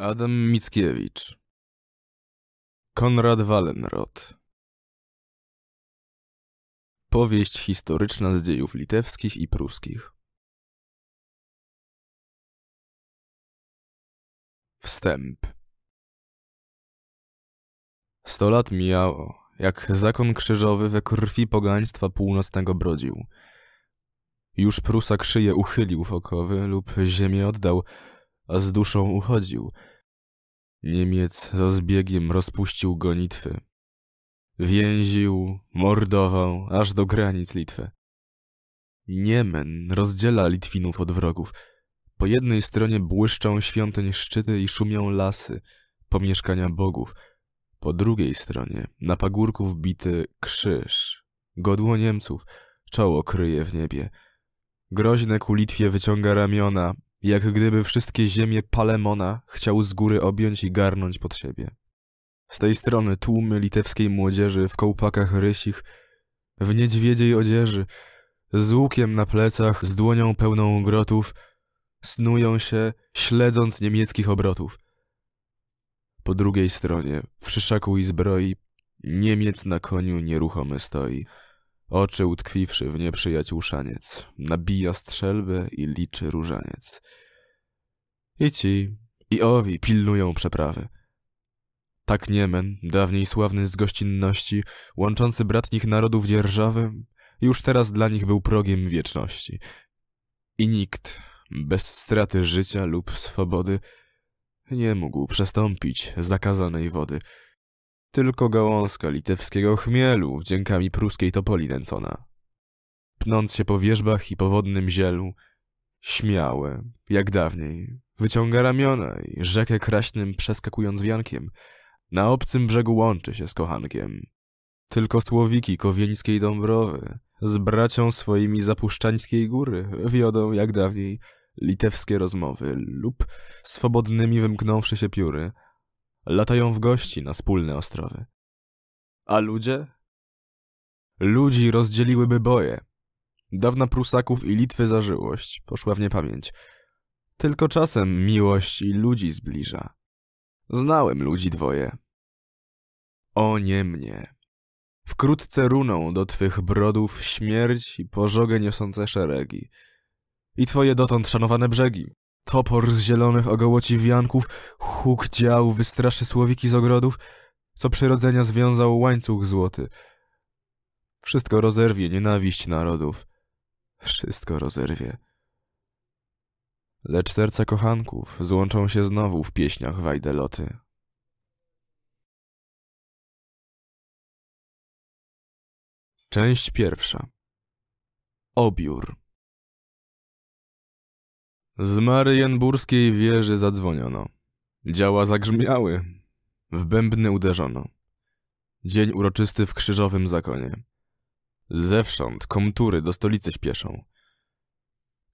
Adam Mickiewicz Konrad Wallenrod Powieść historyczna z dziejów litewskich i pruskich Wstęp Sto lat mijało, jak zakon krzyżowy we krwi pogaństwa północnego brodził. Już Prusak szyję uchylił w okowy lub ziemię oddał, a z duszą uchodził. Niemiec za zbiegiem rozpuścił gonitwy. Więził, mordował, aż do granic Litwy. Niemen rozdziela Litwinów od wrogów. Po jednej stronie błyszczą świątyń szczyty i szumią lasy, pomieszkania bogów. Po drugiej stronie na pagórku wbity krzyż, godło Niemców, czoło kryje w niebie. Groźne ku Litwie wyciąga ramiona, jak gdyby wszystkie ziemie Palemona chciał z góry objąć i garnąć pod siebie. Z tej strony tłumy litewskiej młodzieży w kołpakach rysich, w niedźwiedziej odzieży, z łukiem na plecach, z dłonią pełną grotów, snują się, śledząc niemieckich obrotów. Po drugiej stronie, w szyszaku i zbroi, Niemiec na koniu nieruchomy stoi. Oczy utkwiwszy w nieprzyjaciół szaniec, nabija strzelbę i liczy różaniec. I ci, i owi pilnują przeprawy. Tak Niemen, dawniej sławny z gościnności, łączący bratnich narodów dzierżawy, już teraz dla nich był progiem wieczności. I nikt, bez straty życia lub swobody, nie mógł przestąpić zakazanej wody, tylko gałązka litewskiego chmielu wdziękami pruskiej topoli nęcona. Pnąc się po wierzbach i po wodnym zielu, śmiałe, jak dawniej, wyciąga ramiona i rzekę kraśnym przeskakując wiankiem, na obcym brzegu łączy się z kochankiem. Tylko słowiki kowieńskiej Dąbrowy z bracią swoimi zapuszczańskiej góry wiodą, jak dawniej, litewskie rozmowy lub swobodnymi wymknąwszy się pióry – latają w gości na wspólne ostrowy. A ludzie? Ludzi rozdzieliłyby boje. Dawna Prusaków i Litwy zażyłość poszła w niepamięć. Tylko czasem miłość i ludzi zbliża. Znałem ludzi dwoje. O nie mnie. Wkrótce runą do twych brodów śmierć i pożogę niosące szeregi. I twoje dotąd szanowane brzegi Topor z zielonych ogołoci wianków, huk dział wystraszy słowiki z ogrodów, co przyrodzenia związał łańcuch złoty. Wszystko rozerwie nienawiść narodów. Wszystko rozerwie. Lecz serca kochanków złączą się znowu w pieśniach wajdeloty. Część pierwsza. Obiór. Z Marienburskiej wieży zadzwoniono. Działa zagrzmiały. W bębny uderzono. Dzień uroczysty w krzyżowym zakonie. Zewsząd komtury do stolicy śpieszą.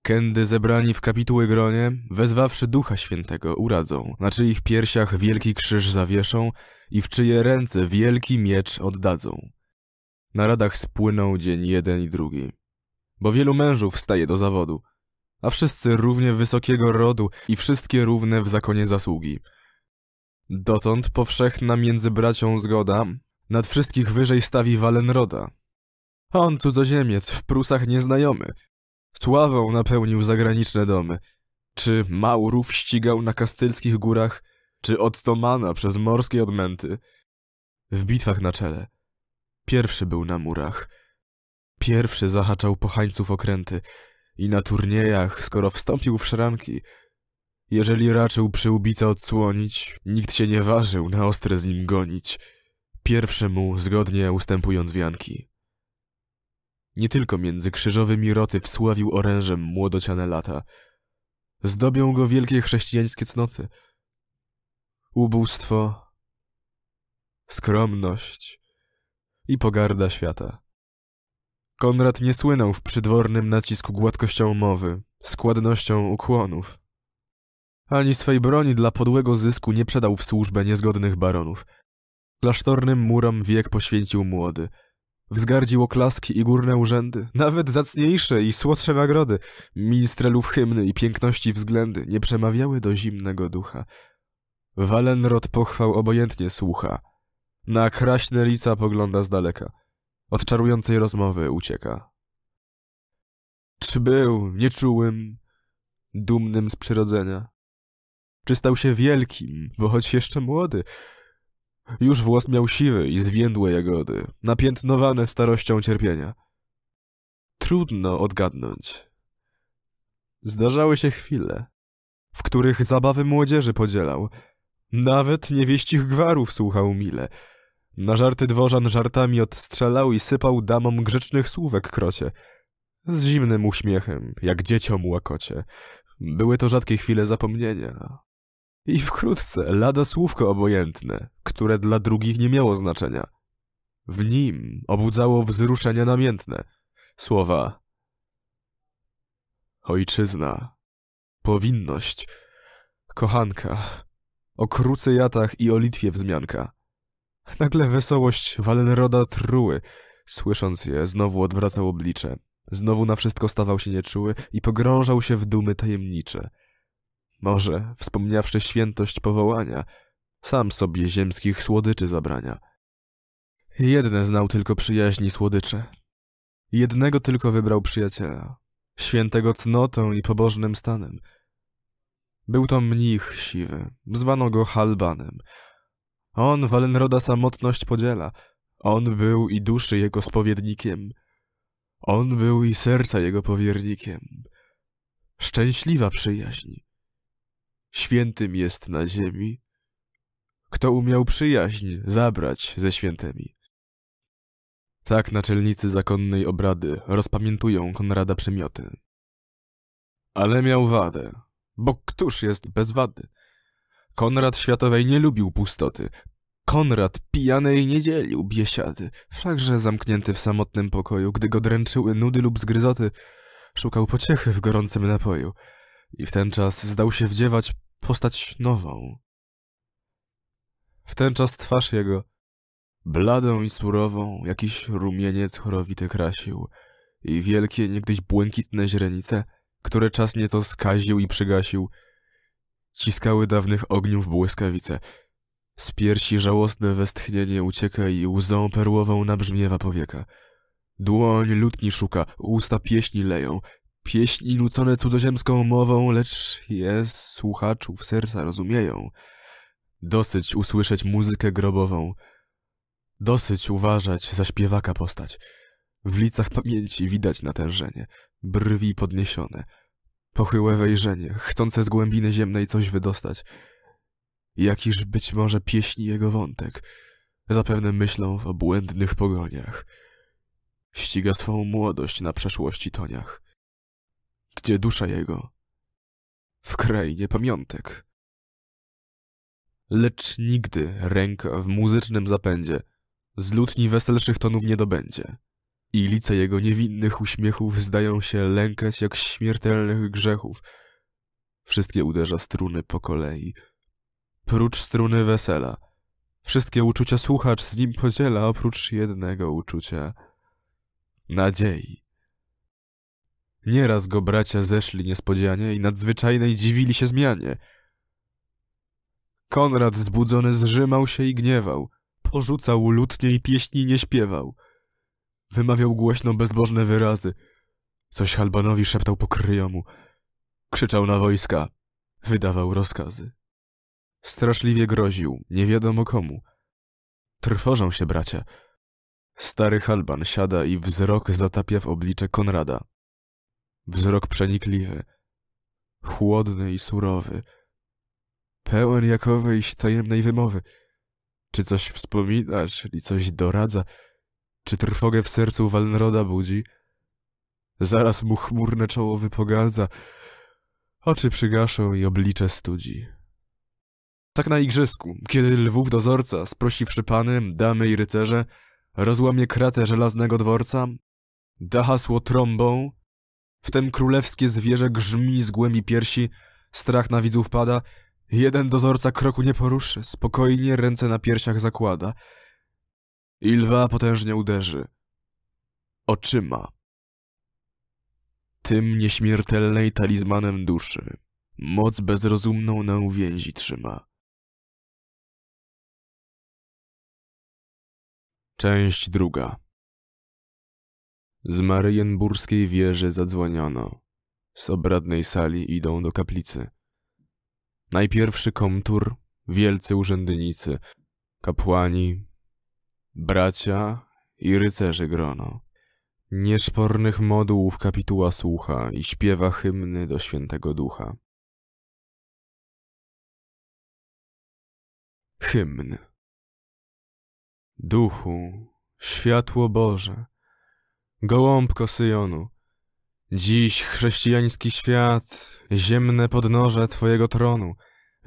Kędy zebrani w kapituły gronie, wezwawszy Ducha Świętego, uradzą, na czyich piersiach wielki krzyż zawieszą i w czyje ręce wielki miecz oddadzą. Na radach spłynął dzień jeden i drugi, bo wielu mężów staje do zawodu – a wszyscy równie wysokiego rodu i wszystkie równe w zakonie zasługi. Dotąd powszechna między bracią zgoda, nad wszystkich wyżej stawi Walenroda. On cudzoziemiec, w Prusach nieznajomy, sławą napełnił zagraniczne domy. Czy Maurów ścigał na kastylskich górach, czy Ottomana przez morskie odmęty? W bitwach na czele. Pierwszy był na murach. Pierwszy zahaczał pochańców okręty, i na turniejach, skoro wstąpił w szranki. Jeżeli raczył przyłbica odsłonić, nikt się nie ważył na ostre z nim gonić. Pierwszy mu zgodnie ustępując wianki. Nie tylko między krzyżowymi roty wsławił orężem młodociane lata. Zdobią go wielkie chrześcijańskie cnoty. Ubóstwo, skromność i pogarda świata. Konrad nie słynął w przydwornym nacisku gładkością mowy, składnością ukłonów. Ani swej broni dla podłego zysku nie przedał w służbę niezgodnych baronów. Klasztornym murom wiek poświęcił młody. Wzgardził oklaski i górne urzędy, nawet zacniejsze i słodsze nagrody, minstrelów hymny i piękności względy nie przemawiały do zimnego ducha. Walenrod pochwał obojętnie słucha. Na kraśne lica pogląda z daleka – od czarującej rozmowy ucieka. Czy był nieczułym, dumnym z przyrodzenia? Czy stał się wielkim, bo choć jeszcze młody? Już włos miał siwy i zwiędłe jagody, napiętnowane starością cierpienia. Trudno odgadnąć. Zdarzały się chwile, w których zabawy młodzieży podzielał. Nawet niewieścich gwarów słuchał mile – na żarty dworzan żartami odstrzelał i sypał damom grzecznych słówek krocie. Z zimnym uśmiechem, jak dzieciom łakocie. Były to rzadkie chwile zapomnienia. I wkrótce lada słówko obojętne, które dla drugich nie miało znaczenia. W nim obudzało wzruszenia namiętne. Słowa Ojczyzna, powinność, kochanka, o krucyjatach i o Litwie wzmianka. Nagle wesołość Walenroda truły. Słysząc je, znowu odwracał oblicze. Znowu na wszystko stawał się nieczuły i pogrążał się w dumy tajemnicze. Może, wspomniawszy świętość powołania, sam sobie ziemskich słodyczy zabrania. Jedne znał tylko przyjaźni słodycze. Jednego tylko wybrał przyjaciela, świętego cnotą i pobożnym stanem. Był to mnich siwy, zwano go Halbanem, on, Walenroda, samotność podziela. On był i duszy jego spowiednikiem. On był i serca jego powiernikiem. Szczęśliwa przyjaźń. Świętym jest na ziemi. Kto umiał przyjaźń zabrać ze świętymi. Tak naczelnicy zakonnej obrady rozpamiętują Konrada przymioty. Ale miał wadę, bo któż jest bez wady? Konrad Światowej nie lubił pustoty. Konrad pijanej nie dzielił biesiady. Wszakże zamknięty w samotnym pokoju, gdy go dręczyły nudy lub zgryzoty, szukał pociechy w gorącym napoju. I w ten czas zdał się wdziewać postać nową. W ten czas twarz jego, bladą i surową, jakiś rumieniec chorowity krasił i wielkie, niegdyś błękitne źrenice, które czas nieco skaził i przygasił – Ciskały dawnych ogniów błyskawice. Z piersi żałosne westchnienie ucieka i łzą perłową nabrzmiewa powieka. Dłoń lutni szuka, usta pieśni leją, pieśni nucone cudzoziemską mową, lecz je słuchaczów serca rozumieją. Dosyć usłyszeć muzykę grobową, dosyć uważać za śpiewaka postać. W licach pamięci widać natężenie, brwi podniesione – Pochyłe wejrzenie, chcące z głębiny ziemnej coś wydostać. Jakiż być może pieśni jego wątek. Zapewne myślą w błędnych pogoniach. Ściga swą młodość na przeszłości toniach. Gdzie dusza jego? W krainie pamiątek. Lecz nigdy ręka w muzycznym zapędzie z lutni weselszych tonów nie dobędzie i lice jego niewinnych uśmiechów zdają się lękać jak śmiertelnych grzechów. Wszystkie uderza struny po kolei. Prócz struny wesela. Wszystkie uczucia słuchacz z nim podziela, oprócz jednego uczucia. Nadziei. Nieraz go bracia zeszli niespodzianie i nadzwyczajnej dziwili się zmianie. Konrad zbudzony zrzymał się i gniewał. Porzucał lutnie i pieśni nie śpiewał. Wymawiał głośno bezbożne wyrazy. Coś Halbanowi szeptał po kryjomu. Krzyczał na wojska. Wydawał rozkazy. Straszliwie groził, nie wiadomo komu. Trwożą się bracia. Stary Halban siada i wzrok zatapia w oblicze Konrada. Wzrok przenikliwy, chłodny i surowy, pełen jakowejś tajemnej wymowy. Czy coś wspomina, czyli coś doradza, czy trwogę w sercu Walnroda budzi. Zaraz mu chmurne czoło wypogardza, oczy przygaszą i oblicze studzi. Tak na igrzysku, kiedy lwów dozorca, sprosiwszy pany, damy i rycerze, rozłamie kratę żelaznego dworca, da hasło trąbą, wtem królewskie zwierzę grzmi z głębi piersi, strach na widzów pada, jeden dozorca kroku nie poruszy, spokojnie ręce na piersiach zakłada – i lwa potężnie uderzy. Oczyma. Tym nieśmiertelnej talizmanem duszy. Moc bezrozumną na uwięzi trzyma. Część druga. Z Maryjenburskiej wieży zadzwoniono. Z obradnej sali idą do kaplicy. Najpierwszy komtur, wielcy urzędnicy, kapłani, bracia i rycerzy grono. Nieszpornych modułów kapituła słucha i śpiewa hymny do świętego ducha. Hymn Duchu, światło Boże, gołąbko Syjonu, dziś chrześcijański świat, ziemne podnoże Twojego tronu,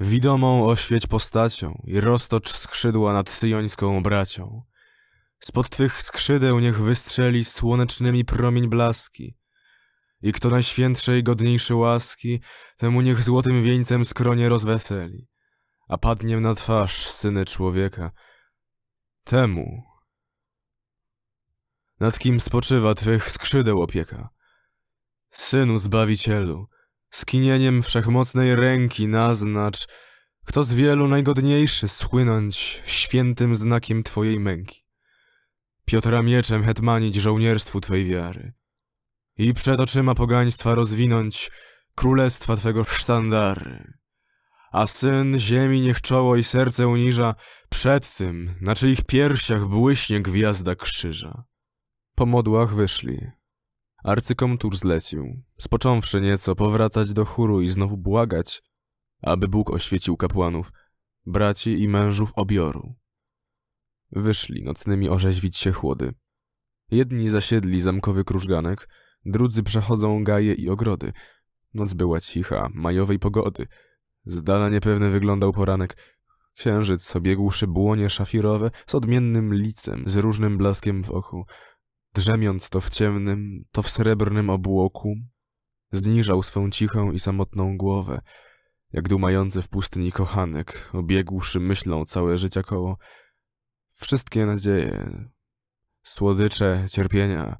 widomą oświeć postacią i roztocz skrzydła nad syjońską bracią. Spod twych skrzydeł niech wystrzeli słonecznymi promień blaski. I kto najświętszej, godniejszy łaski, temu niech złotym wieńcem skronie rozweseli. A padniem na twarz, syny człowieka, temu. Nad kim spoczywa twych skrzydeł opieka? Synu Zbawicielu, skinieniem wszechmocnej ręki naznacz, kto z wielu najgodniejszy słynąć świętym znakiem Twojej męki. Piotra mieczem hetmanić żołnierstwu Twej wiary i przed oczyma pogaństwa rozwinąć królestwa Twego sztandary. A syn ziemi niech czoło i serce uniża przed tym, na czyich piersiach błyśnie gwiazda krzyża. Po modłach wyszli. Arcykomtur zlecił, spocząwszy nieco, powracać do chóru i znowu błagać, aby Bóg oświecił kapłanów, braci i mężów obioru. Wyszli nocnymi orzeźwić się chłody. Jedni zasiedli zamkowy krużganek, drudzy przechodzą gaje i ogrody. Noc była cicha, majowej pogody. Z dala niepewny wyglądał poranek. Księżyc obiegłszy błonie szafirowe z odmiennym licem, z różnym blaskiem wokół. Drzemiąc to w ciemnym, to w srebrnym obłoku, zniżał swą cichą i samotną głowę, jak dumający w pustyni kochanek, obiegłszy myślą całe życia koło. Wszystkie nadzieje, słodycze cierpienia,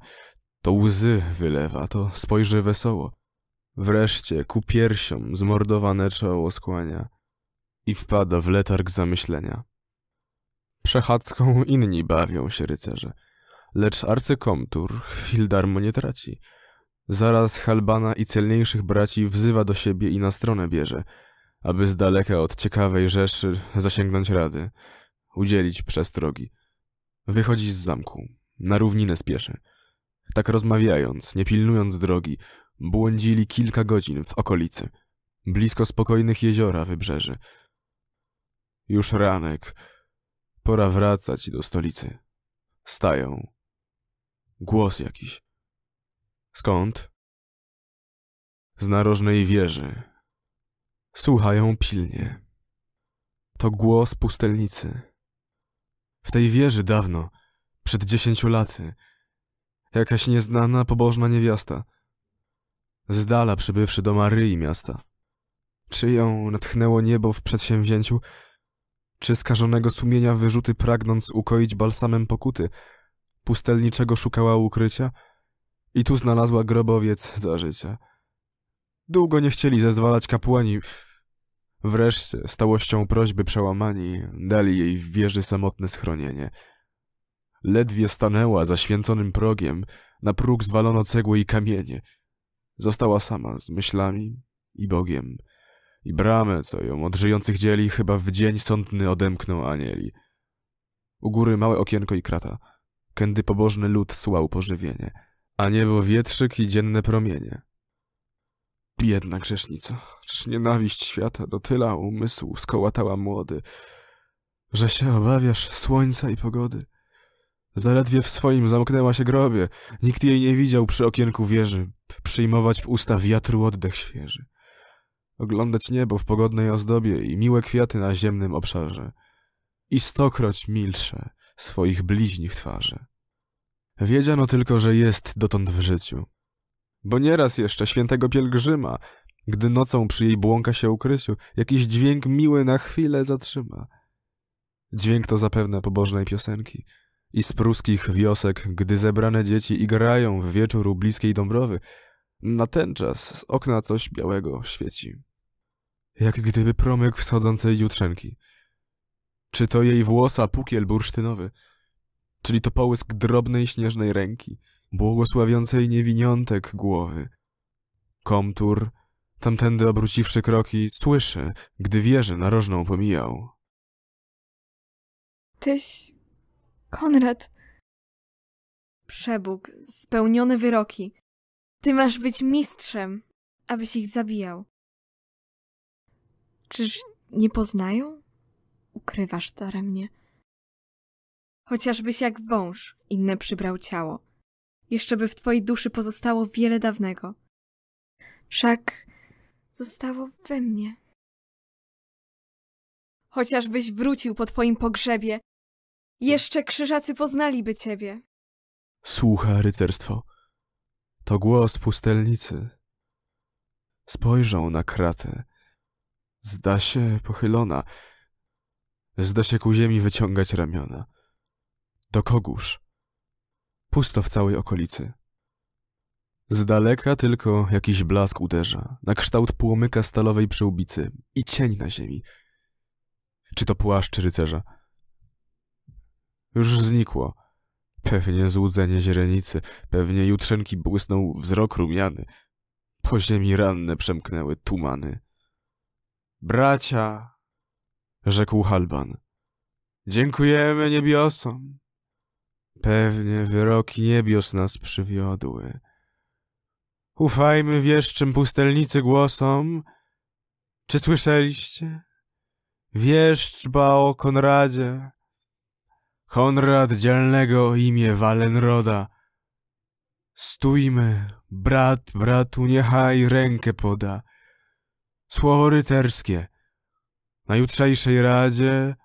to łzy wylewa, to spojrzy wesoło. Wreszcie ku piersiom zmordowane czoło skłania i wpada w letarg zamyślenia. Przechadzką inni bawią się rycerze, lecz arcykomtur chwil darmo nie traci. Zaraz Halbana i celniejszych braci wzywa do siebie i na stronę bierze, aby z daleka od ciekawej rzeszy zasięgnąć rady udzielić przestrogi. Wychodzi z zamku, na równinę spieszy. Tak rozmawiając, nie pilnując drogi, błądzili kilka godzin w okolicy, blisko spokojnych jeziora wybrzeży. Już ranek, pora wracać do stolicy. Stają. Głos jakiś. Skąd? Z narożnej wieży. Słuchają pilnie. To głos pustelnicy. W tej wieży dawno, przed dziesięciu laty, jakaś nieznana, pobożna niewiasta. Z dala przybywszy do Maryi miasta. Czy ją natchnęło niebo w przedsięwzięciu, czy skażonego sumienia wyrzuty pragnąc ukoić balsamem pokuty, pustelniczego szukała ukrycia i tu znalazła grobowiec za życia. Długo nie chcieli zezwalać kapłani Wreszcie, stałością prośby przełamani, dali jej w wieży samotne schronienie. Ledwie stanęła za święconym progiem, na próg zwalono cegły i kamienie. Została sama z myślami i Bogiem. I bramę, co ją od żyjących dzieli, chyba w dzień sądny odemknął anieli. U góry małe okienko i krata. Kędy pobożny lud słał pożywienie, a niebo wietrzyk i dzienne promienie. Biedna grzesznica, czyż nienawiść świata do tyla umysłu skołatała młody, że się obawiasz słońca i pogody. Zaledwie w swoim zamknęła się grobie, nikt jej nie widział przy okienku wieży, przyjmować w usta wiatru oddech świeży, oglądać niebo w pogodnej ozdobie i miłe kwiaty na ziemnym obszarze, i stokroć milsze swoich bliźnich twarzy. Wiedziano tylko, że jest dotąd w życiu, bo nieraz jeszcze świętego pielgrzyma, gdy nocą przy jej błąka się ukryciu, jakiś dźwięk miły na chwilę zatrzyma. Dźwięk to zapewne pobożnej piosenki. I z pruskich wiosek, gdy zebrane dzieci igrają w wieczór bliskiej Dąbrowy, na ten czas z okna coś białego świeci. Jak gdyby promyk wschodzącej jutrzenki. Czy to jej włosa pukiel bursztynowy, czyli to połysk drobnej śnieżnej ręki, błogosławiącej niewiniątek głowy. Komtur, tamtędy obróciwszy kroki, słyszy, gdy wieżę narożną pomijał. Tyś, Konrad, przebóg, spełnione wyroki. Ty masz być mistrzem, abyś ich zabijał. Czyż nie poznają? Ukrywasz daremnie. Chociażbyś jak wąż inne przybrał ciało jeszcze by w twojej duszy pozostało wiele dawnego. Wszak zostało we mnie. Chociażbyś wrócił po twoim pogrzebie, jeszcze krzyżacy poznaliby ciebie. Słucha rycerstwo. To głos pustelnicy. Spojrzą na kratę. Zda się pochylona. Zda się ku ziemi wyciągać ramiona. Do kogóż? Pusto w całej okolicy. Z daleka tylko jakiś blask uderza, na kształt płomyka stalowej przyłbicy i cień na ziemi. Czy to płaszcz rycerza? Już znikło. Pewnie złudzenie źrenicy, pewnie jutrzenki błysnął wzrok rumiany. Po ziemi ranne przemknęły tumany. Bracia, rzekł Halban, dziękujemy niebiosom, Pewnie wyroki niebios nas przywiodły. Ufajmy wieszczym pustelnicy głosom. Czy słyszeliście? Wieszczba o Konradzie. Konrad dzielnego imię Walenroda. Stójmy, brat bratu niechaj rękę poda. Słowo rycerskie. Na jutrzejszej radzie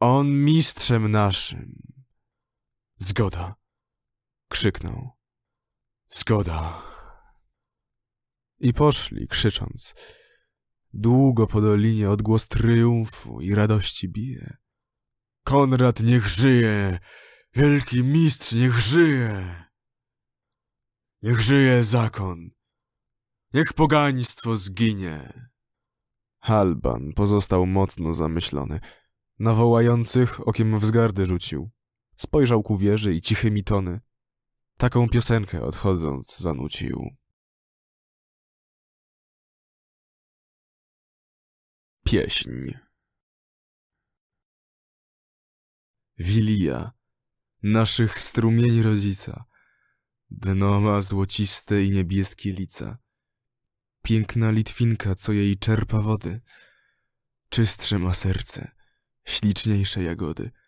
on mistrzem naszym. Zgoda. Krzyknął. Zgoda. I poszli, krzycząc. Długo po dolinie odgłos triumfu i radości bije. Konrad niech żyje! Wielki mistrz niech żyje! Niech żyje zakon! Niech pogaństwo zginie! Halban pozostał mocno zamyślony. Na wołających okiem wzgardy rzucił. Spojrzał ku wieży i cichymi tony. Taką piosenkę odchodząc zanucił. Pieśń Wilija, naszych strumień rodzica, dno ma złociste i niebieskie lica. Piękna Litwinka, co jej czerpa wody, czystsze ma serce, śliczniejsze jagody –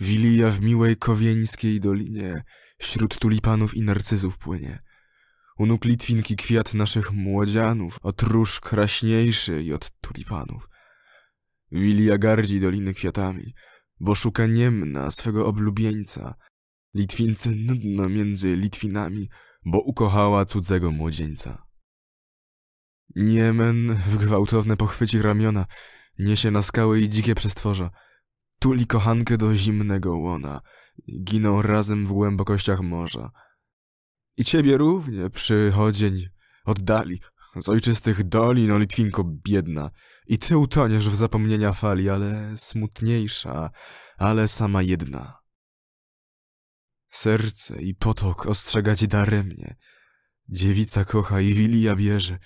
Wilija w miłej kowieńskiej dolinie, wśród tulipanów i narcyzów płynie. Unuk Litwinki kwiat naszych młodzianów, od róż kraśniejszy i od tulipanów. Wilija gardzi doliny kwiatami, bo szuka niemna swego oblubieńca. Litwince nudno między Litwinami, bo ukochała cudzego młodzieńca. Niemen w gwałtowne pochwyci ramiona, niesie na skały i dzikie przestworza – Tuli kochankę do zimnego łona. Giną razem w głębokościach morza. I ciebie równie przychodzień oddali. Z ojczystych dolin, no Litwinko biedna. I ty utoniesz w zapomnienia fali, ale smutniejsza, ale sama jedna. Serce i potok ostrzegać daremnie. Dziewica kocha i Wilija bierze.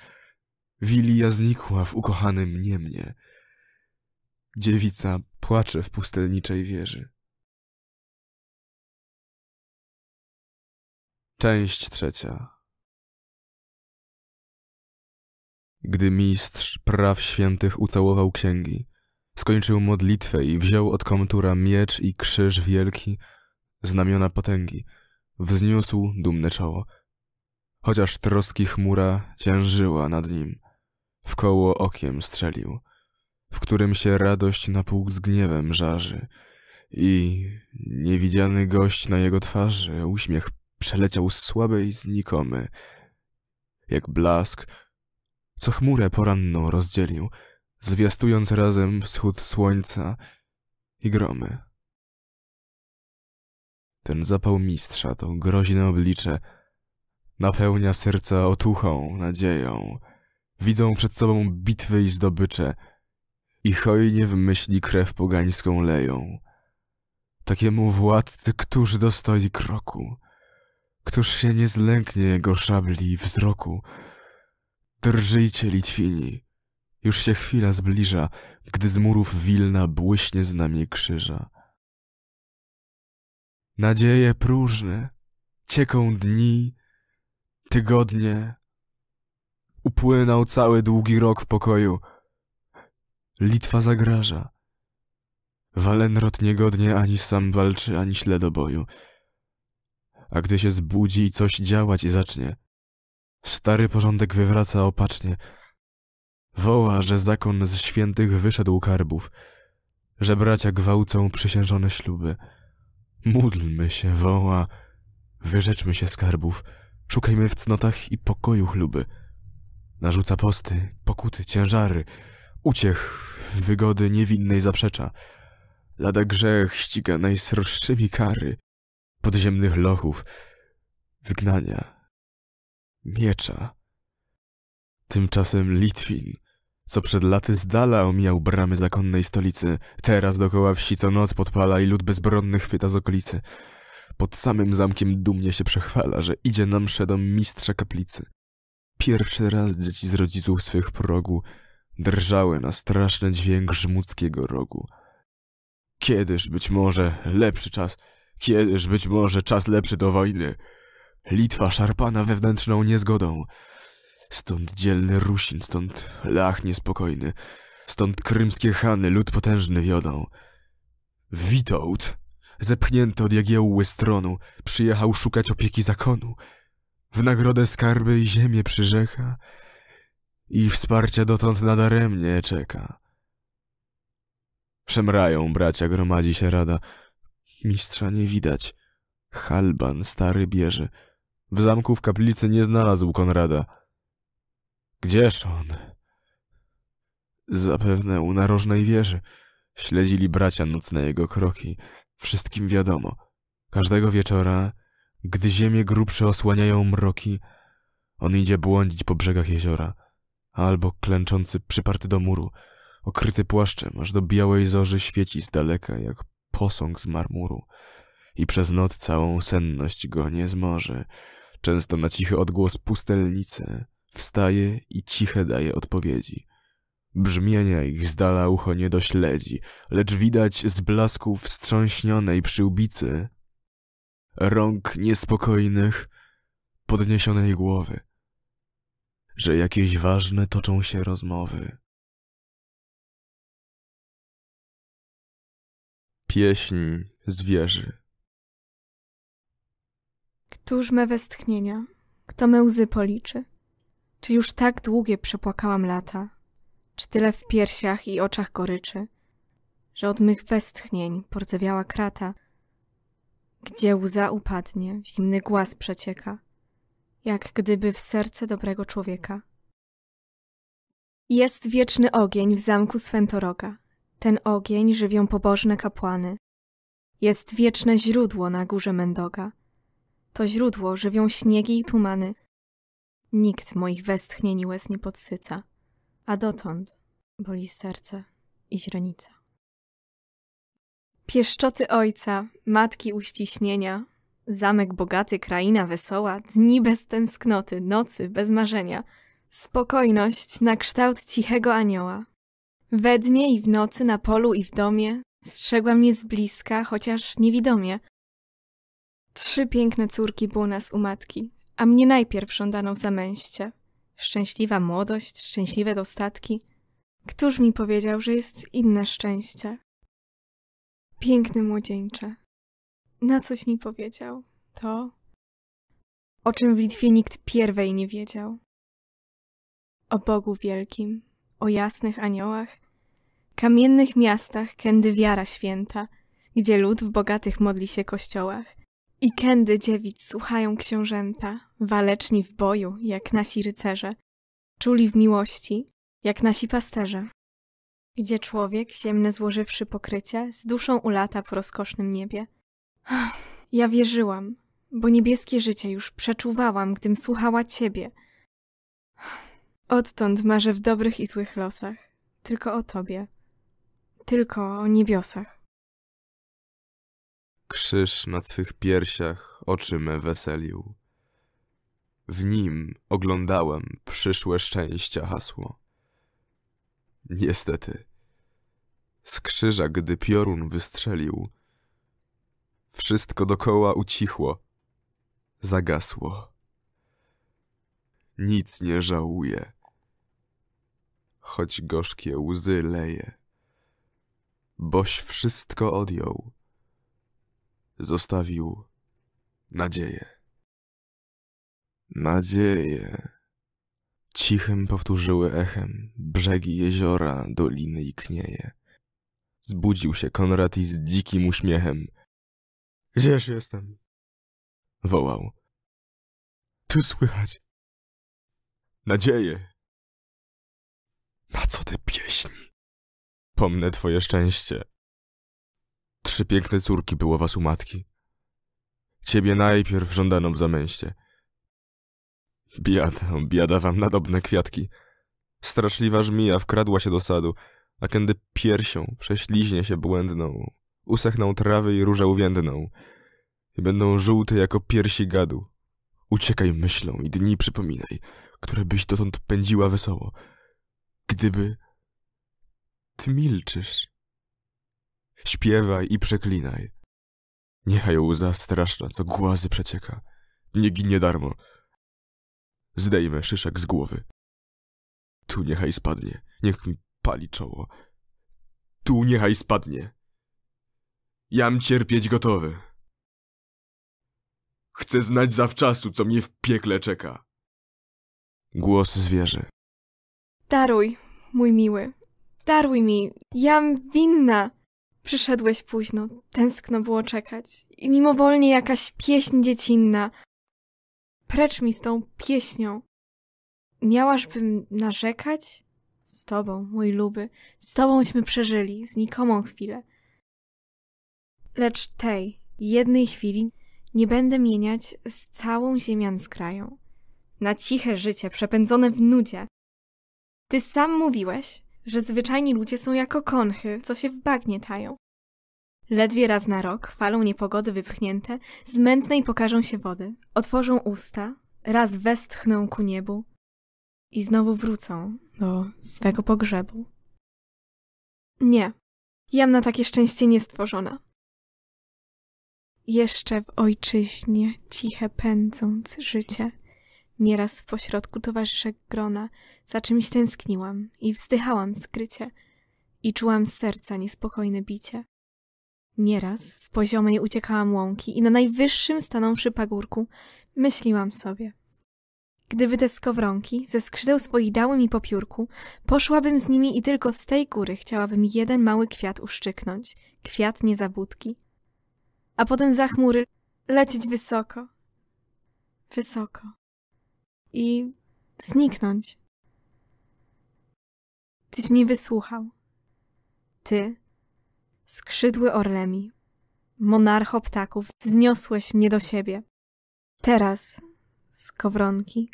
Wilija znikła w ukochanym niemnie. Dziewica Płacze w pustelniczej wieży. Część trzecia. Gdy mistrz praw świętych ucałował księgi, skończył modlitwę i wziął od komtura miecz i krzyż wielki, znamiona potęgi, wzniósł dumne czoło, chociaż troski chmura ciężyła nad nim. W koło okiem strzelił – w którym się radość na pół z gniewem żarzy i niewidziany gość na jego twarzy uśmiech przeleciał słaby i znikomy, jak blask, co chmurę poranną rozdzielił, zwiastując razem wschód słońca i gromy. Ten zapał mistrza, to groźne oblicze, napełnia serca otuchą, nadzieją. Widzą przed sobą bitwy i zdobycze – i hojnie w myśli krew pogańską leją. Takiemu władcy któż dostoi kroku? Któż się nie zlęknie jego szabli i wzroku? Drżyjcie, Litwini! Już się chwila zbliża, gdy z murów Wilna błyśnie znamie krzyża. Nadzieje próżne, cieką dni, tygodnie. Upłynął cały długi rok w pokoju – Litwa zagraża. Walenrod niegodnie ani sam walczy, ani śle do boju. A gdy się zbudzi i coś działać i zacznie, stary porządek wywraca opacznie. Woła, że zakon z świętych wyszedł karbów, że bracia gwałcą przysiężone śluby. Módlmy się, woła, wyrzeczmy się skarbów, szukajmy w cnotach i pokoju chluby. Narzuca posty, pokuty, ciężary, Uciech wygody niewinnej zaprzecza. Lada grzech ściga najsroższymi kary, podziemnych lochów, wygnania, miecza. Tymczasem Litwin, co przed laty z dala omijał bramy zakonnej stolicy, teraz dokoła wsi co noc podpala i lud bezbronny chwyta z okolicy. Pod samym zamkiem dumnie się przechwala, że idzie nam mszę mistrza kaplicy. Pierwszy raz dzieci z rodziców swych progu drżały na straszny dźwięk żmudzkiego rogu. Kiedyż być może lepszy czas, kiedyż być może czas lepszy do wojny. Litwa szarpana wewnętrzną niezgodą. Stąd dzielny Rusin, stąd lach niespokojny, stąd krymskie chany lud potężny wiodą. Witold, zepchnięty od jagiełły stronu, przyjechał szukać opieki zakonu. W nagrodę skarby i ziemię przyrzeka, i wsparcia dotąd nadaremnie czeka. Szemrają bracia, gromadzi się rada. Mistrza nie widać. Halban stary bierze. W zamku w kaplicy nie znalazł Konrada. Gdzież on? Zapewne u narożnej wieży. Śledzili bracia nocne jego kroki. Wszystkim wiadomo. Każdego wieczora, gdy ziemię grubsze osłaniają mroki, on idzie błądzić po brzegach jeziora albo klęczący przyparty do muru, okryty płaszczem, aż do białej zorzy świeci z daleka jak posąg z marmuru. I przez noc całą senność go nie zmoży. Często na cichy odgłos pustelnicy wstaje i ciche daje odpowiedzi. Brzmienia ich z dala ucho nie dośledzi, lecz widać z blasku wstrząśnionej przyłbicy rąk niespokojnych, podniesionej głowy – że jakieś ważne toczą się rozmowy. Pieśń zwierzy. Któż me westchnienia, kto me łzy policzy? Czy już tak długie przepłakałam lata? Czy tyle w piersiach i oczach goryczy, że od mych westchnień porzewiała krata? Gdzie łza upadnie, zimny głaz przecieka, jak gdyby w serce dobrego człowieka. Jest wieczny ogień w zamku Swentoroga. Ten ogień żywią pobożne kapłany. Jest wieczne źródło na górze Mendoga. To źródło żywią śniegi i tumany. Nikt moich westchnień i łez nie podsyca, a dotąd boli serce i źrenica. Pieszczoty ojca, matki uściśnienia, Zamek bogaty, kraina wesoła, dni bez tęsknoty, nocy bez marzenia. Spokojność na kształt cichego anioła. We dnie i w nocy, na polu i w domie, strzegłam mnie z bliska, chociaż niewidomie. Trzy piękne córki było nas u matki, a mnie najpierw żądano w zamęście. Szczęśliwa młodość, szczęśliwe dostatki. Któż mi powiedział, że jest inne szczęście? Piękny młodzieńcze, na coś mi powiedział. To, o czym w Litwie nikt pierwej nie wiedział. O Bogu Wielkim, o jasnych aniołach, kamiennych miastach, kędy wiara święta, gdzie lud w bogatych modli się kościołach. I kędy dziewic słuchają książęta, waleczni w boju, jak nasi rycerze, czuli w miłości, jak nasi pasterze. Gdzie człowiek, ziemne złożywszy pokrycie, z duszą ulata po rozkosznym niebie – Ja wierzyłam, bo niebieskie życie już przeczuwałam, gdym słuchała ciebie. Odtąd marzę w dobrych i złych losach, tylko o tobie, tylko o niebiosach. Krzyż na twych piersiach oczy me weselił. W nim oglądałem przyszłe szczęścia hasło. Niestety, z krzyża, gdy piorun wystrzelił, wszystko dokoła ucichło. Zagasło. Nic nie żałuję. Choć gorzkie łzy leje. Boś wszystko odjął. Zostawił nadzieję. Nadzieję. Cichym powtórzyły echem brzegi jeziora, doliny i knieje. Zbudził się Konrad i z dzikim uśmiechem – Gdzież jestem? Wołał. Tu słychać. Nadzieję. Na co te pieśni? Pomnę twoje szczęście. Trzy piękne córki było was u matki. Ciebie najpierw żądano w zamęście. Biada, biada wam nadobne kwiatki. Straszliwa żmija wkradła się do sadu, a kiedy piersią prześliźnie się błędną, Usechną trawy i róże uwiędną. I będą żółte jako piersi gadu. Uciekaj myślą i dni przypominaj, które byś dotąd pędziła wesoło. Gdyby... Ty milczysz. Śpiewaj i przeklinaj. Niechaj łza straszna, co głazy przecieka. Nie ginie darmo. Zdejmę szyszek z głowy. Tu niechaj spadnie, niech mi pali czoło. Tu niechaj spadnie. Jam cierpieć gotowy. Chcę znać zawczasu, co mnie w piekle czeka. Głos zwierzę. Daruj, mój miły. Daruj mi. Jam winna. Przyszedłeś późno. Tęskno było czekać. I mimowolnie jakaś pieśń dziecinna. Precz mi z tą pieśnią. Miałażbym narzekać? Z tobą, mój luby. Z tobąśmy przeżyli. Znikomą chwilę. Lecz tej jednej chwili nie będę mieniać z całą ziemian skrają. Na ciche życie przepędzone w nudzie. Ty sam mówiłeś, że zwyczajni ludzie są jako konchy, co się w bagnie tają. Ledwie raz na rok falą niepogody wypchnięte z mętnej pokażą się wody, otworzą usta, raz westchną ku niebu i znowu wrócą do swego pogrzebu. Nie, jam na takie szczęście nie stworzona. Jeszcze w ojczyźnie ciche pędząc życie. Nieraz w pośrodku towarzyszek grona za czymś tęskniłam i wzdychałam skrycie i czułam z serca niespokojne bicie. Nieraz z poziomej uciekałam łąki i na najwyższym stanąwszy pagórku myśliłam sobie. Gdyby te skowronki ze skrzydeł swoich dały mi po piórku, poszłabym z nimi i tylko z tej góry chciałabym jeden mały kwiat uszczyknąć, kwiat niezabudki a potem za chmury lecieć wysoko, wysoko i zniknąć. Tyś mnie wysłuchał. Ty, skrzydły orlemi, monarcho ptaków, wzniosłeś mnie do siebie. Teraz, skowronki,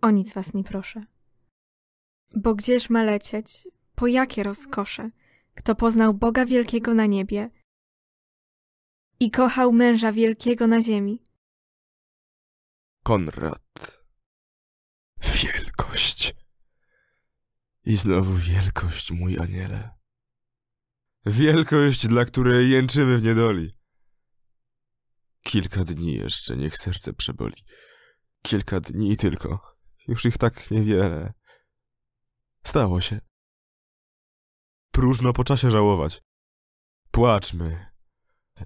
o nic was nie proszę. Bo gdzież ma lecieć, po jakie rozkosze, kto poznał Boga Wielkiego na niebie i kochał męża wielkiego na ziemi. Konrad. Wielkość. I znowu wielkość, mój aniele. Wielkość, dla której jęczymy w niedoli. Kilka dni jeszcze, niech serce przeboli. Kilka dni tylko. Już ich tak niewiele. Stało się. Próżno po czasie żałować. Płaczmy,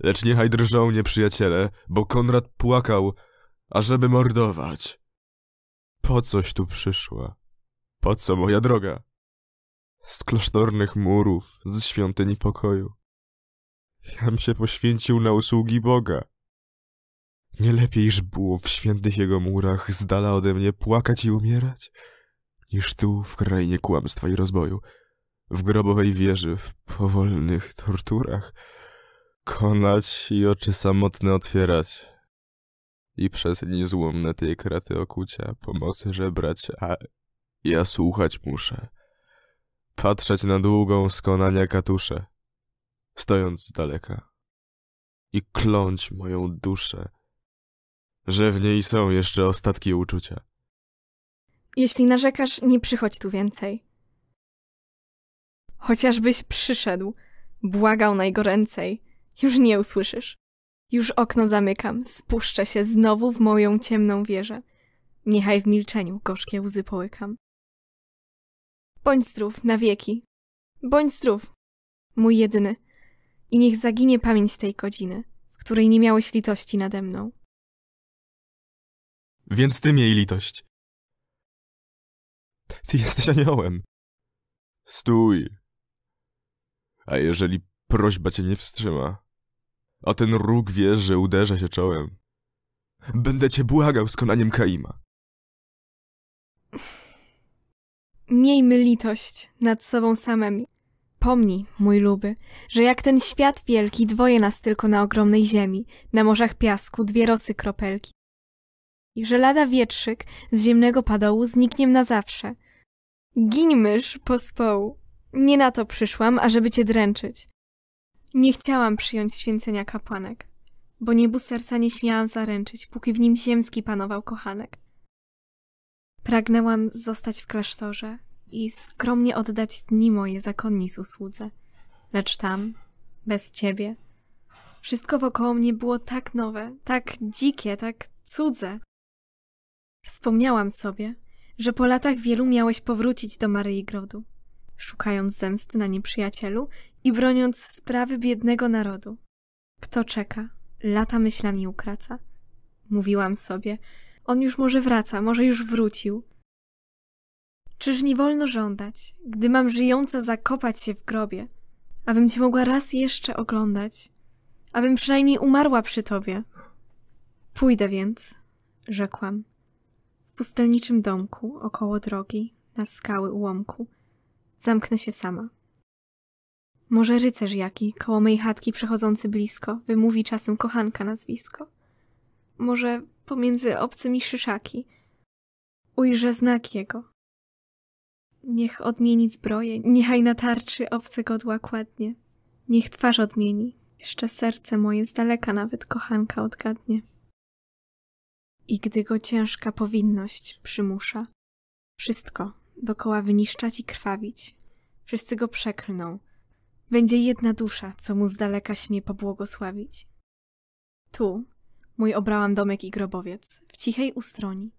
Lecz niechaj drżą nieprzyjaciele, bo Konrad płakał, ażeby mordować. Po coś tu przyszła? Po co, moja droga? Z klasztornych murów, z świątyni pokoju. Jam się poświęcił na usługi Boga. Nie lepiejż było w świętych jego murach z dala ode mnie płakać i umierać, niż tu w krainie kłamstwa i rozboju, w grobowej wieży, w powolnych torturach, konać i oczy samotne otwierać. I przez niezłomne tej kraty okucia pomocy żebrać, a ja słuchać muszę. Patrzeć na długą skonania katuszę, stojąc z daleka. I kląć moją duszę, że w niej są jeszcze ostatki uczucia. Jeśli narzekasz, nie przychodź tu więcej. Chociażbyś przyszedł, błagał najgoręcej – już nie usłyszysz. Już okno zamykam, spuszczę się znowu w moją ciemną wieżę. Niechaj w milczeniu gorzkie łzy połykam. Bądź zdrów na wieki. Bądź zdrów, mój jedyny. I niech zaginie pamięć tej godziny, w której nie miałeś litości nade mną. Więc ty miej litość. Ty jesteś aniołem. Stój. A jeżeli prośba cię nie wstrzyma. A ten róg wie, że uderza się czołem. Będę cię błagał z konaniem Kaima. Miejmy litość nad sobą samymi. Pomnij, mój luby, że jak ten świat wielki dwoje nas tylko na ogromnej ziemi, na morzach piasku dwie rosy kropelki. I że lada wietrzyk z ziemnego padołu zniknie na zawsze. Gińmyż pospołu. Nie na to przyszłam, ażeby cię dręczyć. Nie chciałam przyjąć święcenia kapłanek, bo niebu serca nie śmiałam zaręczyć, póki w nim ziemski panował kochanek. Pragnęłam zostać w klasztorze i skromnie oddać dni moje zakonnicy usłudze. Lecz tam, bez ciebie, wszystko wokoło mnie było tak nowe, tak dzikie, tak cudze. Wspomniałam sobie, że po latach wielu miałeś powrócić do Maryi Grodu, szukając zemsty na nieprzyjacielu i broniąc sprawy biednego narodu. Kto czeka, lata myślami ukraca. Mówiłam sobie, on już może wraca, może już wrócił. Czyż nie wolno żądać, gdy mam żyjąca zakopać się w grobie, abym cię mogła raz jeszcze oglądać, abym przynajmniej umarła przy tobie. Pójdę więc, rzekłam. W pustelniczym domku, około drogi, na skały ułomku, zamknę się sama. Może rycerz jaki, koło mej chatki przechodzący blisko, wymówi czasem kochanka nazwisko. Może pomiędzy obcymi szyszaki. Ujrzę znak jego. Niech odmieni zbroję, niechaj na tarczy obce godła kładnie. Niech twarz odmieni, jeszcze serce moje z daleka nawet kochanka odgadnie. I gdy go ciężka powinność przymusza, wszystko dokoła wyniszczać i krwawić. Wszyscy go przeklną, będzie jedna dusza, co mu z daleka śmie pobłogosławić. Tu mój obrałam domek i grobowiec, w cichej ustroni,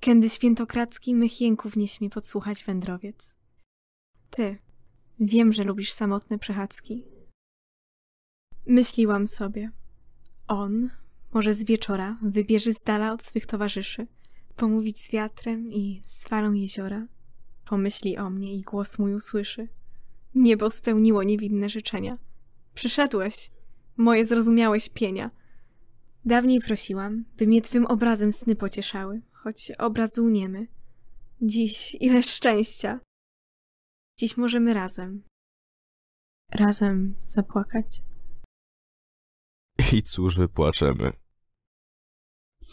kiedy świętokradzki mych jęków nie śmie podsłuchać wędrowiec. Ty, wiem, że lubisz samotne przechadzki. Myśliłam sobie, on może z wieczora wybierze z dala od swych towarzyszy, pomówić z wiatrem i z falą jeziora, pomyśli o mnie i głos mój usłyszy. Niebo spełniło niewinne życzenia. Przyszedłeś, moje zrozumiałeś pienia. Dawniej prosiłam, by mnie twym obrazem sny pocieszały, choć obraz był niemy. Dziś ile szczęścia! Dziś możemy razem. Razem zapłakać. I cóż wypłaczemy?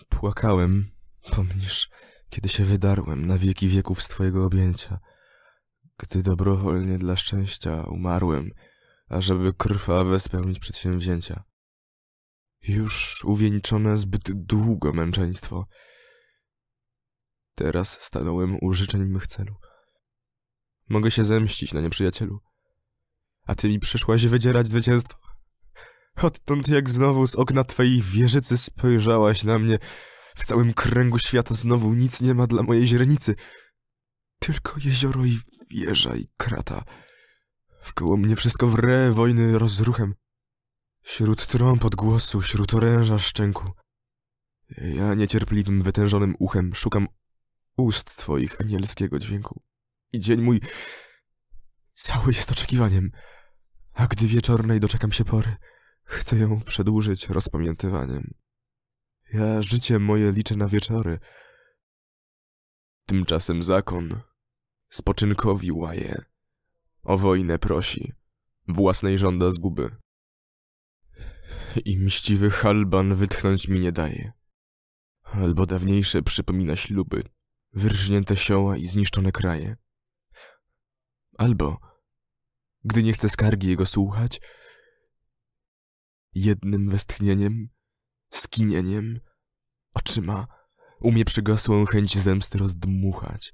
Płakałem, pomnisz, kiedy się wydarłem na wieki wieków z twojego objęcia – gdy dobrowolnie dla szczęścia umarłem, ażeby krwawe spełnić przedsięwzięcia. Już uwieńczone zbyt długo męczeństwo. Teraz stanąłem u życzeń mych celów. Mogę się zemścić na nieprzyjacielu. A ty mi przyszłaś wydzierać zwycięstwo. Odtąd jak znowu z okna twojej wieżycy spojrzałaś na mnie, w całym kręgu świata znowu nic nie ma dla mojej źrenicy. Tylko jezioro i wieża i krata. Wkoło mnie wszystko wre wojny rozruchem. Śród trąb odgłosu, śród oręża szczęku. Ja niecierpliwym, wytężonym uchem szukam ust twoich anielskiego dźwięku. I dzień mój cały jest oczekiwaniem. A gdy wieczornej doczekam się pory, chcę ją przedłużyć rozpamiętywaniem. Ja życie moje liczę na wieczory. Tymczasem zakon spoczynkowi łaje. O wojnę prosi, własnej żąda zguby. I mściwy halban wytchnąć mi nie daje. Albo dawniejsze przypomina śluby, wyrżnięte sioła i zniszczone kraje. Albo, gdy nie chce skargi jego słuchać, jednym westchnieniem, skinieniem, oczyma umie przygasłą chęć zemsty rozdmuchać.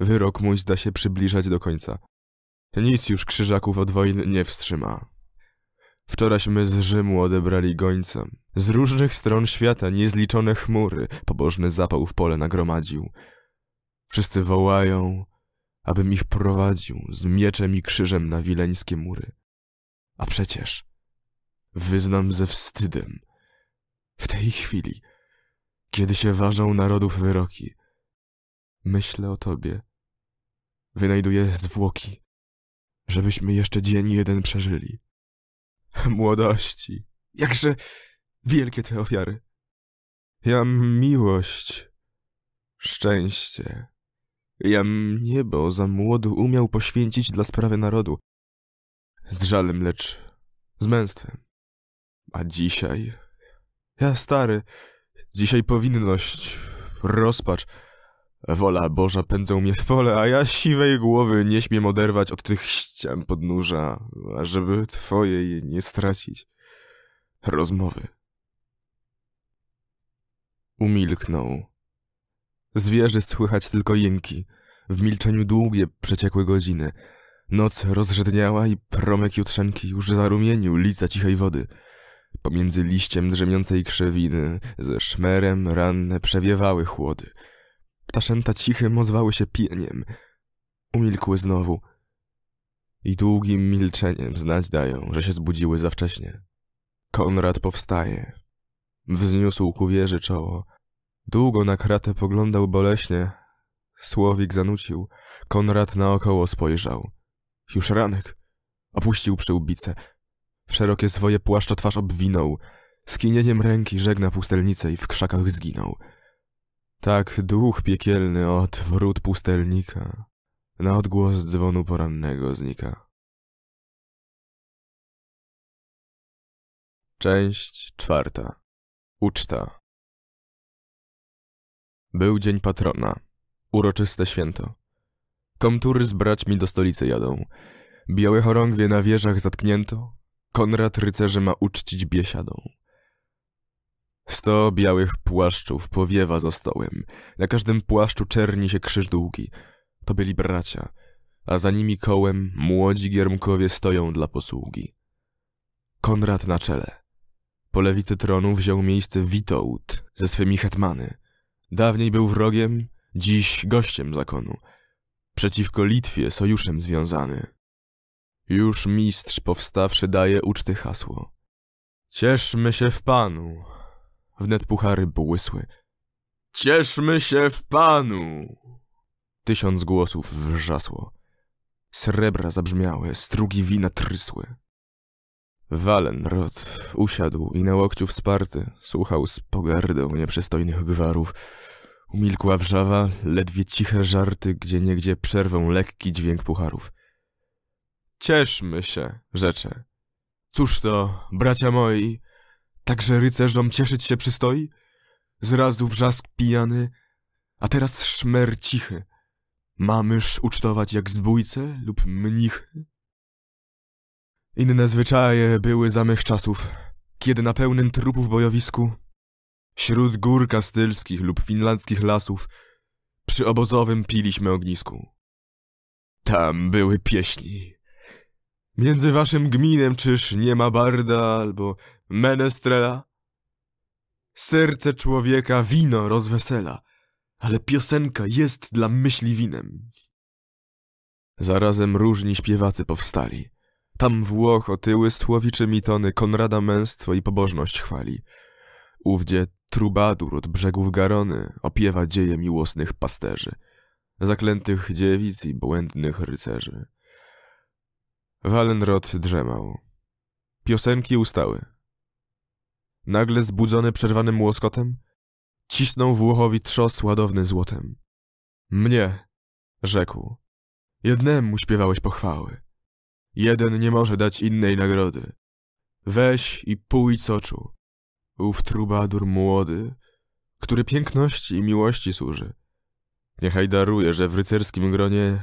Wyrok mój zda się przybliżać do końca. Nic już krzyżaków od wojny nie wstrzyma. Wczorajśmy z Rzymu odebrali gońcem. Z różnych stron świata niezliczone chmury pobożny zapał w pole nagromadził. Wszyscy wołają, abym ich prowadził z mieczem i krzyżem na wileńskie mury. A przecież wyznam ze wstydem. W tej chwili, kiedy się ważą narodów wyroki, Myślę o tobie. Wynajduję zwłoki, żebyśmy jeszcze dzień jeden przeżyli. Młodości. Jakże wielkie te ofiary. Jam miłość, szczęście. Jam niebo za młodu umiał poświęcić dla sprawy narodu. Z żalem, lecz z męstwem. A dzisiaj... Ja stary, dzisiaj powinność, rozpacz... Wola Boża pędzą mnie w pole, a ja siwej głowy nie śmiem oderwać od tych ścian podnóża, ażeby twojej nie stracić. Rozmowy. Umilknął. Zwierzy słychać tylko jęki. W milczeniu długie przeciekły godziny. Noc rozrzedniała i promyk jutrzenki już zarumienił lica cichej wody. Pomiędzy liściem drzemiącej krzewiny, ze szmerem ranne przewiewały chłody ta cichym ozwały się pieniem. Umilkły znowu. I długim milczeniem znać dają, że się zbudziły za wcześnie. Konrad powstaje. Wzniósł ku wieży czoło. Długo na kratę poglądał boleśnie. Słowik zanucił. Konrad naokoło spojrzał. Już ranek. Opuścił przyłbicę. W szerokie swoje płaszczo twarz obwinął. Skinieniem ręki żegna pustelnicę i w krzakach zginął. Tak duch piekielny od wrót pustelnika na odgłos dzwonu porannego znika. Część czwarta. Uczta. Był dzień patrona. Uroczyste święto. Komtur z braćmi do stolicy jadą. Białe chorągwie na wieżach zatknięto. Konrad rycerzy ma uczcić biesiadą. Sto białych płaszczów powiewa za stołem. Na każdym płaszczu czerni się krzyż długi. To byli bracia, a za nimi kołem młodzi giermkowie stoją dla posługi. Konrad na czele. Po lewicy tronu wziął miejsce Witold ze swymi hetmany. Dawniej był wrogiem, dziś gościem zakonu. Przeciwko Litwie sojuszem związany. Już mistrz powstawszy daje uczty hasło. Cieszmy się w Panu, Wnet puchary błysły. Cieszmy się w Panu! Tysiąc głosów wrzasło. Srebra zabrzmiały, strugi wina trysły. Walenrod usiadł i na łokciu wsparty słuchał z pogardą nieprzystojnych gwarów. Umilkła wrzawa, ledwie ciche żarty, gdzie niegdzie przerwą lekki dźwięk pucharów. Cieszmy się, rzecze. Cóż to, bracia moi, Także rycerzom cieszyć się przystoi? Zrazu wrzask pijany, a teraz szmer cichy. Mamyż ucztować jak zbójce lub mnichy? Inne zwyczaje były za mych czasów, kiedy na pełnym trupów bojowisku, śród gór kastylskich lub finlandzkich lasów, przy obozowym piliśmy ognisku. Tam były pieśni. Między waszym gminem czyż nie ma barda albo menestrela? Serce człowieka wino rozwesela, ale piosenka jest dla myśli winem. Zarazem różni śpiewacy powstali. Tam Włoch otyły słowiczymi tony Konrada męstwo i pobożność chwali. Ówdzie trubadur od brzegów Garony opiewa dzieje miłosnych pasterzy, zaklętych dziewic i błędnych rycerzy. Walenrod drzemał. Piosenki ustały nagle zbudzony przerwanym łoskotem, cisnął Włochowi trzos ładowny złotem. Mnie, rzekł, jednemu śpiewałeś pochwały. Jeden nie może dać innej nagrody. Weź i pójdź oczu. Ów trubadur młody, który piękności i miłości służy. Niechaj daruje, że w rycerskim gronie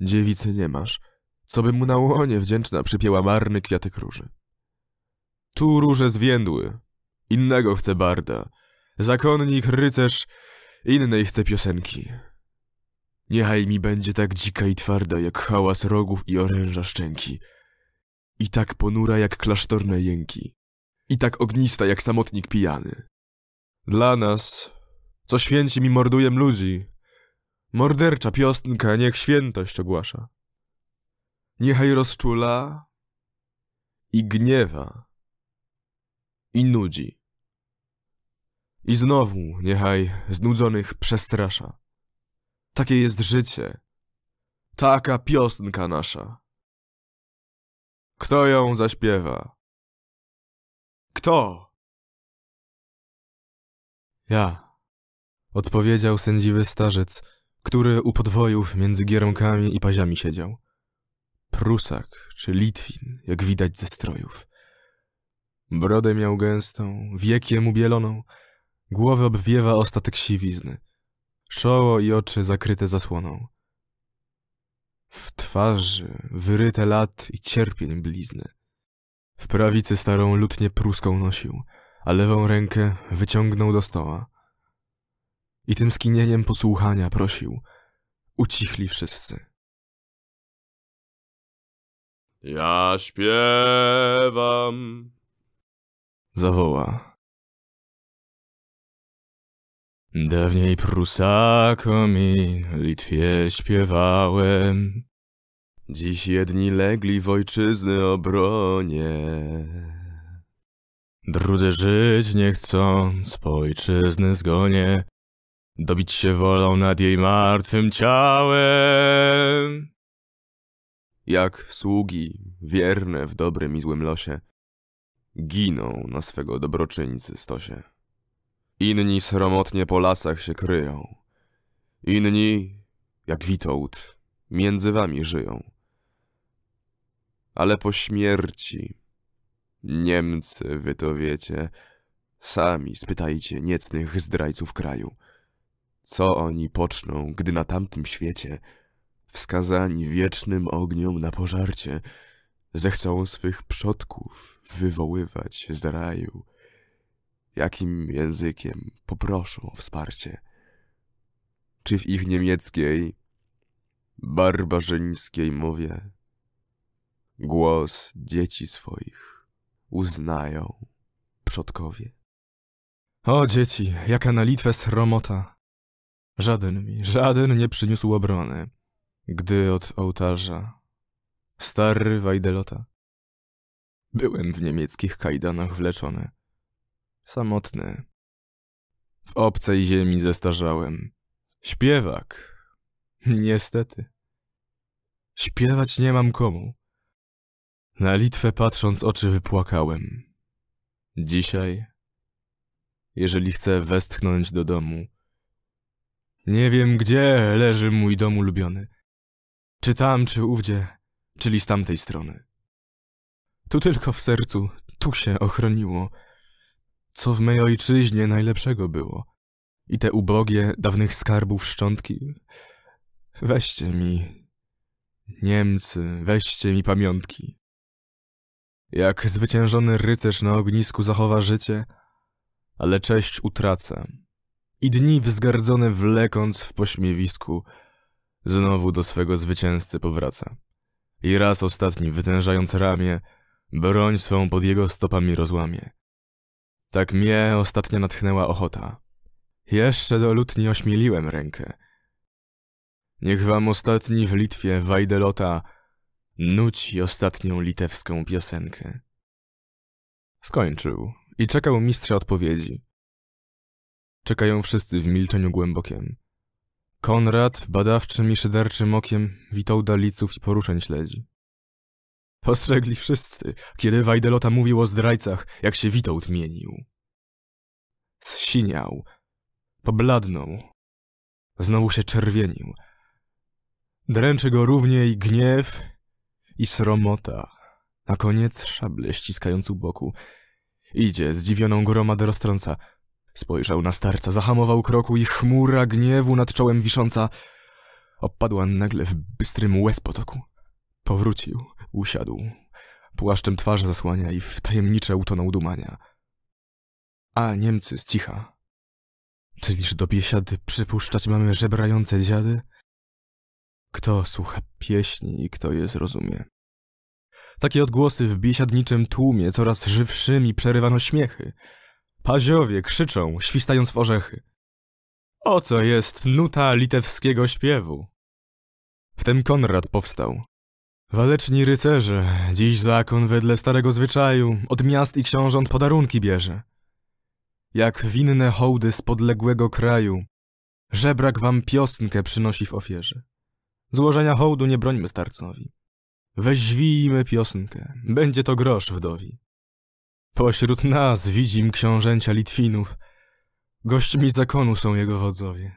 dziewicy nie masz, co by mu na łonie wdzięczna przypięła marny kwiatek róży. Tu róże zwiędły, Innego chce barda. Zakonnik, rycerz, innej chce piosenki. Niechaj mi będzie tak dzika i twarda, jak hałas rogów i oręża szczęki. I tak ponura, jak klasztorne jęki. I tak ognista, jak samotnik pijany. Dla nas, co święci mi mordujem ludzi, mordercza piosnka niech świętość ogłasza. Niechaj rozczula i gniewa i nudzi. I znowu niechaj znudzonych przestrasza. Takie jest życie. Taka piosenka nasza. Kto ją zaśpiewa? Kto? Ja, odpowiedział sędziwy starzec, który u podwojów między gieronkami i paziami siedział. Prusak czy Litwin, jak widać ze strojów. Brodę miał gęstą, wiekiem ubieloną, Głowę obwiewa ostatek siwizny. Czoło i oczy zakryte zasłoną. W twarzy wyryte lat i cierpień blizny. W prawicy starą lutnie pruską nosił, a lewą rękę wyciągnął do stoła. I tym skinieniem posłuchania prosił. Ucichli wszyscy. Ja śpiewam. Zawoła. Dawniej Prusakom i Litwie śpiewałem, Dziś jedni legli w ojczyzny obronie. Drudzy żyć nie chcą, po ojczyzny zgonie, Dobić się wolą nad jej martwym ciałem. Jak sługi, wierne w dobrym i złym losie, Giną na swego dobroczyńcy stosie. Inni sromotnie po lasach się kryją. Inni, jak Witold, między wami żyją. Ale po śmierci, Niemcy, wy to wiecie, sami spytajcie niecnych zdrajców kraju, co oni poczną, gdy na tamtym świecie, wskazani wiecznym ogniom na pożarcie, zechcą swych przodków wywoływać z raju, jakim językiem poproszą o wsparcie. Czy w ich niemieckiej, barbarzyńskiej mowie głos dzieci swoich uznają przodkowie. O dzieci, jaka na Litwę sromota! Żaden mi, żaden nie przyniósł obrony, gdy od ołtarza stary Wajdelota. Byłem w niemieckich kajdanach wleczony samotny. W obcej ziemi zestarzałem. Śpiewak. Niestety. Śpiewać nie mam komu. Na Litwę patrząc oczy wypłakałem. Dzisiaj, jeżeli chcę westchnąć do domu, nie wiem gdzie leży mój dom ulubiony. Czy tam, czy ówdzie, czyli z tamtej strony. Tu tylko w sercu, tu się ochroniło co w mej ojczyźnie najlepszego było. I te ubogie, dawnych skarbów szczątki. Weźcie mi, Niemcy, weźcie mi pamiątki. Jak zwyciężony rycerz na ognisku zachowa życie, ale cześć utraca. I dni wzgardzone wlekąc w pośmiewisku, znowu do swego zwycięzcy powraca. I raz ostatni, wytężając ramię, broń swą pod jego stopami rozłamie. Tak mnie ostatnio natchnęła ochota. Jeszcze do lutni ośmieliłem rękę. Niech wam ostatni w Litwie Wajdelota nuci ostatnią litewską piosenkę. Skończył i czekał mistrza odpowiedzi. Czekają wszyscy w milczeniu głębokiem. Konrad badawczym i szyderczym okiem witał daliców i poruszeń śledzi. Postrzegli wszyscy, kiedy Wajdelota mówił o zdrajcach, jak się Witold mienił. Zsiniał, pobladnął, znowu się czerwienił. Dręczy go równie i gniew, i sromota. Na koniec szable ściskając u boku. Idzie, zdziwioną gromadę roztrąca. Spojrzał na starca, zahamował kroku i chmura gniewu nad czołem wisząca opadła nagle w bystrym łez potoku. Powrócił. Usiadł. Płaszczem twarz zasłania i w tajemnicze utonął dumania. A Niemcy z cicha. Czyliż do biesiady przypuszczać mamy żebrające dziady? Kto słucha pieśni i kto je zrozumie? Takie odgłosy w biesiadniczym tłumie coraz żywszymi przerywano śmiechy. Paziowie krzyczą, świstając w orzechy. Oto jest nuta litewskiego śpiewu. Wtem Konrad powstał. Waleczni rycerze, dziś zakon wedle starego zwyczaju od miast i książąt podarunki bierze. Jak winne hołdy z podległego kraju, żebrak wam piosnkę przynosi w ofierze. Złożenia hołdu nie brońmy starcowi. Weźwijmy piosnkę, będzie to grosz wdowi. Pośród nas widzim książęcia Litwinów, gośćmi zakonu są jego wodzowie.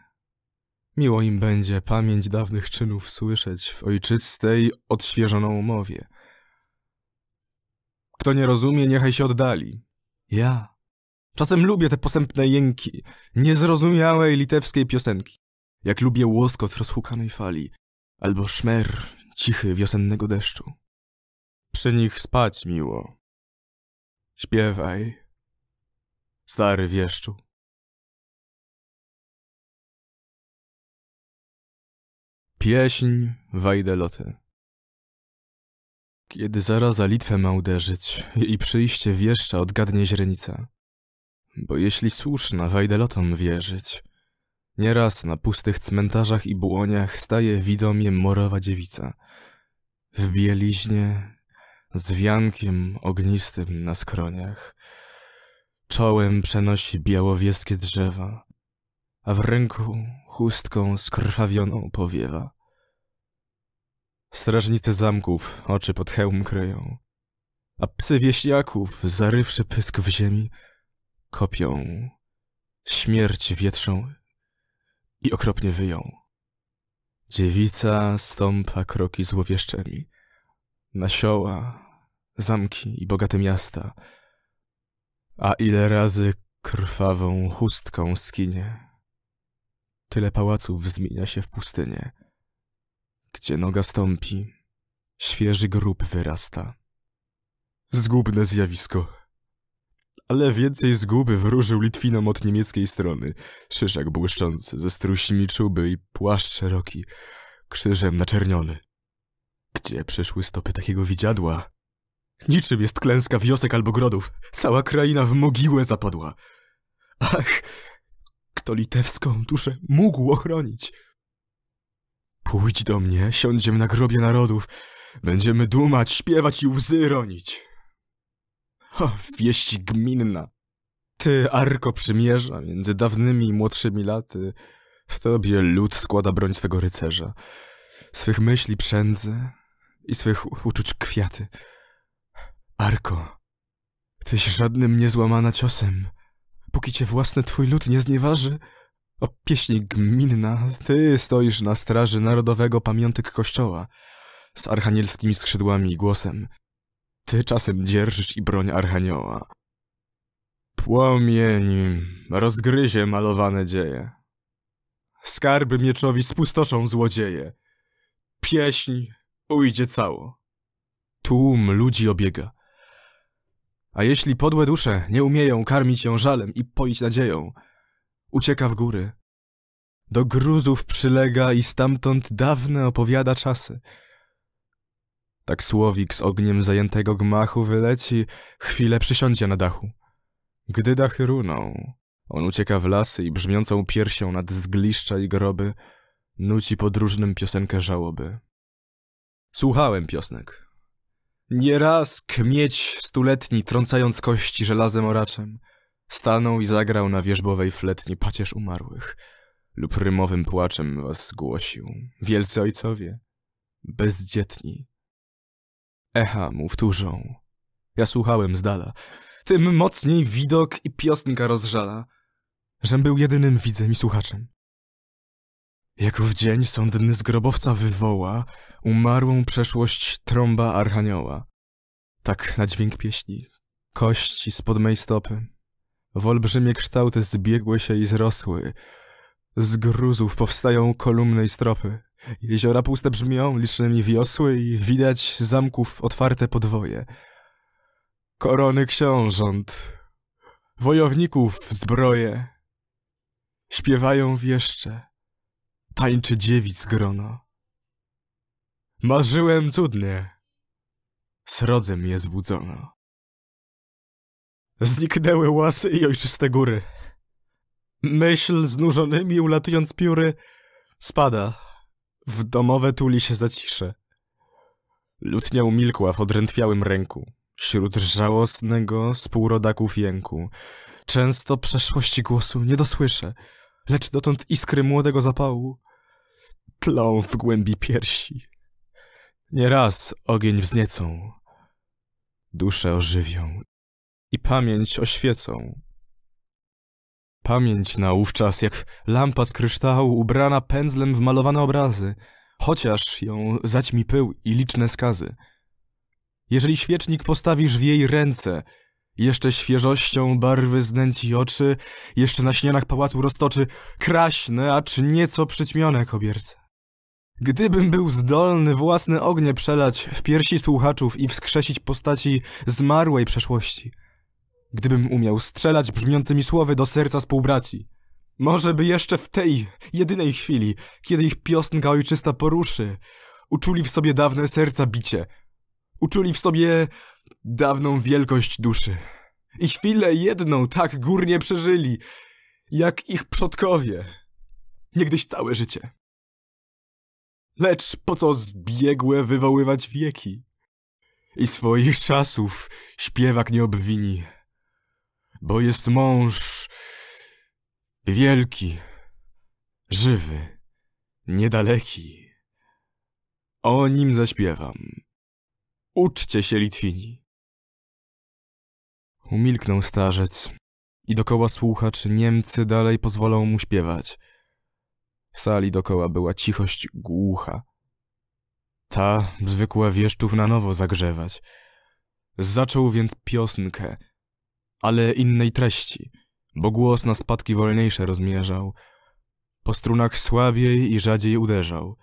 Miło im będzie pamięć dawnych czynów słyszeć w ojczystej, odświeżoną mowie. Kto nie rozumie, niechaj się oddali. Ja. Czasem lubię te posępne jęki, niezrozumiałej litewskiej piosenki. Jak lubię łoskot rozhukanej fali, albo szmer cichy wiosennego deszczu. Przy nich spać miło. Śpiewaj, stary wieszczu. Pieśń Wajdeloty Kiedy zaraza Litwę ma uderzyć i przyjście wieszcza odgadnie źrenica. Bo jeśli słuszna Wajdelotom wierzyć, nieraz na pustych cmentarzach i błoniach staje widomie morowa dziewica. W bieliźnie, z wiankiem ognistym na skroniach. Czołem przenosi białowieskie drzewa, a w ręku chustką skrwawioną powiewa. Strażnicy zamków oczy pod hełm kryją, a psy wieśniaków, zarywszy pysk w ziemi, kopią, śmierć wietrzą i okropnie wyją. Dziewica stąpa kroki złowieszczemi, nasioła, zamki i bogate miasta, a ile razy krwawą chustką skinie Tyle pałaców zmienia się w pustynię. Gdzie noga stąpi, świeży grób wyrasta. Zgubne zjawisko. Ale więcej zguby wróżył Litwinom od niemieckiej strony. Szyszak błyszczący, ze strusimi czuby i płaszcz szeroki, krzyżem naczerniony. Gdzie przyszły stopy takiego widziadła? Niczym jest klęska wiosek albo grodów. Cała kraina w mogiłę zapadła. Ach, to litewską duszę mógł ochronić. Pójdź do mnie, siądziemy na grobie narodów, będziemy dumać, śpiewać i łzy ronić. O, wieść gminna. Ty, Arko, przymierza między dawnymi i młodszymi laty. W tobie lud składa broń swego rycerza. Swych myśli przędzy i swych uczuć kwiaty. Arko, tyś żadnym niezłamana ciosem póki cię własny twój lud nie znieważy. O pieśni gminna, ty stoisz na straży narodowego pamiątek kościoła, z archanielskimi skrzydłami i głosem. Ty czasem dzierżysz i broń archanioła. Płomień rozgryzie malowane dzieje. Skarby mieczowi spustoszą złodzieje. Pieśń ujdzie cało. Tłum ludzi obiega. A jeśli podłe dusze nie umieją karmić ją żalem i poić nadzieją, ucieka w góry. Do gruzów przylega i stamtąd dawne opowiada czasy. Tak słowik z ogniem zajętego gmachu wyleci, chwilę przysiądzie na dachu. Gdy dachy runą, on ucieka w lasy i brzmiącą piersią nad zgliszcza i groby nuci podróżnym piosenkę żałoby. Słuchałem piosnek, Nieraz kmieć stuletni, trącając kości żelazem oraczem, stanął i zagrał na wierzbowej fletni pacierz umarłych lub rymowym płaczem was głosił. Wielcy ojcowie, bezdzietni. Echa mu wtórzą. Ja słuchałem z dala. Tym mocniej widok i piosnka rozżala, żem był jedynym widzem i słuchaczem jak w dzień sądny z grobowca wywoła umarłą przeszłość trąba archanioła. Tak na dźwięk pieśni, kości spod mej stopy. W olbrzymie kształty zbiegły się i zrosły. Z gruzów powstają kolumny i stropy. Jeziora puste brzmią licznymi wiosły i widać zamków otwarte podwoje. Korony książąt, wojowników zbroje, śpiewają wieszcze tańczy dziewic grono. Marzyłem cudnie, srodze mnie zbudzono. Zniknęły łasy i ojczyste góry. Myśl znużonymi ulatując pióry spada, w domowe tuli się zacisze. Lutnia umilkła w odrętwiałym ręku, wśród żałosnego spółrodaków jęku. Często przeszłości głosu nie dosłyszę lecz dotąd iskry młodego zapału tlą w głębi piersi. Nieraz ogień wzniecą, duszę ożywią i pamięć oświecą. Pamięć naówczas jak lampa z kryształu ubrana pędzlem w malowane obrazy, chociaż ją zaćmi pył i liczne skazy. Jeżeli świecznik postawisz w jej ręce, jeszcze świeżością barwy znęci oczy, jeszcze na śnianach pałacu roztoczy kraśne, acz nieco przyćmione kobierce. Gdybym był zdolny własne ognie przelać w piersi słuchaczów i wskrzesić postaci zmarłej przeszłości. Gdybym umiał strzelać brzmiącymi słowy do serca współbraci. Może by jeszcze w tej jedynej chwili, kiedy ich piosnka ojczysta poruszy, uczuli w sobie dawne serca bicie. Uczuli w sobie dawną wielkość duszy. I chwilę jedną tak górnie przeżyli, jak ich przodkowie, niegdyś całe życie. Lecz po co zbiegłe wywoływać wieki? I swoich czasów śpiewak nie obwini, bo jest mąż wielki, żywy, niedaleki. O nim zaśpiewam. Uczcie się, Litwini. Umilknął starzec i dokoła słuchaczy Niemcy dalej pozwolą mu śpiewać. W sali dokoła była cichość głucha. Ta zwykła wieszczów na nowo zagrzewać. Zaczął więc piosnkę, ale innej treści, bo głos na spadki wolniejsze rozmierzał. Po strunach słabiej i rzadziej uderzał.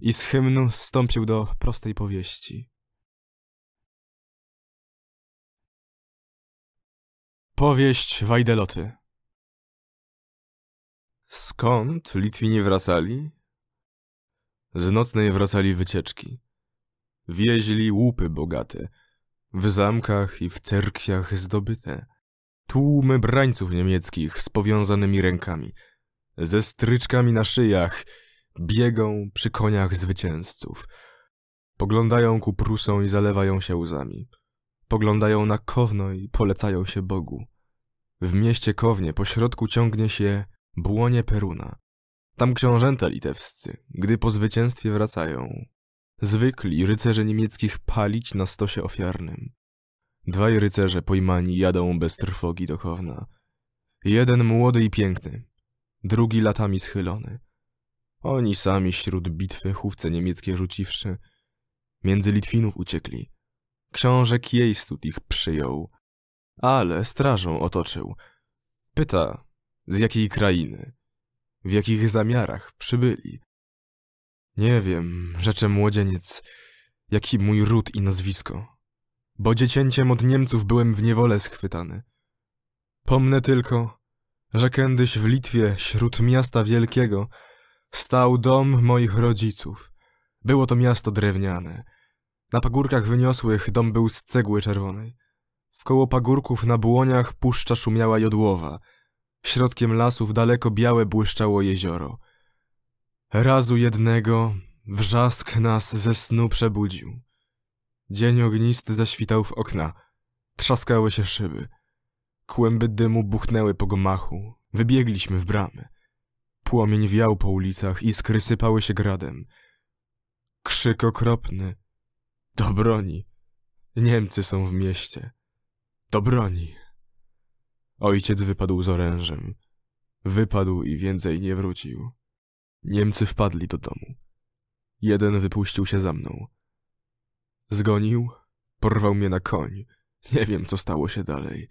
I z hymnu zstąpił do prostej powieści. Powieść Wajdeloty Skąd Litwini wracali? Z nocnej wracali wycieczki. Wieźli łupy bogate, w zamkach i w cerkwiach zdobyte. Tłumy brańców niemieckich z powiązanymi rękami, ze stryczkami na szyjach, biegą przy koniach zwycięzców. Poglądają ku Prusom i zalewają się łzami. Poglądają na Kowno i polecają się Bogu. W mieście Kownie pośrodku ciągnie się błonie Peruna. Tam książęta litewscy, gdy po zwycięstwie wracają. Zwykli rycerze niemieckich palić na stosie ofiarnym. Dwaj rycerze pojmani jadą bez trwogi do Kowna. Jeden młody i piękny, drugi latami schylony. Oni sami śród bitwy chówce niemieckie rzuciwszy, między Litwinów uciekli. Książę Kiejstut ich przyjął, ale strażą otoczył. Pyta, z jakiej krainy, w jakich zamiarach przybyli. Nie wiem, rzecze młodzieniec, jaki mój ród i nazwisko, bo dziecięciem od Niemców byłem w niewolę schwytany. Pomnę tylko, że kiedyś w Litwie, śród miasta wielkiego, stał dom moich rodziców. Było to miasto drewniane. Na pagórkach wyniosłych dom był z cegły czerwonej. Wkoło pagórków na błoniach puszcza szumiała jodłowa. Środkiem lasów daleko białe błyszczało jezioro. Razu jednego wrzask nas ze snu przebudził. Dzień ognisty zaświtał w okna. Trzaskały się szyby. Kłęby dymu buchnęły po gomachu. Wybiegliśmy w bramy. Płomień wiał po ulicach, iskry sypały się gradem. Krzyk okropny. Do broni. Niemcy są w mieście. Do broni! Ojciec wypadł z orężem. Wypadł i więcej nie wrócił. Niemcy wpadli do domu. Jeden wypuścił się za mną. Zgonił, porwał mnie na koń. Nie wiem, co stało się dalej.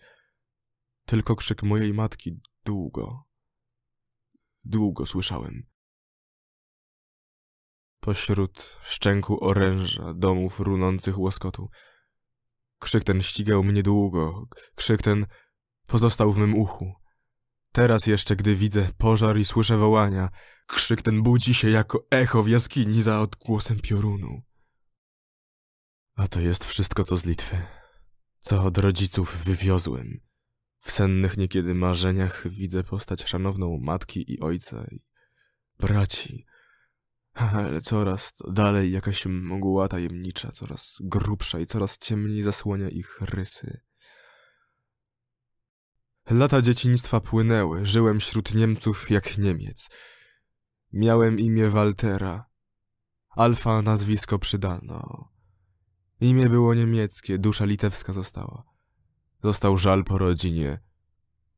Tylko krzyk mojej matki długo, długo słyszałem. Pośród szczęku oręża, domów runących łoskotu, Krzyk ten ścigał mnie długo, krzyk ten pozostał w mym uchu. Teraz jeszcze, gdy widzę pożar i słyszę wołania, krzyk ten budzi się jako echo w jaskini za odgłosem piorunu. A to jest wszystko, co z Litwy, co od rodziców wywiozłem. W sennych niekiedy marzeniach widzę postać szanowną matki i ojca i braci, Ale coraz dalej jakaś mgła tajemnicza, coraz grubsza i coraz ciemniej zasłania ich rysy. Lata dzieciństwa płynęły, żyłem wśród Niemców jak Niemiec. Miałem imię Waltera. Alfa nazwisko przydano. Imię było niemieckie, dusza litewska została. Został żal po rodzinie.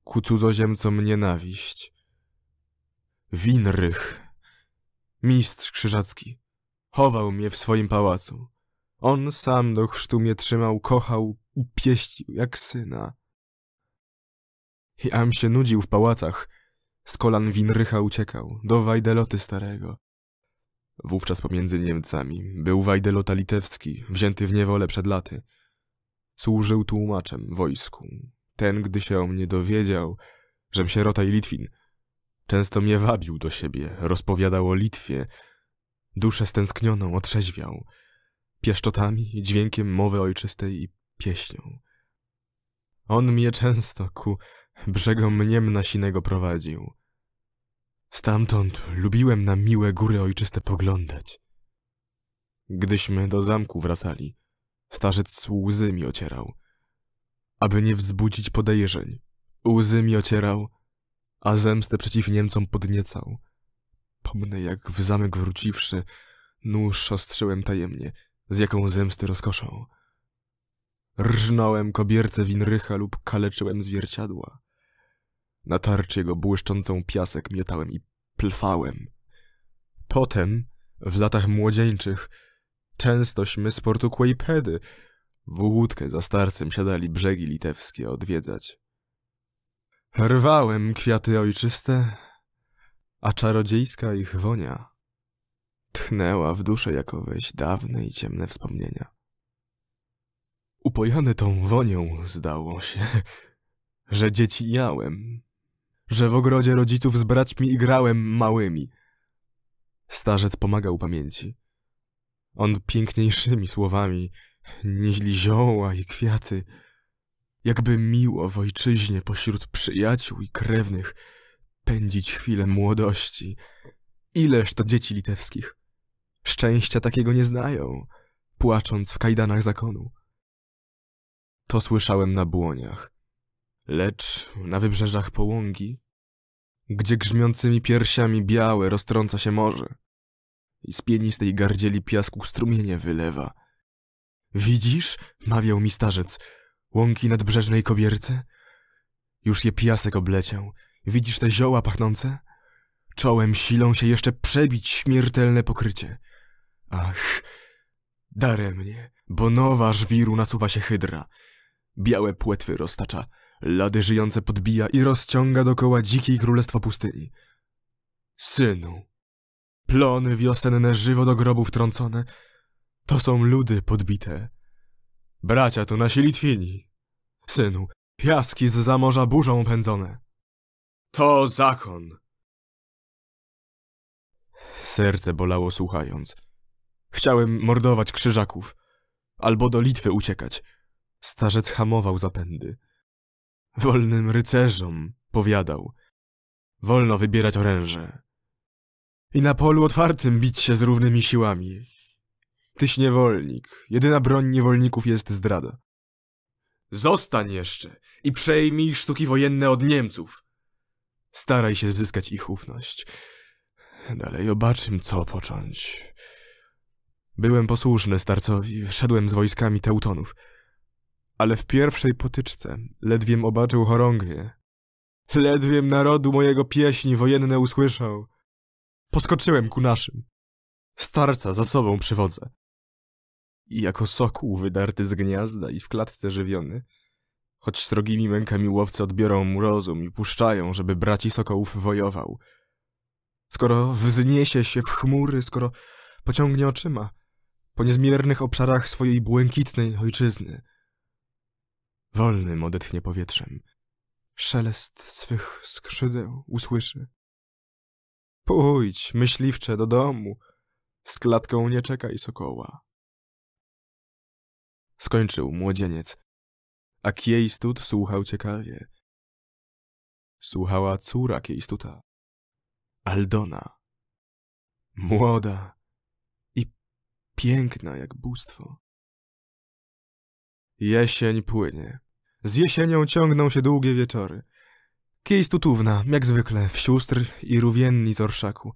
Ku cudzoziemcom nienawiść. Winrych mistrz krzyżacki. Chował mnie w swoim pałacu. On sam do chrztu mnie trzymał, kochał, upieścił jak syna. Jam się nudził w pałacach. Z kolan Winrycha uciekał, do Wajdeloty starego. Wówczas pomiędzy Niemcami był Wajdelota litewski, wzięty w niewolę przed laty. Służył tłumaczem wojsku. Ten, gdy się o mnie dowiedział, żem sierota i Litwin – Często mnie wabił do siebie, rozpowiadał o Litwie. Duszę stęsknioną otrzeźwiał. Pieszczotami, dźwiękiem mowy ojczystej i pieśnią. On mnie często ku brzegom mniemna sinego prowadził. Stamtąd lubiłem na miłe góry ojczyste poglądać. Gdyśmy do zamku wracali, starzec łzy mi ocierał. Aby nie wzbudzić podejrzeń, łzy mi ocierał, a zemstę przeciw Niemcom podniecał. Pomnę, jak w zamek wróciwszy, nóż ostrzyłem tajemnie, z jaką zemsty rozkoszą. Rżnąłem kobierce winrycha lub kaleczyłem zwierciadła. Na tarczy jego błyszczącą piasek miotałem i plfałem. Potem, w latach młodzieńczych, częstośmy z portu Quaipedy w łódkę za starcem siadali brzegi litewskie odwiedzać. Rwałem kwiaty ojczyste, a czarodziejska ich wonia tchnęła w duszę jakoweś dawne i ciemne wspomnienia. Upojany tą wonią zdało się, że dzieci że w ogrodzie rodziców z braćmi igrałem małymi. Starzec pomagał pamięci. On piękniejszymi słowami niźli zioła i kwiaty, jakby miło w ojczyźnie pośród przyjaciół i krewnych pędzić chwilę młodości. Ileż to dzieci litewskich. Szczęścia takiego nie znają, płacząc w kajdanach zakonu. To słyszałem na błoniach. Lecz na wybrzeżach połągi, gdzie grzmiącymi piersiami białe roztrąca się morze i z pienistej gardzieli piasku strumienie wylewa. Widzisz, mawiał mi starzec, Łąki nadbrzeżnej kobiercy? Już je piasek obleciał. Widzisz te zioła pachnące? Czołem silą się jeszcze przebić śmiertelne pokrycie. Ach, daremnie, bo nowa żwiru nasuwa się hydra. Białe płetwy roztacza, lady żyjące podbija i rozciąga dokoła dzikiej królestwa pustyni. Synu, plony wiosenne żywo do grobów trącone, to są ludy podbite, Bracia to nasi Litwini. Synu, piaski z zamorza burzą pędzone. To zakon. Serce bolało słuchając. Chciałem mordować krzyżaków, albo do Litwy uciekać. Starzec hamował zapędy. Wolnym rycerzom, powiadał. Wolno wybierać oręże. I na polu otwartym bić się z równymi siłami. Tyś niewolnik. Jedyna broń niewolników jest zdrada. Zostań jeszcze i przejmij sztuki wojenne od Niemców. Staraj się zyskać ich ufność. Dalej obaczym, co począć. Byłem posłuszny starcowi, wszedłem z wojskami Teutonów. Ale w pierwszej potyczce ledwiem obaczył chorągwie. Ledwiem narodu mojego pieśni wojenne usłyszał. Poskoczyłem ku naszym. Starca za sobą przywodzę i jako sokół wydarty z gniazda i w klatce żywiony. Choć srogimi mękami łowcy odbiorą mu rozum i puszczają, żeby braci sokołów wojował. Skoro wzniesie się w chmury, skoro pociągnie oczyma po niezmiernych obszarach swojej błękitnej ojczyzny. Wolnym odetchnie powietrzem. Szelest swych skrzydeł usłyszy. Pójdź, myśliwcze, do domu. Z klatką nie czekaj sokoła. Skończył młodzieniec. A Kiejstut słuchał ciekawie. Słuchała córa Kiejstuta. Aldona. Młoda i piękna jak bóstwo. Jesień płynie. Z jesienią ciągną się długie wieczory. Kiej jak zwykle, w sióstr i rówienni z orszaku.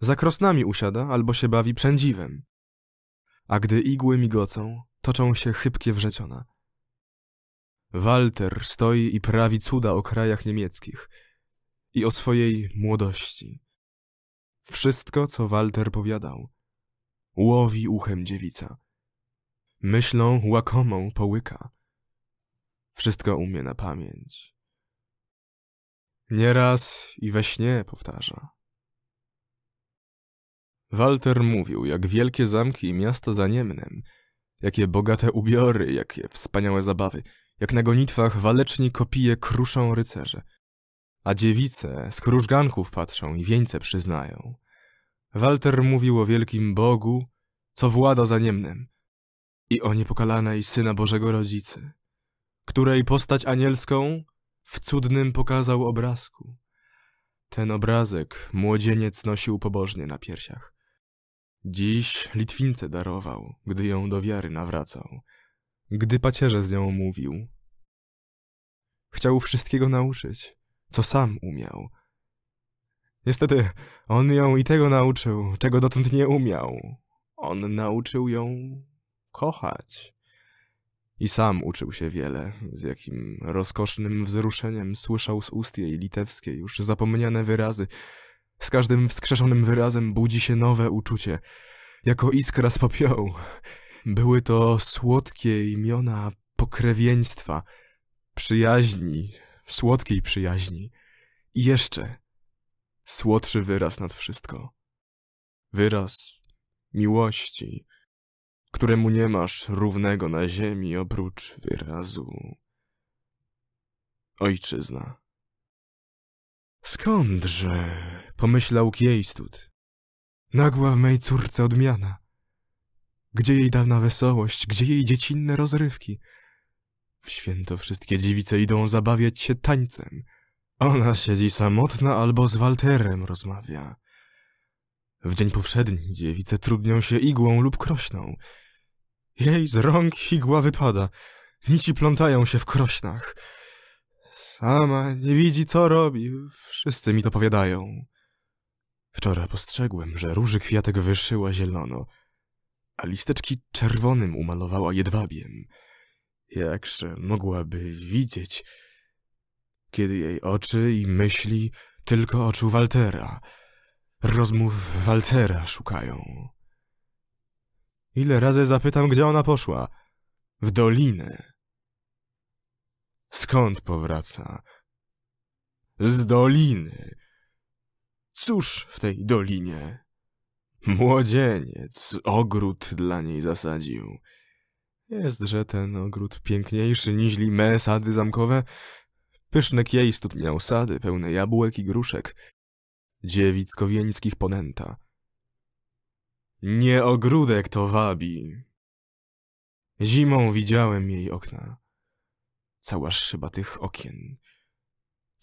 Za krosnami usiada albo się bawi przędziwem. A gdy igły migocą, toczą się chybkie wrzeciona. Walter stoi i prawi cuda o krajach niemieckich i o swojej młodości. Wszystko, co Walter powiadał, łowi uchem dziewica. Myślą łakomą połyka. Wszystko umie na pamięć. Nieraz i we śnie powtarza. Walter mówił, jak wielkie zamki i miasta za Niemnem – Jakie bogate ubiory, jakie wspaniałe zabawy. Jak na gonitwach waleczni kopije kruszą rycerze. A dziewice z krużganków patrzą i wieńce przyznają. Walter mówił o wielkim Bogu, co włada za niemnym. I o niepokalanej Syna Bożego Rodzicy, której postać anielską w cudnym pokazał obrazku. Ten obrazek młodzieniec nosił pobożnie na piersiach. Dziś Litwince darował, gdy ją do wiary nawracał, gdy pacierze z nią mówił. Chciał wszystkiego nauczyć, co sam umiał. Niestety, on ją i tego nauczył, czego dotąd nie umiał. On nauczył ją kochać. I sam uczył się wiele, z jakim rozkosznym wzruszeniem słyszał z ust jej litewskiej już zapomniane wyrazy, z każdym wskrzeszonym wyrazem budzi się nowe uczucie, jako iskra z popiołu. Były to słodkie imiona pokrewieństwa, przyjaźni, słodkiej przyjaźni. I jeszcze słodszy wyraz nad wszystko. Wyraz miłości, któremu nie masz równego na ziemi oprócz wyrazu ojczyzna. Skądże? pomyślał Kiejstut. Nagła w mej córce odmiana. Gdzie jej dawna wesołość, gdzie jej dziecinne rozrywki? W święto wszystkie dziewice idą zabawiać się tańcem. Ona siedzi samotna albo z Walterem rozmawia. W dzień powszedni dziewice trudnią się igłą lub krośną. Jej z rąk igła wypada, nici plątają się w krośnach. Sama nie widzi, co robi, wszyscy mi to powiadają. Wczoraj postrzegłem, że róży kwiatek wyszyła zielono, a listeczki czerwonym umalowała jedwabiem. Jakże mogłaby widzieć, kiedy jej oczy i myśli tylko oczu Waltera, rozmów Waltera szukają. Ile razy zapytam, gdzie ona poszła? W dolinę. Skąd powraca? Z doliny. Cóż w tej dolinie? Młodzieniec ogród dla niej zasadził. Jestże ten ogród piękniejszy niźli me sady zamkowe. Pysznek jej stóp miał sady pełne jabłek i gruszek. Dziewickowieńskich ponęta. Nie ogródek to wabi. Zimą widziałem jej okna. Cała szyba tych okien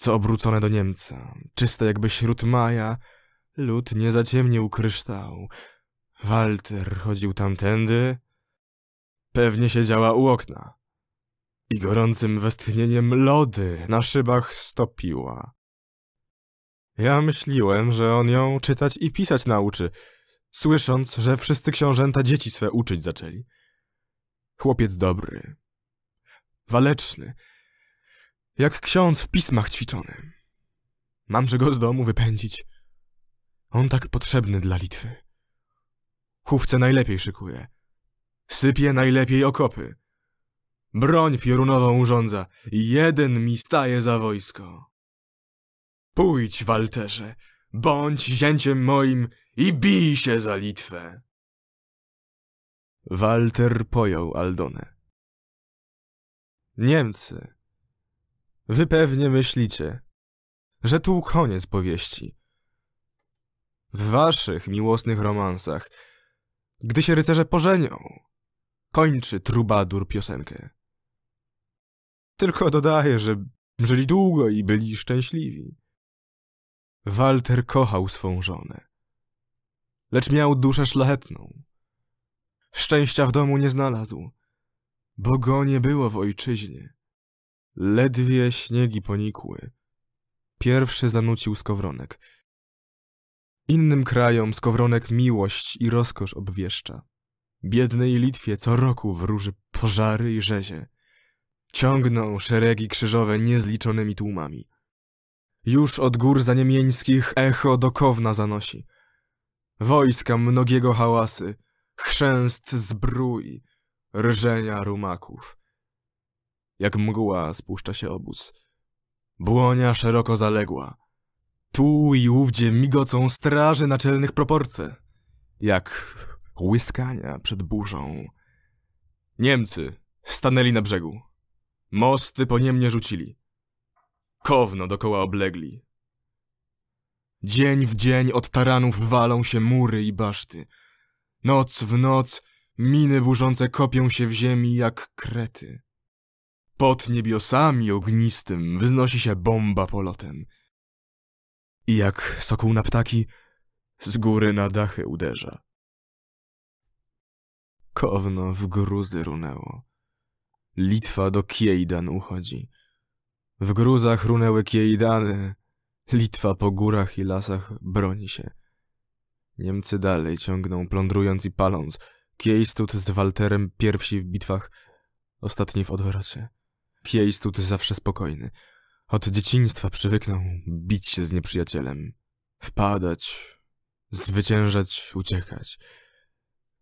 co obrócone do Niemca, czyste jakby śród maja, lód nie zaciemnił kryształu. Walter chodził tamtędy, pewnie siedziała u okna i gorącym westchnieniem lody na szybach stopiła. Ja myśliłem, że on ją czytać i pisać nauczy, słysząc, że wszyscy książęta dzieci swe uczyć zaczęli. Chłopiec dobry, waleczny, jak ksiądz w pismach ćwiczony. Mamże go z domu wypędzić. On tak potrzebny dla Litwy. Chówce najlepiej szykuje. Sypie najlepiej okopy. Broń piorunową urządza. Jeden mi staje za wojsko. Pójdź, Walterze, bądź zięciem moim i bij się za Litwę. Walter pojął Aldonę. Niemcy Wy pewnie myślicie, że tu koniec powieści. W waszych miłosnych romansach, gdy się rycerze pożenią, kończy trubadur piosenkę. Tylko dodaję, że żyli długo i byli szczęśliwi. Walter kochał swą żonę, lecz miał duszę szlachetną. Szczęścia w domu nie znalazł, bo go nie było w ojczyźnie. Ledwie śniegi ponikły. Pierwszy zanucił skowronek. Innym krajom skowronek miłość i rozkosz obwieszcza. Biednej Litwie co roku wróży pożary i rzezie. Ciągną szeregi krzyżowe niezliczonymi tłumami. Już od gór zaniemieńskich echo do kowna zanosi. Wojska mnogiego hałasy, chrzęst zbrój, rżenia rumaków jak mgła spuszcza się obóz. Błonia szeroko zaległa. Tu i ówdzie migocą straże naczelnych proporce, jak łyskania przed burzą. Niemcy stanęli na brzegu. Mosty po niemnie rzucili. Kowno dokoła oblegli. Dzień w dzień od taranów walą się mury i baszty. Noc w noc miny burzące kopią się w ziemi jak krety. Pod niebiosami ognistym wznosi się bomba polotem. I jak sokół na ptaki, z góry na dachy uderza. Kowno w gruzy runęło. Litwa do Kiejdan uchodzi. W gruzach runęły Kiejdany. Litwa po górach i lasach broni się. Niemcy dalej ciągną, plądrując i paląc. Kiejstut z Walterem pierwsi w bitwach, ostatni w odwrocie. Piejstut zawsze spokojny. Od dzieciństwa przywyknął bić się z nieprzyjacielem. Wpadać, zwyciężać, uciekać.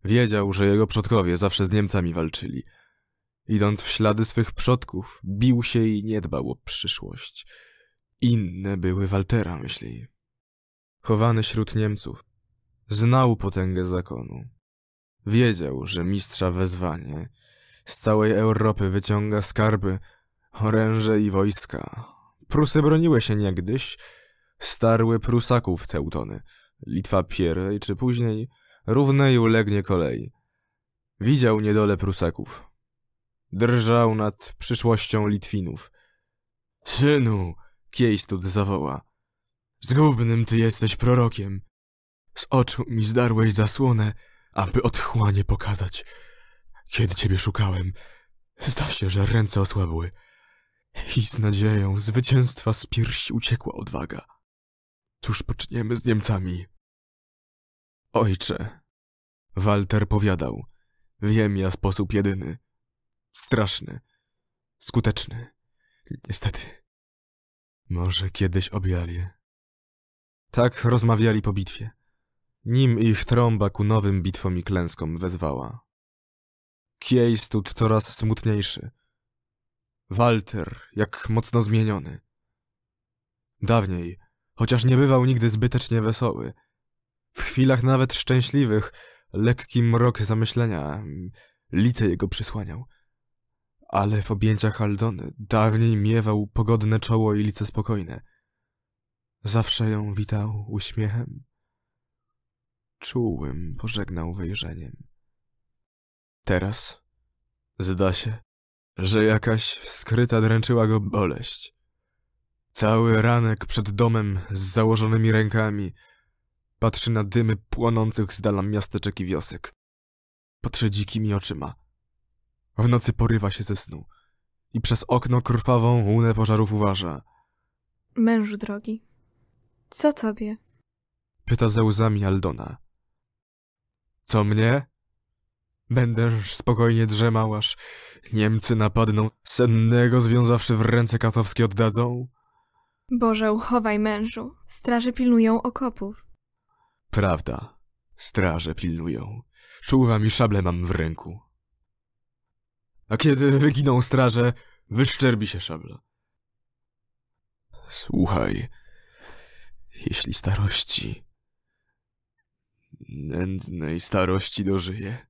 Wiedział, że jego przodkowie zawsze z Niemcami walczyli. Idąc w ślady swych przodków, bił się i nie dbał o przyszłość. Inne były Waltera, myśli. Chowany wśród Niemców, znał potęgę zakonu. Wiedział, że mistrza wezwanie z całej Europy wyciąga skarby, oręże i wojska. Prusy broniły się niegdyś, starły Prusaków Teutony. Litwa pierwej czy później równej ulegnie kolei. Widział niedole Prusaków. Drżał nad przyszłością Litwinów. Synu, Kiejstud zawoła. Zgubnym ty jesteś prorokiem. Z oczu mi zdarłeś zasłonę, aby otchłanie pokazać. Kiedy ciebie szukałem, zda się, że ręce osłabły. I z nadzieją zwycięstwa z piersi uciekła odwaga. Cóż poczniemy z Niemcami? Ojcze, Walter powiadał, wiem ja sposób jedyny. Straszny, skuteczny, niestety. Może kiedyś objawię. Tak rozmawiali po bitwie. Nim ich trąba ku nowym bitwom i klęskom wezwała. Kiejstud coraz smutniejszy. Walter, jak mocno zmieniony. Dawniej, chociaż nie bywał nigdy zbytecznie wesoły, w chwilach nawet szczęśliwych, lekki mrok zamyślenia mm, lice jego przysłaniał. Ale w objęciach Aldony dawniej miewał pogodne czoło i lice spokojne. Zawsze ją witał uśmiechem. Czułym pożegnał wejrzeniem. Teraz zda się, że jakaś skryta dręczyła go boleść. Cały ranek przed domem z założonymi rękami patrzy na dymy płonących z dala miasteczek i wiosek. Patrzy dzikimi oczyma. W nocy porywa się ze snu i przez okno krwawą łunę pożarów uważa. Mężu drogi, co tobie? Pyta ze łzami Aldona. Co mnie? Będziesz spokojnie drzemał, aż Niemcy napadną, sennego związawszy w ręce katowskie oddadzą? Boże, uchowaj mężu. Straże pilnują okopów. Prawda. Straże pilnują. Czuwam i szable mam w ręku. A kiedy wyginą straże, wyszczerbi się szabla. Słuchaj, jeśli starości, nędznej starości dożyje.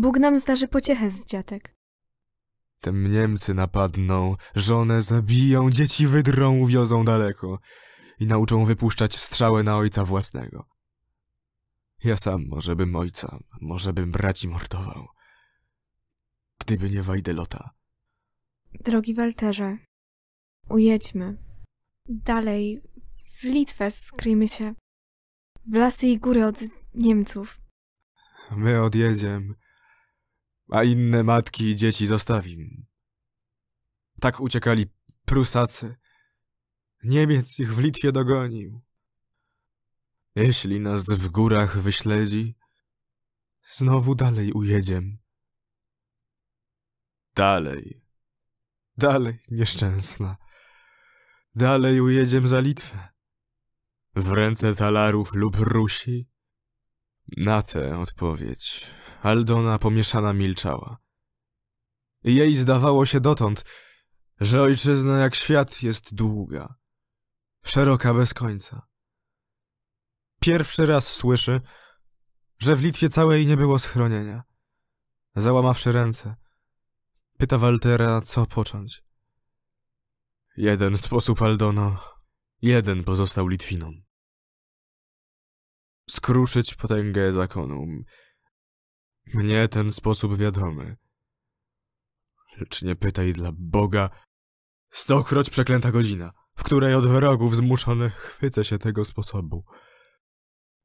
Bóg nam zdarzy pociechę z dziatek. Tem Niemcy napadną, żonę zabiją, dzieci wydrą, uwiozą daleko i nauczą wypuszczać strzałę na ojca własnego. Ja sam może bym ojca, może bym braci mordował, gdyby nie Wajdelota. Drogi Walterze, ujedźmy. Dalej, w Litwę skryjmy się. W lasy i góry od Niemców. My odjedziemy a inne matki i dzieci zostawim. Tak uciekali Prusacy. Niemiec ich w Litwie dogonił. Jeśli nas w górach wyśledzi, znowu dalej ujedziem. Dalej. Dalej, nieszczęsna. Dalej ujedziem za Litwę. W ręce talarów lub Rusi? Na tę odpowiedź Aldona pomieszana milczała. Jej zdawało się dotąd, że ojczyzna jak świat jest długa, szeroka bez końca. Pierwszy raz słyszy, że w Litwie całej nie było schronienia. Załamawszy ręce, pyta Waltera, co począć. Jeden sposób, Aldono, jeden pozostał Litwinom. Skruszyć potęgę zakonu, mnie ten sposób wiadomy. Lecz nie pytaj dla Boga. Stokroć przeklęta godzina, w której od wrogów zmuszony chwycę się tego sposobu.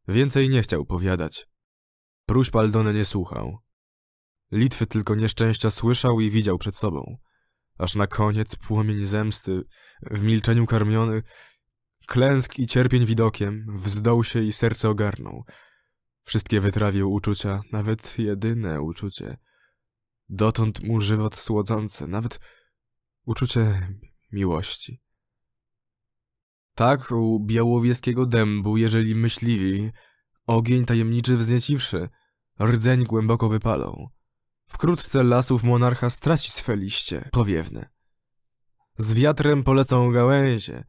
Więcej nie chciał powiadać. Próśb Aldone nie słuchał. Litwy tylko nieszczęścia słyszał i widział przed sobą. Aż na koniec płomień zemsty, w milczeniu karmiony, klęsk i cierpień widokiem, wzdął się i serce ogarnął. Wszystkie wytrawił uczucia, nawet jedyne uczucie. Dotąd mu żywot słodzące, nawet uczucie miłości. Tak u białowieskiego dębu, jeżeli myśliwi, ogień tajemniczy wznieciwszy, rdzeń głęboko wypalą. Wkrótce lasów monarcha straci swe liście powiewne. Z wiatrem polecą gałęzie,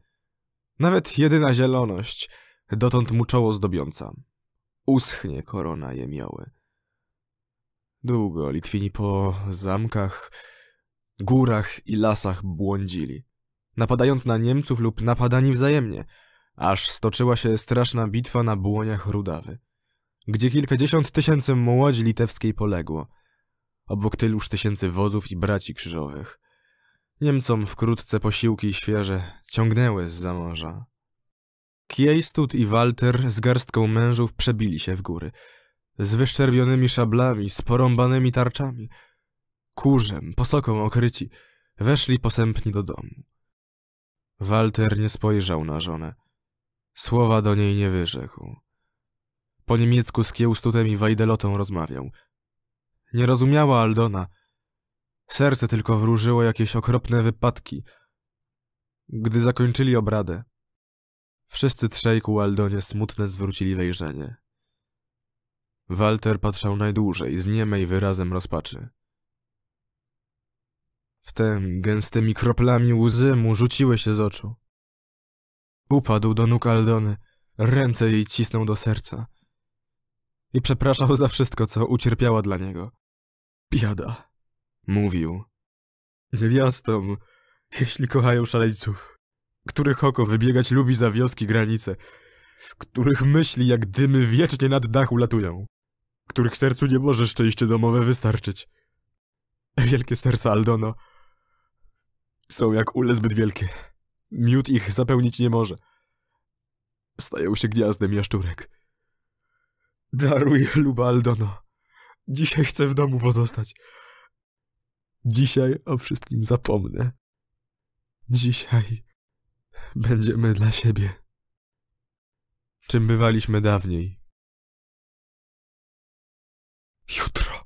nawet jedyna zieloność, dotąd mu czoło zdobiąca uschnie korona jemioły. Długo Litwini po zamkach, górach i lasach błądzili, napadając na Niemców lub napadani wzajemnie, aż stoczyła się straszna bitwa na błoniach Rudawy, gdzie kilkadziesiąt tysięcy młodzi litewskiej poległo, obok tyluż tysięcy wozów i braci krzyżowych. Niemcom wkrótce posiłki świeże ciągnęły z za morza. Kiejstut i Walter z garstką mężów przebili się w góry. Z wyszczerbionymi szablami, z porąbanymi tarczami. Kurzem, posoką okryci, weszli posępni do domu. Walter nie spojrzał na żonę. Słowa do niej nie wyrzekł. Po niemiecku z Kiełstutem i Wajdelotą rozmawiał. Nie rozumiała Aldona. Serce tylko wróżyło jakieś okropne wypadki. Gdy zakończyli obradę, Wszyscy trzej ku Aldonie smutne zwrócili wejrzenie. Walter patrzał najdłużej, z niemej wyrazem rozpaczy. Wtem gęstymi kroplami łzy mu rzuciły się z oczu. Upadł do nóg Aldony, ręce jej cisnął do serca. I przepraszał za wszystko, co ucierpiała dla niego. Biada, mówił. Niewiastom, jeśli kochają szaleńców których oko wybiegać lubi za wioski granice, których myśli jak dymy wiecznie nad dachu latują, których sercu nie może szczęście domowe wystarczyć. Wielkie serca Aldono są jak ule zbyt wielkie. Miód ich zapełnić nie może. Stają się gniazdem jaszczurek. Daruj, luba Aldono. Dzisiaj chcę w domu pozostać. Dzisiaj o wszystkim zapomnę. Dzisiaj Będziemy dla siebie. Czym bywaliśmy dawniej. Jutro.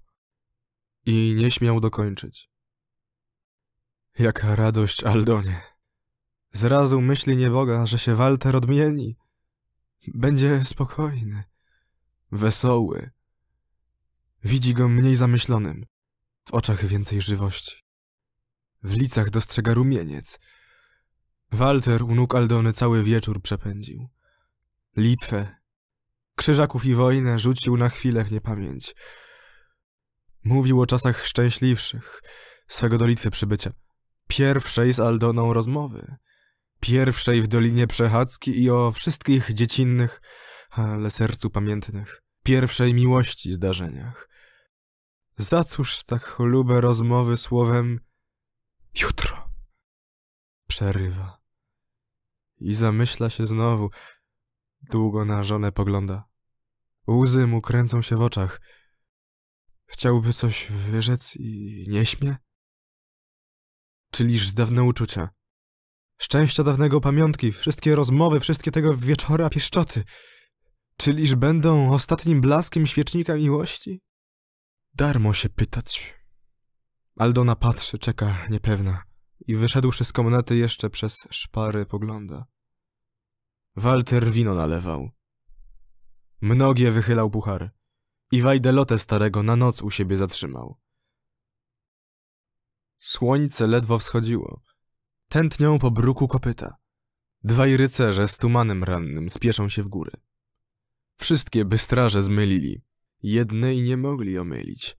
I nie śmiał dokończyć. Jaka radość, Aldonie. Zrazu myśli nieboga, że się Walter odmieni. Będzie spokojny, wesoły. Widzi go mniej zamyślonym, w oczach więcej żywości. W licach dostrzega rumieniec, Walter u nóg Aldony cały wieczór przepędził. Litwę, krzyżaków i wojnę rzucił na chwilę w niepamięć. Mówił o czasach szczęśliwszych, swego do Litwy przybycia, pierwszej z Aldoną rozmowy, pierwszej w Dolinie Przechadzki i o wszystkich dziecinnych, ale sercu pamiętnych, pierwszej miłości zdarzeniach. Za cóż tak chlubę rozmowy słowem jutro? Przerywa i zamyśla się znowu. Długo na żonę pogląda. Łzy mu kręcą się w oczach. Chciałby coś wyrzec i nie śmie? Czyliż dawne uczucia. Szczęścia dawnego pamiątki, wszystkie rozmowy, wszystkie tego wieczora pieszczoty. Czyliż będą ostatnim blaskiem świecznika miłości? Darmo się pytać. Aldona patrzy, czeka niepewna i wyszedłszy z komnaty jeszcze przez szpary pogląda. Walter wino nalewał. Mnogie wychylał puchar. i Wajdelotę starego na noc u siebie zatrzymał. Słońce ledwo wschodziło. Tętnią po bruku kopyta. Dwaj rycerze z tumanem rannym spieszą się w góry. Wszystkie by straże zmylili. Jednej nie mogli omylić.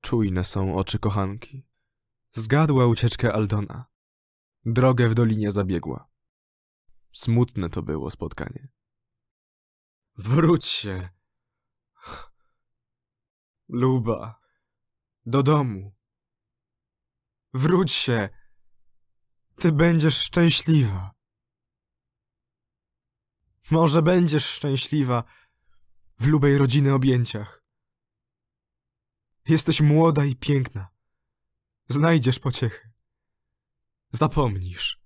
Czujne są oczy kochanki. Zgadła ucieczkę Aldona. Drogę w dolinie zabiegła. Smutne to było spotkanie. Wróć się! Luba! Do domu! Wróć się! Ty będziesz szczęśliwa! Może będziesz szczęśliwa w lubej rodziny objęciach. Jesteś młoda i piękna znajdziesz pociechy. Zapomnisz.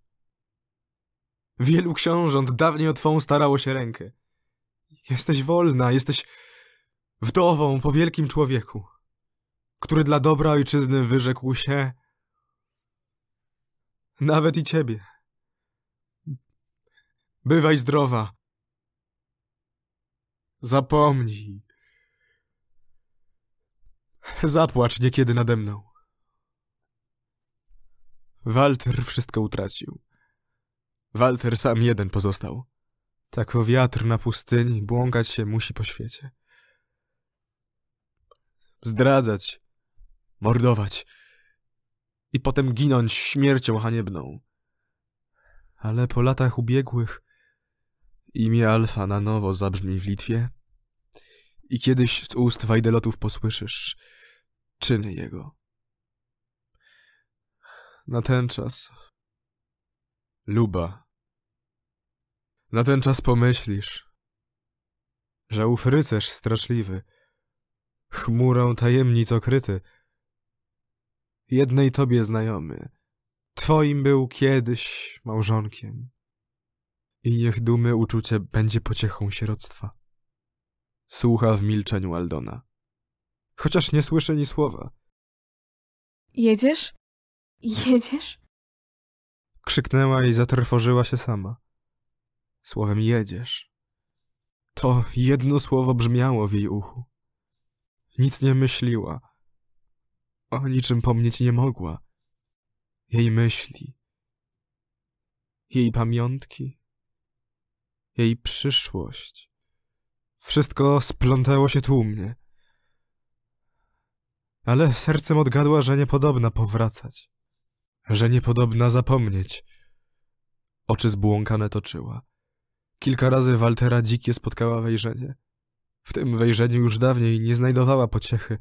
Wielu książąt dawniej o twą starało się rękę. Jesteś wolna, jesteś wdową po wielkim człowieku, który dla dobra ojczyzny wyrzekł się nawet i ciebie. Bywaj zdrowa. Zapomnij. Zapłacz niekiedy nade mną. Walter wszystko utracił. Walter sam jeden pozostał. Tako wiatr na pustyni, błąkać się musi po świecie. Zdradzać, mordować i potem ginąć śmiercią haniebną. Ale po latach ubiegłych imię Alfa na nowo zabrzmi w Litwie i kiedyś z ust Wajdelotów posłyszysz czyny jego na ten czas. Luba. Na ten czas pomyślisz, że ów rycerz straszliwy, chmurą tajemnic okryty, jednej tobie znajomy, twoim był kiedyś małżonkiem. I niech dumy uczucie będzie pociechą sieroctwa. Słucha w milczeniu Aldona. Chociaż nie słyszy ni słowa. Jedziesz? Jedziesz? Krzyknęła i zatrwożyła się sama. Słowem jedziesz. To jedno słowo brzmiało w jej uchu. Nic nie myśliła. O niczym pomnieć nie mogła. Jej myśli. Jej pamiątki. Jej przyszłość. Wszystko splątało się tłumnie. Ale sercem odgadła, że niepodobna powracać że niepodobna zapomnieć. Oczy zbłąkane toczyła. Kilka razy Waltera dzikie spotkała wejrzenie. W tym wejrzeniu już dawniej nie znajdowała pociechy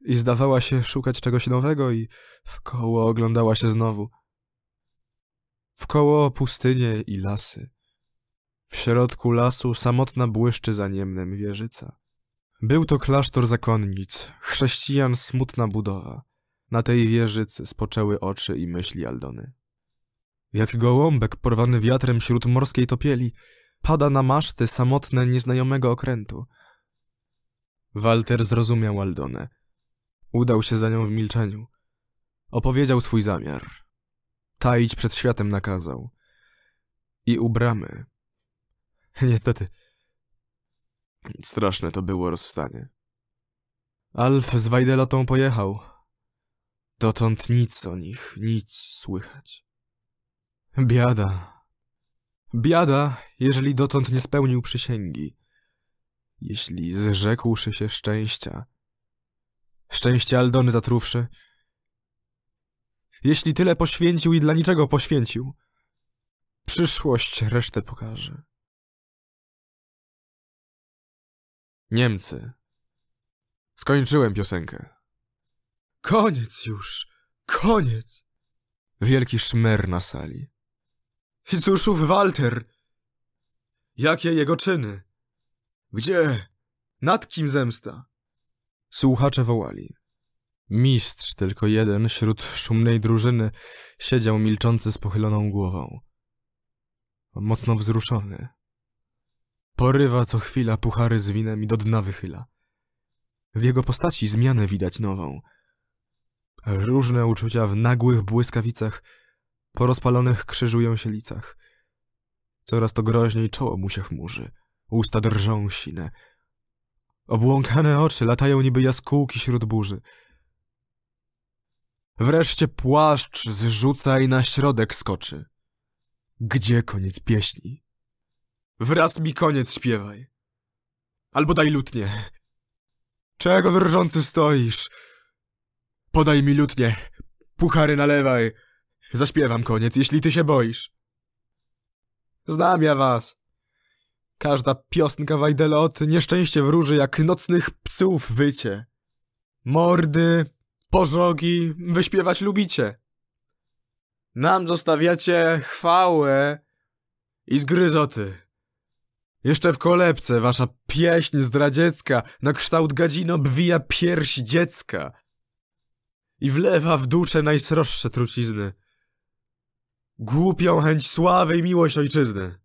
i zdawała się szukać czegoś nowego i wkoło oglądała się znowu. Wkoło pustynie i lasy. W środku lasu samotna błyszczy za niemnem wieżyca. Był to klasztor zakonnic, chrześcijan smutna budowa. Na tej wieży spoczęły oczy i myśli Aldony. Jak gołąbek porwany wiatrem wśród morskiej topieli, pada na maszty samotne nieznajomego okrętu. Walter zrozumiał Aldonę. Udał się za nią w milczeniu. Opowiedział swój zamiar. Taić przed światem nakazał. I u bramy. Niestety. Straszne to było rozstanie. Alf z Wajdelotą pojechał, Dotąd nic o nich, nic słychać. Biada. Biada, jeżeli dotąd nie spełnił przysięgi. Jeśli zrzekłszy się szczęścia. Szczęście Aldony zatruwszy. Jeśli tyle poświęcił i dla niczego poświęcił. Przyszłość resztę pokaże. Niemcy. Skończyłem piosenkę. Koniec już! Koniec! Wielki szmer na sali. I cóż ów Walter? Jakie jego czyny? Gdzie? Nad kim zemsta? Słuchacze wołali. Mistrz, tylko jeden, wśród szumnej drużyny, siedział milczący z pochyloną głową. Mocno wzruszony. Porywa co chwila puchary z winem i do dna wychyla. W jego postaci zmianę widać nową – Różne uczucia w nagłych błyskawicach, po rozpalonych krzyżują się licach. Coraz to groźniej czoło mu się chmurzy, usta drżą sine. Obłąkane oczy latają niby jaskółki śród burzy. Wreszcie płaszcz zrzuca i na środek skoczy. Gdzie koniec pieśni? Wraz mi koniec śpiewaj. Albo daj lutnie. Czego drżący stoisz? Podaj mi lutnie, Puchary nalewaj. Zaśpiewam koniec, jeśli ty się boisz. Znam ja was. Każda piosnka Wajdelot nieszczęście wróży jak nocnych psów wycie. Mordy, pożogi, wyśpiewać lubicie. Nam zostawiacie chwałę i zgryzoty. Jeszcze w kolebce wasza pieśń zdradziecka na kształt gadzin obwija pierś dziecka i wlewa w duszę najsroższe trucizny. Głupią chęć sławy i miłość ojczyzny.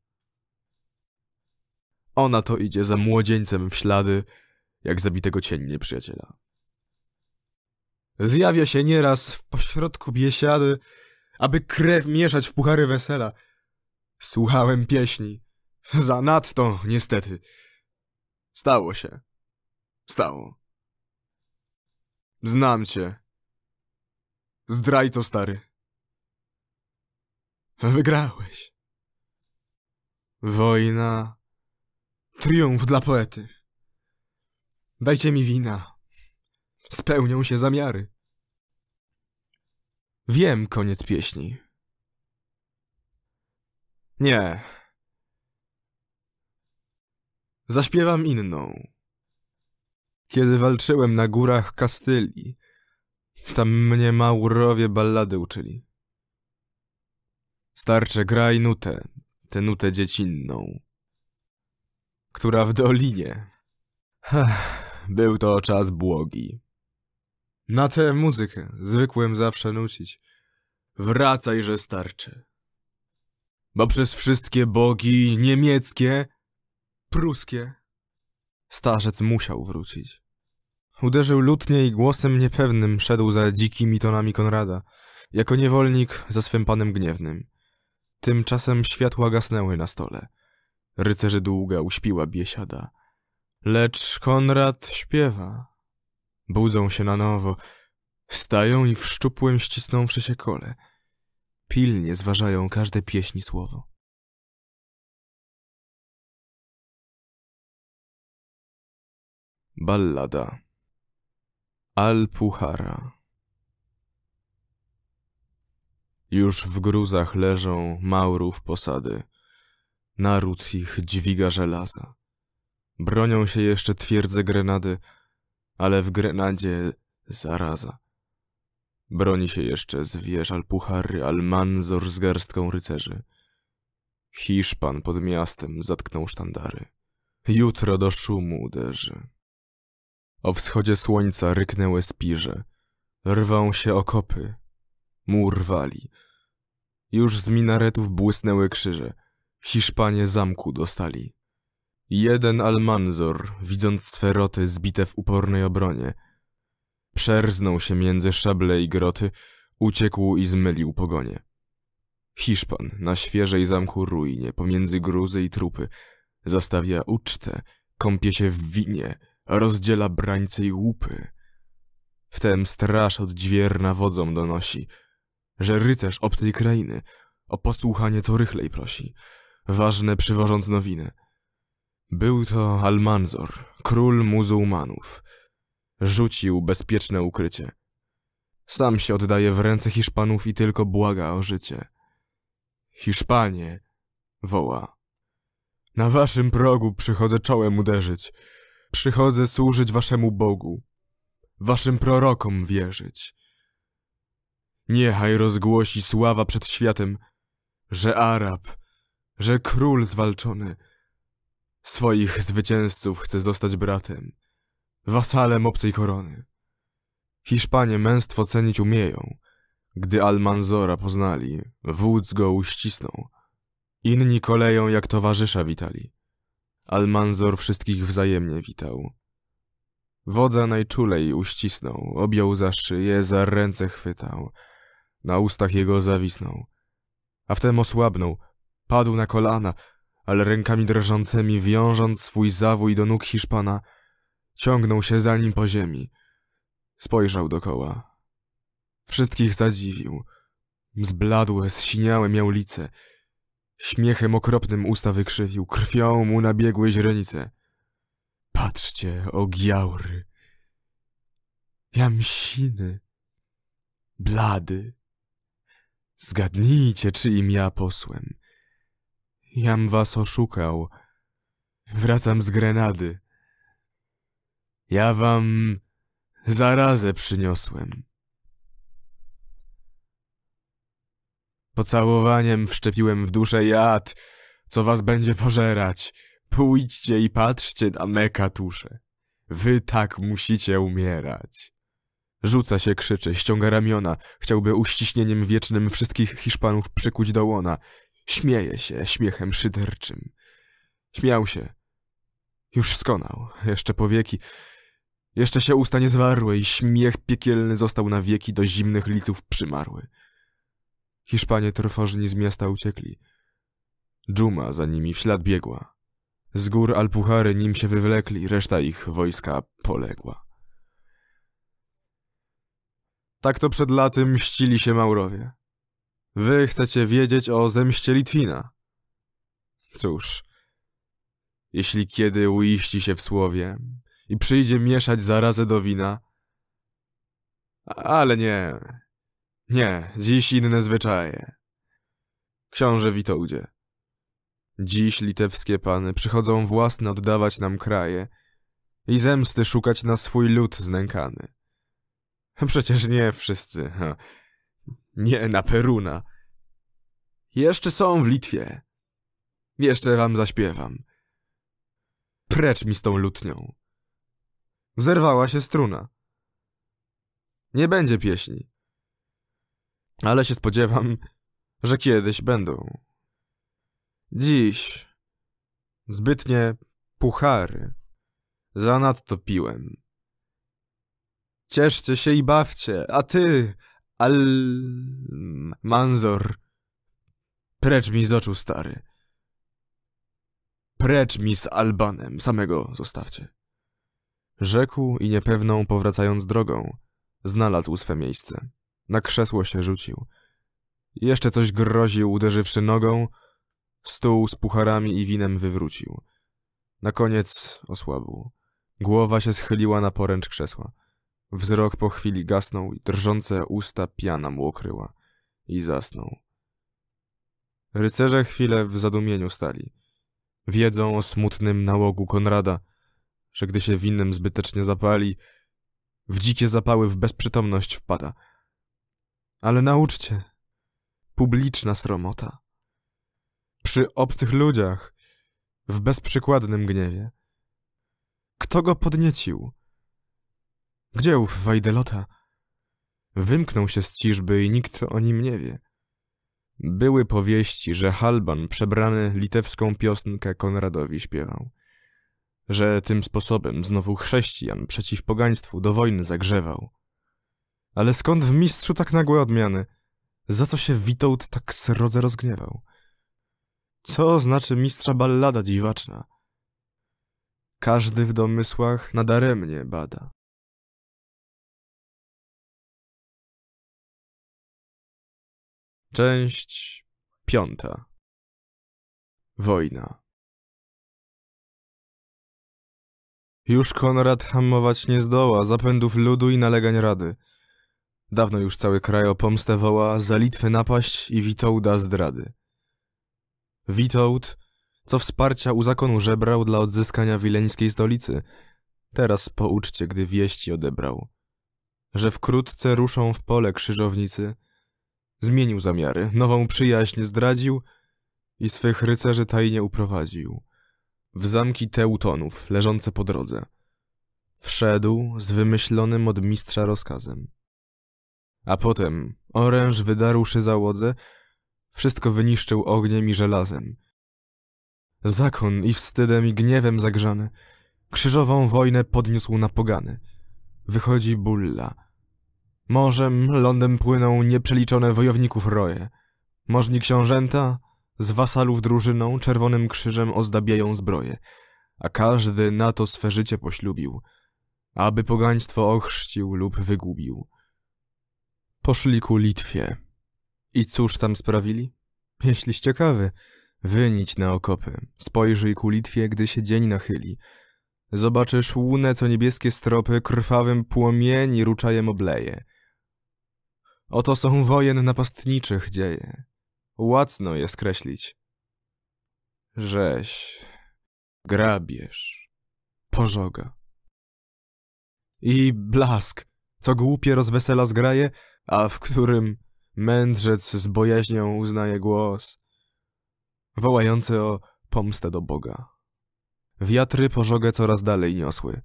Ona to idzie za młodzieńcem w ślady, jak zabitego cień nieprzyjaciela. Zjawia się nieraz w pośrodku biesiady, aby krew mieszać w puchary wesela. Słuchałem pieśni. Zanadto, niestety. Stało się. Stało. Znam cię, Zdrajco stary. Wygrałeś. Wojna. Triumf dla poety. Dajcie mi wina. Spełnią się zamiary. Wiem koniec pieśni. Nie. Zaśpiewam inną. Kiedy walczyłem na górach Kastylii, tam mnie maurowie ballady uczyli. Starcze graj nutę, tę nutę dziecinną, która w dolinie. był to czas błogi. Na tę muzykę zwykłem zawsze nucić. Wracaj, że starczy. Bo przez wszystkie bogi niemieckie, pruskie, starzec musiał wrócić. Uderzył lutnie i głosem niepewnym szedł za dzikimi tonami Konrada, jako niewolnik za swym panem gniewnym. Tymczasem światła gasnęły na stole. Rycerzy długa uśpiła biesiada. Lecz Konrad śpiewa. Budzą się na nowo, stają i w szczupłym ścisnąwszy się kole. Pilnie zważają każde pieśni słowo. Ballada Alpuhara. Już w gruzach leżą Maurów posady. Naród ich dźwiga żelaza. Bronią się jeszcze twierdze Grenady, ale w Grenadzie zaraza. Broni się jeszcze zwierz Alpuhary, Almanzor z garstką rycerzy. Hiszpan pod miastem zatknął sztandary. Jutro do szumu uderzy. O wschodzie słońca ryknęły spiże. Rwą się okopy. Mur wali. Już z minaretów błysnęły krzyże. Hiszpanie zamku dostali. Jeden Almanzor, widząc sferoty zbite w upornej obronie, przerznął się między szable i groty, uciekł i zmylił pogonie. Hiszpan na świeżej zamku ruinie, pomiędzy gruzy i trupy, zastawia ucztę, kąpie się w winie, rozdziela brańce i łupy. Wtem straż oddźwierna wodzom donosi, że rycerz obcej krainy o posłuchanie co rychlej prosi, ważne przywożąc nowiny. Był to Almanzor, król muzułmanów. Rzucił bezpieczne ukrycie. Sam się oddaje w ręce Hiszpanów i tylko błaga o życie. Hiszpanie, woła. Na waszym progu przychodzę czołem uderzyć. Przychodzę służyć waszemu Bogu, waszym prorokom wierzyć. Niechaj rozgłosi sława przed światem, że Arab, że król zwalczony swoich zwycięzców chce zostać bratem, wasalem obcej korony. Hiszpanie męstwo cenić umieją, gdy Almanzora poznali, wódz go uścisnął. Inni koleją jak towarzysza witali. Almanzor wszystkich wzajemnie witał. Wodza najczulej uścisnął, objął za szyję, za ręce chwytał. Na ustach jego zawisnął. A wtem osłabnął, padł na kolana, ale rękami drżącymi, wiążąc swój zawój do nóg Hiszpana, ciągnął się za nim po ziemi. Spojrzał dokoła. Wszystkich zadziwił. Zbladłe, zsiniałe miał lice – Śmiechem okropnym usta wykrzywił, krwią mu nabiegły źrenice. Patrzcie, ogiaury! Jamsiny! Blady! Zgadnijcie, czyim ja posłem. Jam was oszukał. Wracam z Grenady. Ja wam zarazę przyniosłem. Pocałowaniem wszczepiłem w duszę jad, co was będzie pożerać. Pójdźcie i patrzcie na me katusze. Wy tak musicie umierać. Rzuca się, krzyczy, ściąga ramiona, chciałby uściśnieniem wiecznym wszystkich Hiszpanów przykuć do łona. Śmieje się śmiechem szyderczym. Śmiał się. Już skonał, jeszcze powieki. Jeszcze się usta nie zwarły i śmiech piekielny został na wieki do zimnych liców przymarły. Hiszpanie trwożni z miasta uciekli. Dżuma za nimi w ślad biegła. Z gór Alpuchary nim się wywlekli, reszta ich wojska poległa. Tak to przed laty mścili się Maurowie. Wy chcecie wiedzieć o zemście Litwina. Cóż, jeśli kiedy uiści się w słowie i przyjdzie mieszać zarazę do wina... Ale nie, nie, dziś inne zwyczaje. Książę Witoldzie. Dziś litewskie pany przychodzą własne oddawać nam kraje i zemsty szukać na swój lud znękany. Przecież nie wszyscy. Nie na Peruna. Jeszcze są w Litwie. Jeszcze wam zaśpiewam. Precz mi z tą lutnią. Zerwała się struna. Nie będzie pieśni ale się spodziewam, że kiedyś będą. Dziś zbytnie puchary. Zanadto piłem. Cieszcie się i bawcie, a ty, al... Manzor, precz mi z oczu, stary. Precz mi z Albanem, samego zostawcie. Rzekł i niepewną, powracając drogą, znalazł swe miejsce. Na krzesło się rzucił. Jeszcze coś groził, uderzywszy nogą. Stół z pucharami i winem wywrócił. Na koniec osłabł. Głowa się schyliła na poręcz krzesła. Wzrok po chwili gasnął i drżące usta piana mu okryła. I zasnął. Rycerze chwilę w zadumieniu stali. Wiedzą o smutnym nałogu Konrada, że gdy się winnym zbytecznie zapali, w dzikie zapały w bezprzytomność wpada – ale nauczcie. Publiczna sromota. Przy obcych ludziach, w bezprzykładnym gniewie. Kto go podniecił? Gdzie ów Wajdelota? Wymknął się z ciżby i nikt o nim nie wie. Były powieści, że Halban przebrany litewską piosnkę Konradowi śpiewał. Że tym sposobem znowu chrześcijan przeciw pogaństwu do wojny zagrzewał. Ale skąd w mistrzu tak nagłe odmiany? Za co się Witold tak srodze rozgniewał? Co znaczy mistrza ballada dziwaczna? Każdy w domysłach nadaremnie bada. Część piąta. Wojna. Już Konrad hamować nie zdoła zapędów ludu i nalegań rady. Dawno już cały kraj o pomstę woła za litwę napaść i Witolda zdrady. Witold, co wsparcia u zakonu żebrał dla odzyskania wileńskiej stolicy, teraz po uczcie, gdy wieści odebrał, że wkrótce ruszą w pole krzyżownicy. Zmienił zamiary, nową przyjaźń zdradził i swych rycerzy tajnie uprowadził w zamki Teutonów leżące po drodze. Wszedł z wymyślonym od mistrza rozkazem. A potem oręż wydarł się załodze, wszystko wyniszczył ogniem i żelazem. Zakon i wstydem i gniewem zagrzany, krzyżową wojnę podniósł na pogany. Wychodzi bulla. Morzem, lądem płyną nieprzeliczone wojowników roje. Możni książęta z wasalów drużyną czerwonym krzyżem ozdabiają zbroje, a każdy na to swe życie poślubił, aby pogaństwo ochrzcił lub wygubił. Poszli ku Litwie. I cóż tam sprawili? Jeśliś ciekawy, wynić na okopy. Spojrzyj ku Litwie, gdy się dzień nachyli. Zobaczysz łunę, co niebieskie stropy krwawym płomieni ruczajem obleje. Oto są wojen napastniczych dzieje. Łacno je skreślić. Rzeź, grabież, pożoga. I blask, co głupie rozwesela zgraje, a w którym mędrzec z bojaźnią uznaje głos wołający o pomstę do Boga. Wiatry pożogę coraz dalej niosły.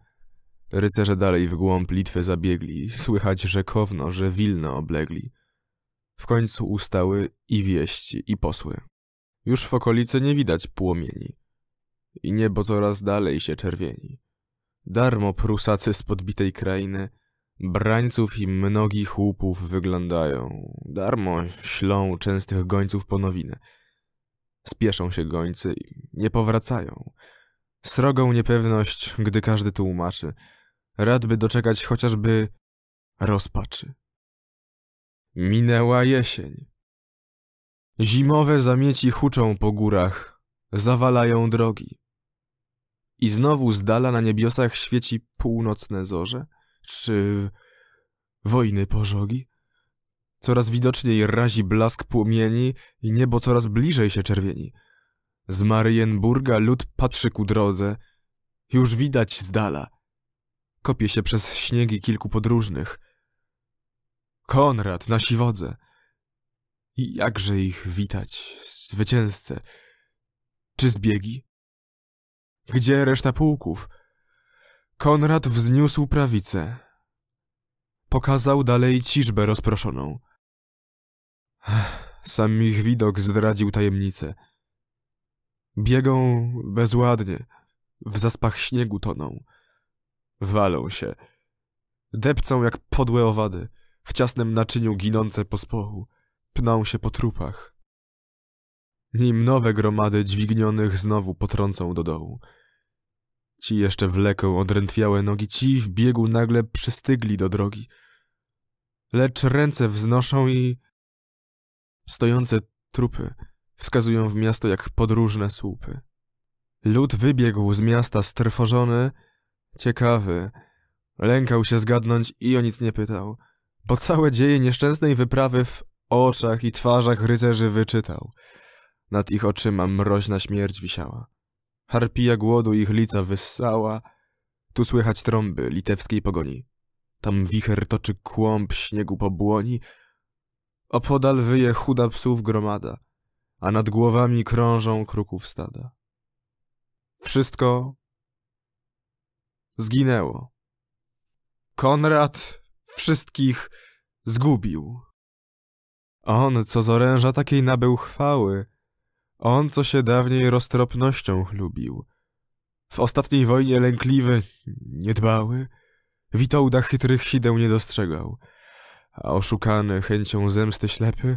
Rycerze dalej w głąb Litwy zabiegli, słychać rzekowno, że Wilno oblegli. W końcu ustały i wieści, i posły. Już w okolicy nie widać płomieni. I niebo coraz dalej się czerwieni. Darmo prusacy z podbitej krainy brańców i mnogich łupów wyglądają. Darmo ślą częstych gońców po nowinę. Spieszą się gońcy i nie powracają. Srogą niepewność, gdy każdy tłumaczy. Radby doczekać chociażby rozpaczy. Minęła jesień. Zimowe zamieci huczą po górach, zawalają drogi. I znowu z dala na niebiosach świeci północne zorze – czy... wojny pożogi? Coraz widoczniej razi blask płomieni i niebo coraz bliżej się czerwieni. Z Marienburga lud patrzy ku drodze. Już widać z dala. Kopie się przez śniegi kilku podróżnych. Konrad, nasi wodze. I jakże ich witać, zwycięzce? Czy zbiegi? Gdzie reszta pułków? Konrad wzniósł prawicę. Pokazał dalej ciżbę rozproszoną. Sam ich widok zdradził tajemnicę. Biegą bezładnie, w zaspach śniegu toną. Walą się. Depcą jak podłe owady, w ciasnym naczyniu ginące pospołu. Pną się po trupach. Nim nowe gromady dźwignionych znowu potrącą do dołu. Ci jeszcze wleką odrętwiałe nogi, ci w biegu nagle przystygli do drogi. Lecz ręce wznoszą i... Stojące trupy wskazują w miasto jak podróżne słupy. Lud wybiegł z miasta strwożony, ciekawy. Lękał się zgadnąć i o nic nie pytał, bo całe dzieje nieszczęsnej wyprawy w oczach i twarzach rycerzy wyczytał. Nad ich oczyma mroźna śmierć wisiała. Harpija głodu ich lica wyssała. Tu słychać trąby litewskiej pogoni. Tam wicher toczy kłąb śniegu po błoni. Opodal wyje chuda psów gromada, a nad głowami krążą kruków stada. Wszystko zginęło. Konrad wszystkich zgubił. On, co z oręża takiej nabył chwały, on, co się dawniej roztropnością chlubił. W ostatniej wojnie lękliwy, niedbały, Witolda chytrych sideł nie dostrzegał, a oszukany chęcią zemsty ślepy,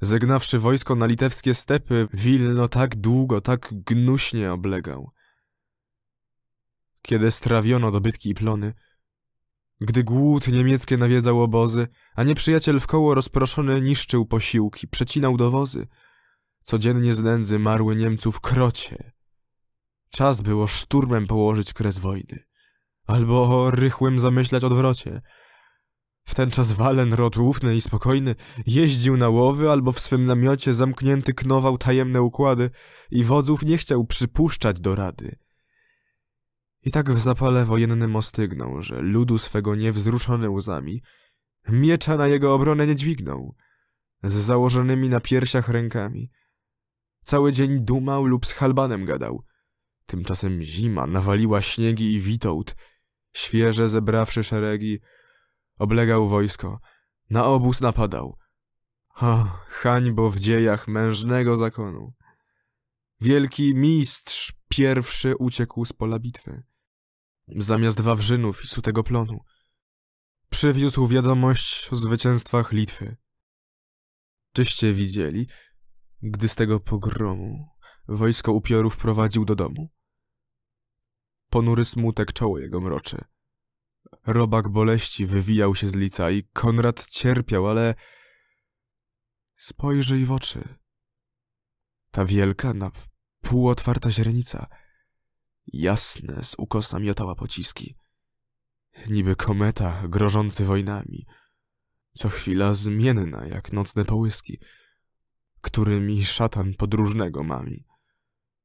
zegnawszy wojsko na litewskie stepy, Wilno tak długo, tak gnuśnie oblegał. Kiedy strawiono dobytki i plony, gdy głód niemieckie nawiedzał obozy, a nieprzyjaciel w koło rozproszony niszczył posiłki, przecinał dowozy – Codziennie z nędzy marły Niemców krocie. Czas było szturmem położyć kres wojny. Albo o rychłym zamyślać odwrocie. W ten czas Walen, rod i spokojny, jeździł na łowy albo w swym namiocie zamknięty knował tajemne układy i wodzów nie chciał przypuszczać do rady. I tak w zapale wojennym ostygnął, że ludu swego niewzruszony łzami, miecza na jego obronę nie dźwignął, z założonymi na piersiach rękami, Cały dzień dumał lub z Halbanem gadał. Tymczasem zima nawaliła śniegi i Witold, świeże zebrawszy szeregi, oblegał wojsko, na obóz napadał. Ha, hańbo w dziejach mężnego zakonu. Wielki mistrz pierwszy uciekł z pola bitwy. Zamiast Wawrzynów i sutego plonu. Przywiózł wiadomość o zwycięstwach Litwy. Czyście widzieli, gdy z tego pogromu wojsko upiorów prowadził do domu. Ponury smutek czoło jego mroczy. Robak boleści wywijał się z lica i Konrad cierpiał, ale... Spojrzyj w oczy. Ta wielka, na pół otwarta źrenica. Jasne, z ukosa miotała pociski. Niby kometa, grożący wojnami. Co chwila zmienna, jak nocne połyski którymi szatan podróżnego mami.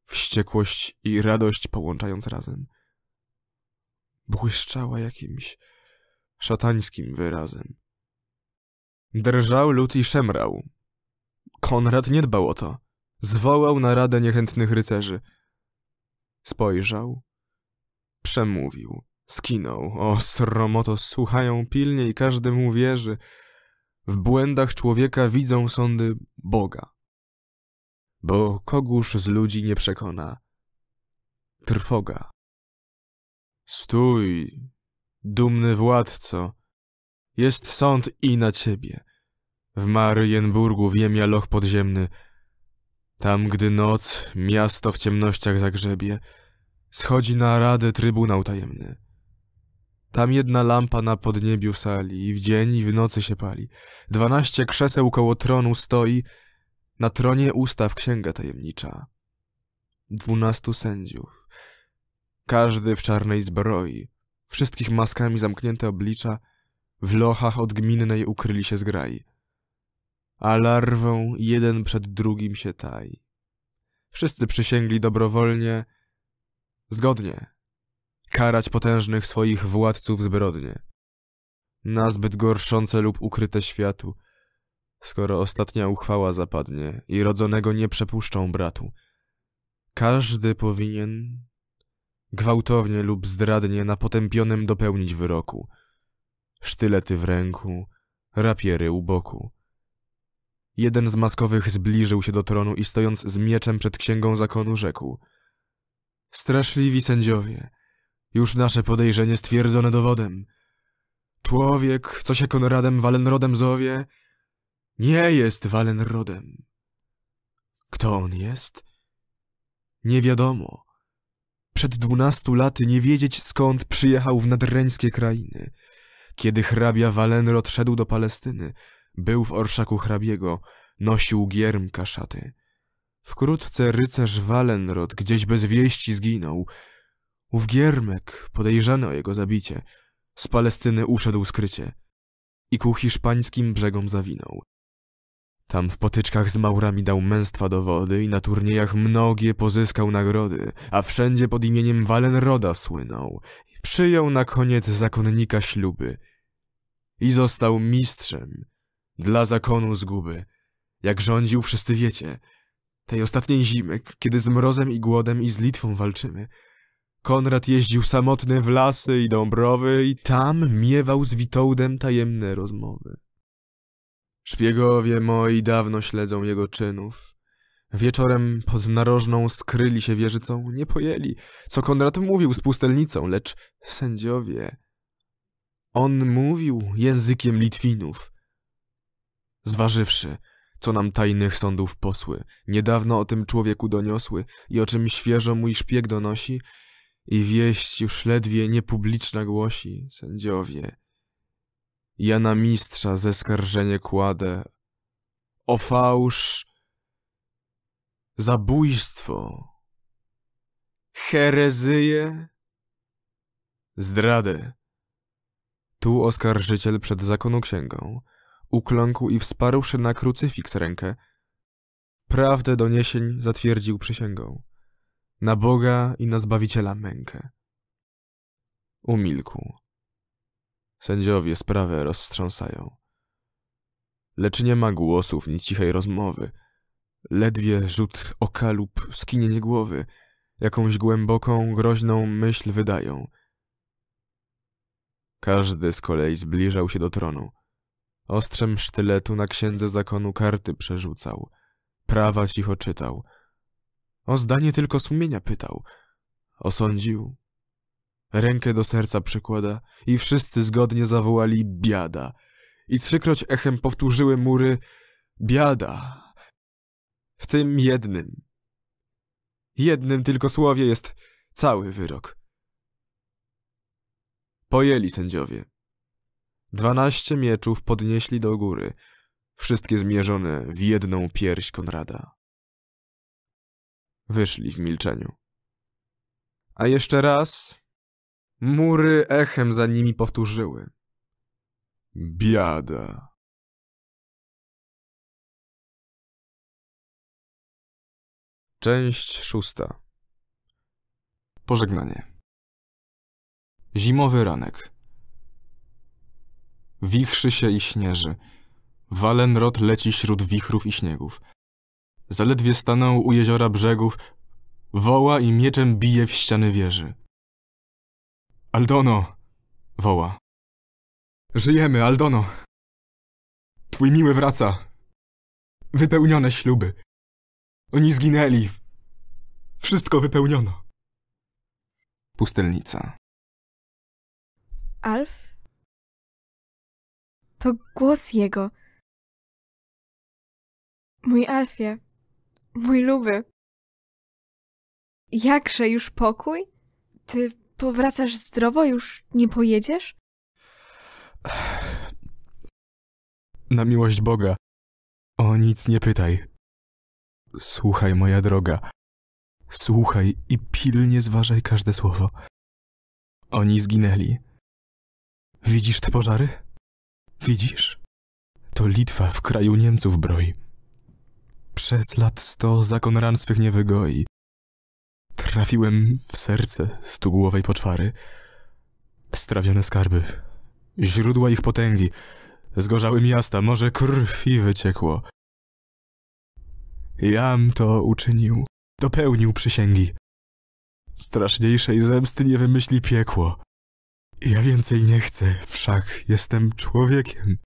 Wściekłość i radość połączając razem. Błyszczała jakimś szatańskim wyrazem. Drżał lud i szemrał. Konrad nie dbał o to. Zwołał na radę niechętnych rycerzy. Spojrzał. Przemówił. Skinął. O, sromoto, słuchają pilnie i każdy mu wierzy. W błędach człowieka widzą sądy Boga. Bo kogóż z ludzi nie przekona. Trwoga. Stój, dumny władco. Jest sąd i na ciebie. W Marienburgu wiemia loch podziemny. Tam, gdy noc miasto w ciemnościach zagrzebie, schodzi na radę trybunał tajemny. Tam jedna lampa na podniebiu sali, i w dzień i w nocy się pali. Dwanaście krzeseł koło tronu stoi, na tronie ustaw księga tajemnicza. Dwunastu sędziów, każdy w czarnej zbroi, wszystkich maskami zamknięte oblicza, w lochach od gminnej ukryli się zgrai. A larwą jeden przed drugim się tai. Wszyscy przysięgli dobrowolnie, zgodnie karać potężnych swoich władców zbrodnie. Nazbyt gorszące lub ukryte światu, skoro ostatnia uchwała zapadnie i rodzonego nie przepuszczą bratu. Każdy powinien gwałtownie lub zdradnie na potępionym dopełnić wyroku. Sztylety w ręku, rapiery u boku. Jeden z maskowych zbliżył się do tronu i stojąc z mieczem przed księgą zakonu rzekł Straszliwi sędziowie, już nasze podejrzenie stwierdzone dowodem. Człowiek, co się Konradem Walenrodem zowie, nie jest Walenrodem. Kto on jest? Nie wiadomo. Przed dwunastu laty nie wiedzieć skąd przyjechał w nadreńskie krainy. Kiedy hrabia Walenrod szedł do Palestyny, był w orszaku hrabiego, nosił giermka szaty. Wkrótce rycerz Walenrod gdzieś bez wieści zginął, Ów Giermek, podejrzany o jego zabicie, z Palestyny uszedł skrycie i ku hiszpańskim brzegom zawinął. Tam w potyczkach z Maurami dał męstwa dowody i na turniejach mnogie pozyskał nagrody, a wszędzie pod imieniem Walenroda słynął. Przyjął na koniec zakonnika śluby i został mistrzem dla zakonu zguby, jak rządził wszyscy wiecie. Tej ostatniej zimy, kiedy z mrozem i głodem i z Litwą walczymy – Konrad jeździł samotny w lasy i dąbrowy i tam miewał z Witoldem tajemne rozmowy. Szpiegowie moi dawno śledzą jego czynów. Wieczorem pod narożną skryli się wieżycą, nie pojęli, co Konrad mówił z pustelnicą, lecz sędziowie... On mówił językiem Litwinów. Zważywszy, co nam tajnych sądów posły, niedawno o tym człowieku doniosły i o czym świeżo mój szpieg donosi, i wieść już ledwie niepubliczna głosi, sędziowie. Ja na mistrza zeskarżenie kładę. O fałsz, zabójstwo, herezyję, zdradę. Tu oskarżyciel przed księgą ukląkł i wsparłszy na krucyfiks rękę. Prawdę doniesień zatwierdził przysięgą na Boga i na Zbawiciela mękę. Umilkł. Sędziowie sprawę rozstrząsają. Lecz nie ma głosów, ni cichej rozmowy. Ledwie rzut oka lub skinienie głowy. Jakąś głęboką, groźną myśl wydają. Każdy z kolei zbliżał się do tronu. Ostrzem sztyletu na księdze zakonu karty przerzucał. Prawa cicho czytał – o zdanie tylko sumienia pytał. Osądził. Rękę do serca przykłada i wszyscy zgodnie zawołali biada. I trzykroć echem powtórzyły mury biada. W tym jednym. Jednym tylko słowie jest cały wyrok. Pojęli sędziowie. Dwanaście mieczów podnieśli do góry, wszystkie zmierzone w jedną pierś Konrada. Wyszli w milczeniu. A jeszcze raz mury echem za nimi powtórzyły. Biada. Część szósta. Pożegnanie. Zimowy ranek. Wichrzy się i śnieży. Walenrod leci śród wichrów i śniegów. Zaledwie stanął u jeziora brzegów, woła i mieczem bije w ściany wieży. Aldono! woła. Żyjemy, Aldono! Twój miły wraca! Wypełnione śluby. Oni zginęli. Wszystko wypełniono. Pustelnica. Alf? To głos jego. Mój Alfie, Mój luby. Jakże już pokój? Ty powracasz zdrowo, już nie pojedziesz? Na miłość Boga. O nic nie pytaj. Słuchaj, moja droga. Słuchaj i pilnie zważaj każde słowo. Oni zginęli. Widzisz te pożary? Widzisz? To Litwa w kraju Niemców broi. Przez lat sto zakon ran swych nie wygoi. Trafiłem w serce stugłowej poczwary. Strawione skarby, źródła ich potęgi, zgorzały miasta, może krwi wyciekło. Jam to uczynił, dopełnił przysięgi. Straszniejszej zemsty nie wymyśli piekło. Ja więcej nie chcę, wszak jestem człowiekiem.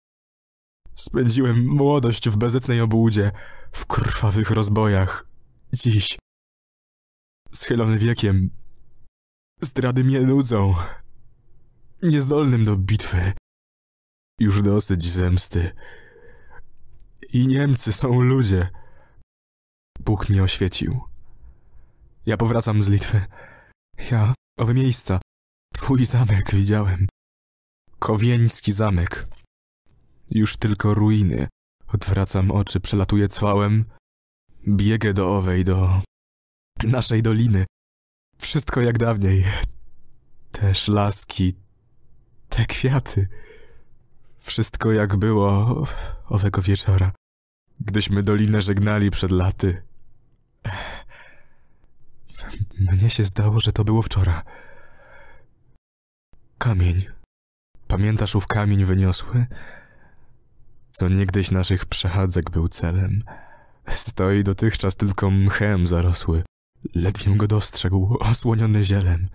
Spędziłem młodość w bezecnej obłudzie w krwawych rozbojach. Dziś, schylony wiekiem, zdrady mnie nudzą, niezdolnym do bitwy. Już dosyć zemsty. I Niemcy są ludzie. Bóg mnie oświecił. Ja powracam z Litwy. Ja owe miejsca. Twój zamek widziałem. Kowieński zamek. Już tylko ruiny. Odwracam oczy, przelatuję cwałem. Biegę do owej, do naszej doliny. Wszystko jak dawniej. Te szlaski, te kwiaty. Wszystko jak było owego wieczora, gdyśmy dolinę żegnali przed laty. Mnie się zdało, że to było wczoraj. Kamień. Pamiętasz ów kamień wyniosły? co niegdyś naszych przechadzek był celem. Stoi dotychczas tylko mchem zarosły. Ledwie go dostrzegł, osłoniony zielem.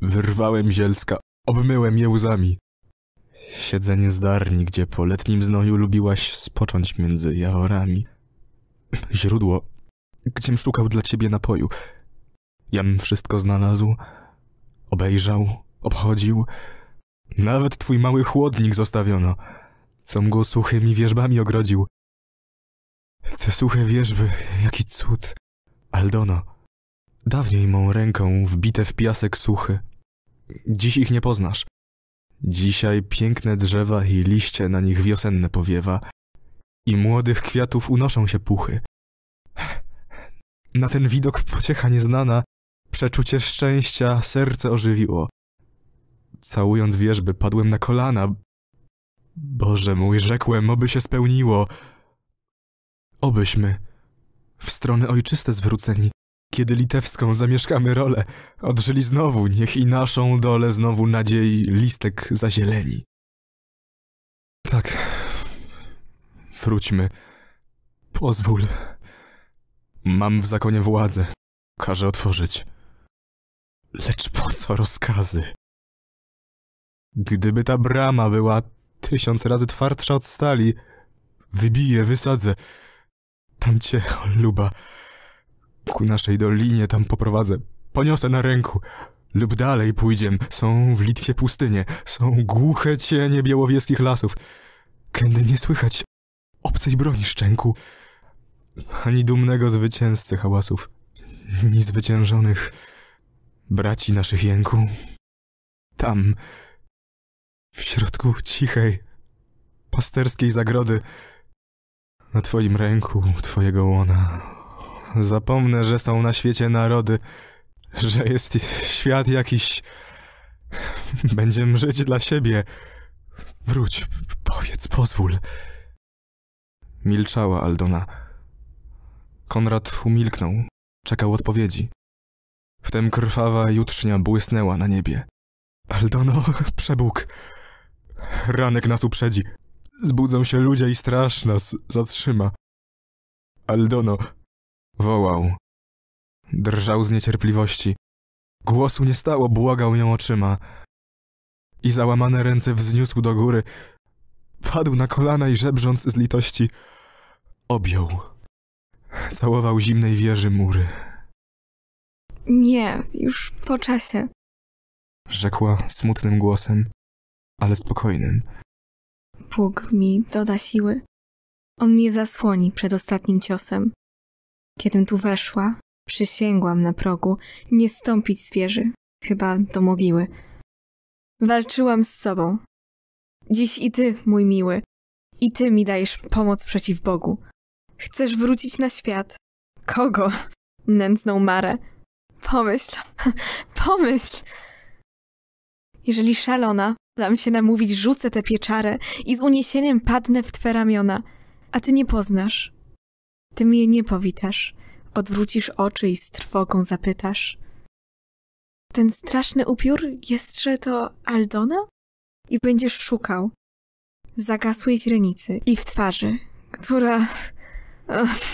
Wyrwałem zielska, obmyłem je łzami. Siedzenie zdarni, gdzie po letnim znoju lubiłaś spocząć między jaorami. Źródło, gdziem szukał dla ciebie napoju. Jam wszystko znalazł, obejrzał, obchodził. Nawet twój mały chłodnik zostawiono com go suchymi wierzbami ogrodził. Te suche wierzby, jaki cud. Aldono, dawniej mą ręką wbite w piasek suchy. Dziś ich nie poznasz. Dzisiaj piękne drzewa i liście na nich wiosenne powiewa i młodych kwiatów unoszą się puchy. Na ten widok pociecha nieznana, przeczucie szczęścia serce ożywiło. Całując wierzby, padłem na kolana, Boże mój, rzekłem, oby się spełniło. Obyśmy w strony ojczyste zwróceni, kiedy litewską zamieszkamy rolę, odżyli znowu, niech i naszą dole znowu nadziei listek zazieleni. Tak, wróćmy. Pozwól. Mam w zakonie władzę. Każę otworzyć. Lecz po co rozkazy? Gdyby ta brama była tysiąc razy twardsza od stali. Wybiję, wysadzę. Tam cię, luba, ku naszej dolinie tam poprowadzę. Poniosę na ręku. Lub dalej pójdziem. Są w Litwie pustynie. Są głuche cienie białowieskich lasów. Kiedy nie słychać obcej broni szczęku. Ani dumnego zwycięzcy hałasów. Ni zwyciężonych braci naszych jęku. Tam... W środku cichej, pasterskiej zagrody, na twoim ręku, twojego łona. Zapomnę, że są na świecie narody, że jest świat jakiś... Będziemy żyć dla siebie. Wróć, powiedz, pozwól. Milczała Aldona. Konrad umilknął, czekał odpowiedzi. Wtem krwawa jutrznia błysnęła na niebie. Aldono, przebóg! Ranek nas uprzedzi. Zbudzą się ludzie i straż nas zatrzyma. Aldono wołał. Drżał z niecierpliwości. Głosu nie stało, błagał ją oczyma. I załamane ręce wzniósł do góry. Padł na kolana i żebrząc z litości objął. Całował zimnej wieży mury. Nie, już po czasie. Rzekła smutnym głosem ale spokojnym. Bóg mi doda siły. On mnie zasłoni przed ostatnim ciosem. Kiedym tu weszła, przysięgłam na progu nie stąpić z wieży, chyba do mogiły. Walczyłam z sobą. Dziś i ty, mój miły, i ty mi dajesz pomoc przeciw Bogu. Chcesz wrócić na świat. Kogo? Nędzną Marę. Pomyśl, pomyśl. Jeżeli szalona, Dam się namówić, rzucę tę pieczarę i z uniesieniem padnę w twe ramiona. A ty nie poznasz. Ty mnie nie powitasz. Odwrócisz oczy i z trwogą zapytasz. Ten straszny upiór, jestże to Aldona? I będziesz szukał. W zagasłej źrenicy i w twarzy, która...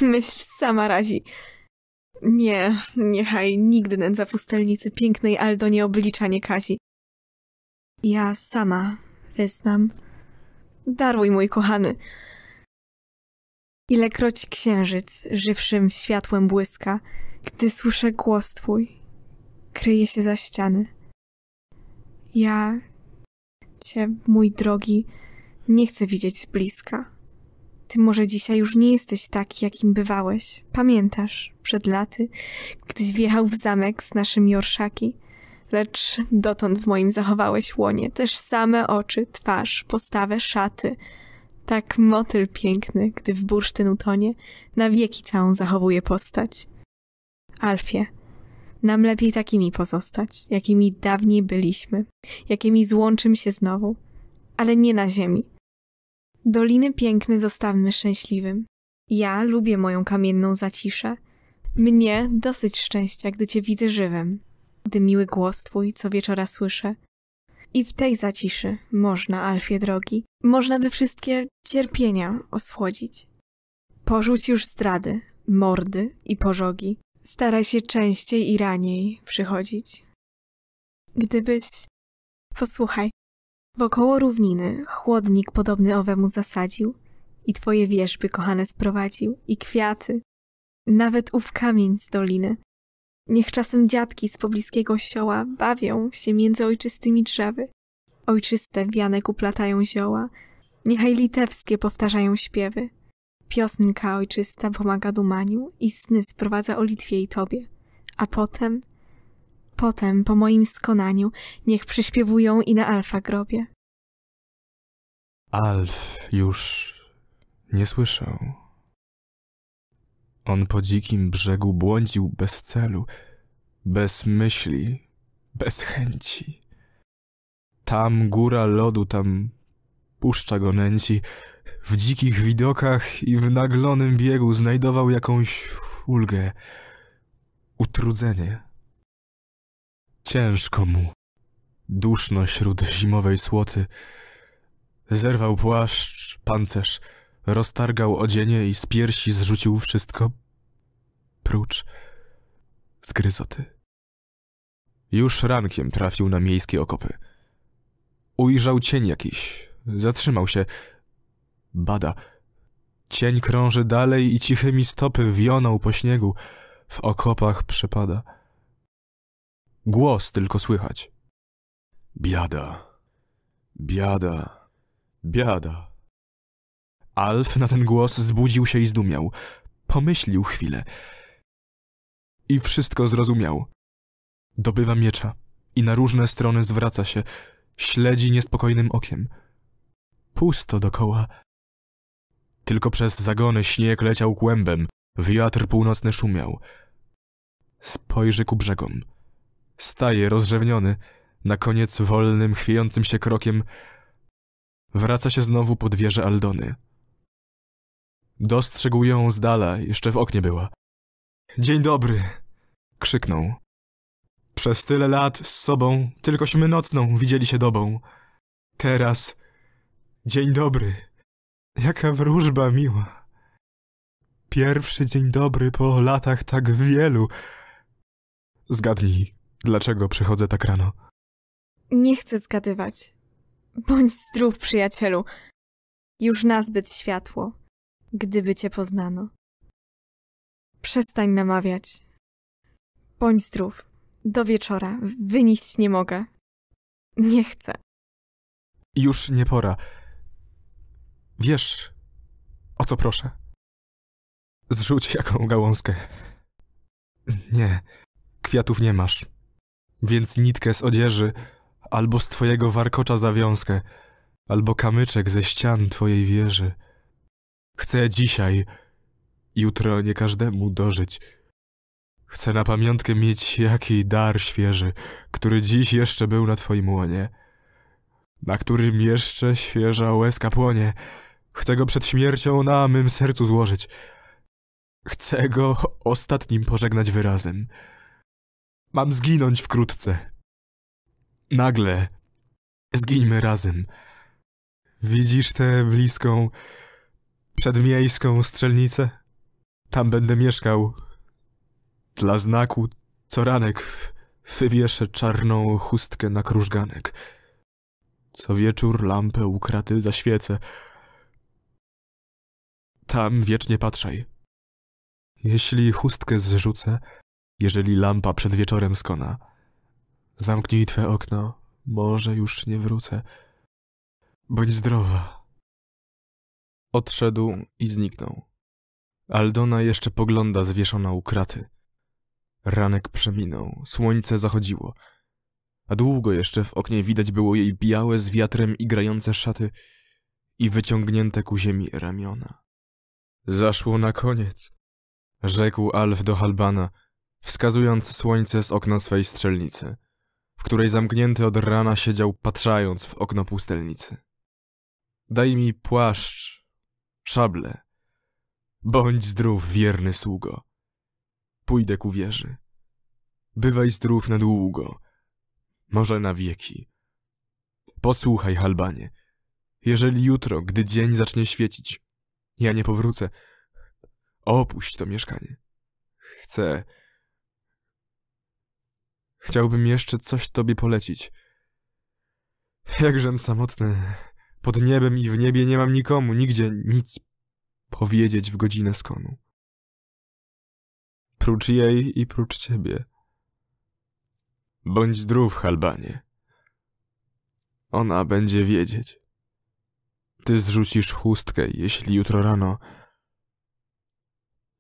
myśl sama razi. Nie, niechaj nigdy nędza pustelnicy pięknej Aldo nie oblicza nie kazi. Ja sama wyznam. Daruj, mój kochany. Ilekroć księżyc żywszym światłem błyska, gdy słyszę głos twój, kryje się za ściany. Ja cię, mój drogi, nie chcę widzieć z bliska. Ty może dzisiaj już nie jesteś taki, jakim bywałeś. Pamiętasz, przed laty, gdyś wjechał w zamek z naszymi orszaki? lecz dotąd w moim zachowałeś łonie też same oczy, twarz, postawę, szaty. Tak motyl piękny, gdy w bursztyn utonie, na wieki całą zachowuje postać. Alfie, nam lepiej takimi pozostać, jakimi dawniej byliśmy, jakimi złączymy się znowu, ale nie na ziemi. Doliny piękne zostawmy szczęśliwym. Ja lubię moją kamienną zaciszę. Mnie dosyć szczęścia, gdy cię widzę żywym gdy miły głos twój co wieczora słyszę. I w tej zaciszy można, Alfie drogi, można by wszystkie cierpienia osłodzić. Porzuć już zdrady, mordy i pożogi. Staraj się częściej i raniej przychodzić. Gdybyś... Posłuchaj. Wokoło równiny chłodnik podobny owemu zasadził i twoje wierzby kochane sprowadził i kwiaty, nawet ów kamień z doliny Niech czasem dziadki z pobliskiego sioła bawią się między ojczystymi drzewy. Ojczyste wianek uplatają zioła, niechaj litewskie powtarzają śpiewy. Piosnka ojczysta pomaga dumaniu i sny sprowadza o Litwie i tobie. A potem, potem po moim skonaniu niech przyśpiewują i na Alfa grobie. Alf już nie słyszał. On po dzikim brzegu błądził bez celu, bez myśli, bez chęci. Tam góra lodu, tam puszcza go nęci. W dzikich widokach i w naglonym biegu znajdował jakąś ulgę, utrudzenie. Ciężko mu, duszno śród zimowej słoty. Zerwał płaszcz, pancerz, Roztargał odzienie i z piersi zrzucił wszystko, prócz zgryzoty. Już rankiem trafił na miejskie okopy. Ujrzał cień jakiś, zatrzymał się, bada. Cień krąży dalej i cichymi stopy wioną po śniegu, w okopach przepada. Głos tylko słychać. Biada, biada, biada. Alf na ten głos zbudził się i zdumiał. Pomyślił chwilę. I wszystko zrozumiał. Dobywa miecza i na różne strony zwraca się, śledzi niespokojnym okiem. Pusto dokoła. Tylko przez zagony śnieg leciał kłębem, wiatr północny szumiał. Spojrzy ku brzegom. Staje rozrzewniony, na koniec wolnym, chwiejącym się krokiem. Wraca się znowu pod wieżę Aldony. Dostrzegł ją z dala, jeszcze w oknie była. Dzień dobry! krzyknął. Przez tyle lat z sobą, tylkośmy nocną widzieli się dobą. Teraz... Dzień dobry. Jaka wróżba miła. Pierwszy dzień dobry po latach tak wielu. Zgadnij, dlaczego przychodzę tak rano. Nie chcę zgadywać. Bądź zdrów, przyjacielu. Już nazbyt światło gdyby cię poznano. Przestań namawiać. Bądź zdrów. Do wieczora. Wynieść nie mogę. Nie chcę. Już nie pora. Wiesz, o co proszę? Zrzuć jaką gałązkę. Nie, kwiatów nie masz. Więc nitkę z odzieży, albo z twojego warkocza zawiązkę, albo kamyczek ze ścian twojej wieży. Chcę dzisiaj, jutro nie każdemu dożyć. Chcę na pamiątkę mieć jaki dar świeży, który dziś jeszcze był na twoim łonie, na którym jeszcze świeża łezka płonie. Chcę go przed śmiercią na mym sercu złożyć. Chcę go ostatnim pożegnać wyrazem. Mam zginąć wkrótce. Nagle. Zgińmy razem. Widzisz tę bliską, przedmiejską strzelnicę. Tam będę mieszkał. Dla znaku co ranek wywieszę czarną chustkę na krużganek. Co wieczór lampę kraty zaświecę. Tam wiecznie patrzaj. Jeśli chustkę zrzucę, jeżeli lampa przed wieczorem skona, zamknij twe okno, może już nie wrócę. Bądź zdrowa. Odszedł i zniknął. Aldona jeszcze pogląda zwieszona u kraty. Ranek przeminął, słońce zachodziło, a długo jeszcze w oknie widać było jej białe z wiatrem i grające szaty i wyciągnięte ku ziemi ramiona. Zaszło na koniec, rzekł Alf do Halbana, wskazując słońce z okna swej strzelnicy, w której zamknięty od rana siedział patrzając w okno pustelnicy. Daj mi płaszcz, szable. Bądź zdrów, wierny sługo. Pójdę ku wieży. Bywaj zdrów na długo, może na wieki. Posłuchaj, Halbanie, jeżeli jutro, gdy dzień zacznie świecić, ja nie powrócę, opuść to mieszkanie. Chcę... Chciałbym jeszcze coś tobie polecić. Jakżem samotny... Pod niebem i w niebie nie mam nikomu, nigdzie nic powiedzieć w godzinę skonu. Prócz jej i prócz ciebie. Bądź zdrów, Halbanie. Ona będzie wiedzieć. Ty zrzucisz chustkę, jeśli jutro rano...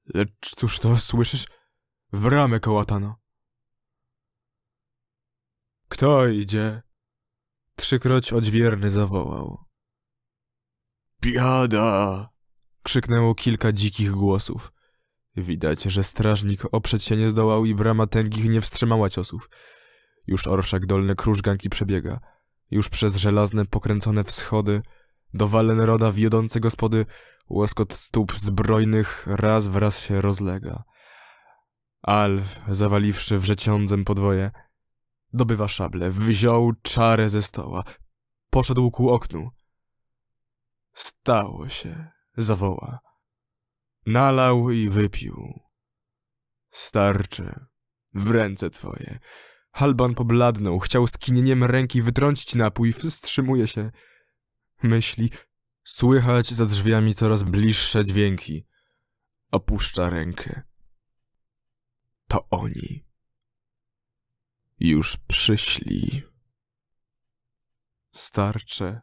Lecz cóż to, słyszysz? W ramę kołatano. Kto idzie? Trzykroć odwierny zawołał. Biada! Krzyknęło kilka dzikich głosów. Widać, że strażnik oprzeć się nie zdołał i brama tęgich nie wstrzymała ciosów. Już orszak dolny krużganki przebiega. Już przez żelazne, pokręcone wschody do roda wiodące gospody łoskot stóp zbrojnych raz wraz się rozlega. Alw, zawaliwszy wrzeciądzem podwoje, dobywa szable, wziął czarę ze stoła, poszedł ku oknu. Stało się, zawoła. Nalał i wypił. Starczy. W ręce twoje. Halban pobladnął, chciał skinieniem ręki wytrącić napój, wstrzymuje się. Myśli. Słychać za drzwiami coraz bliższe dźwięki. Opuszcza rękę. To oni. Już przyszli. Starcze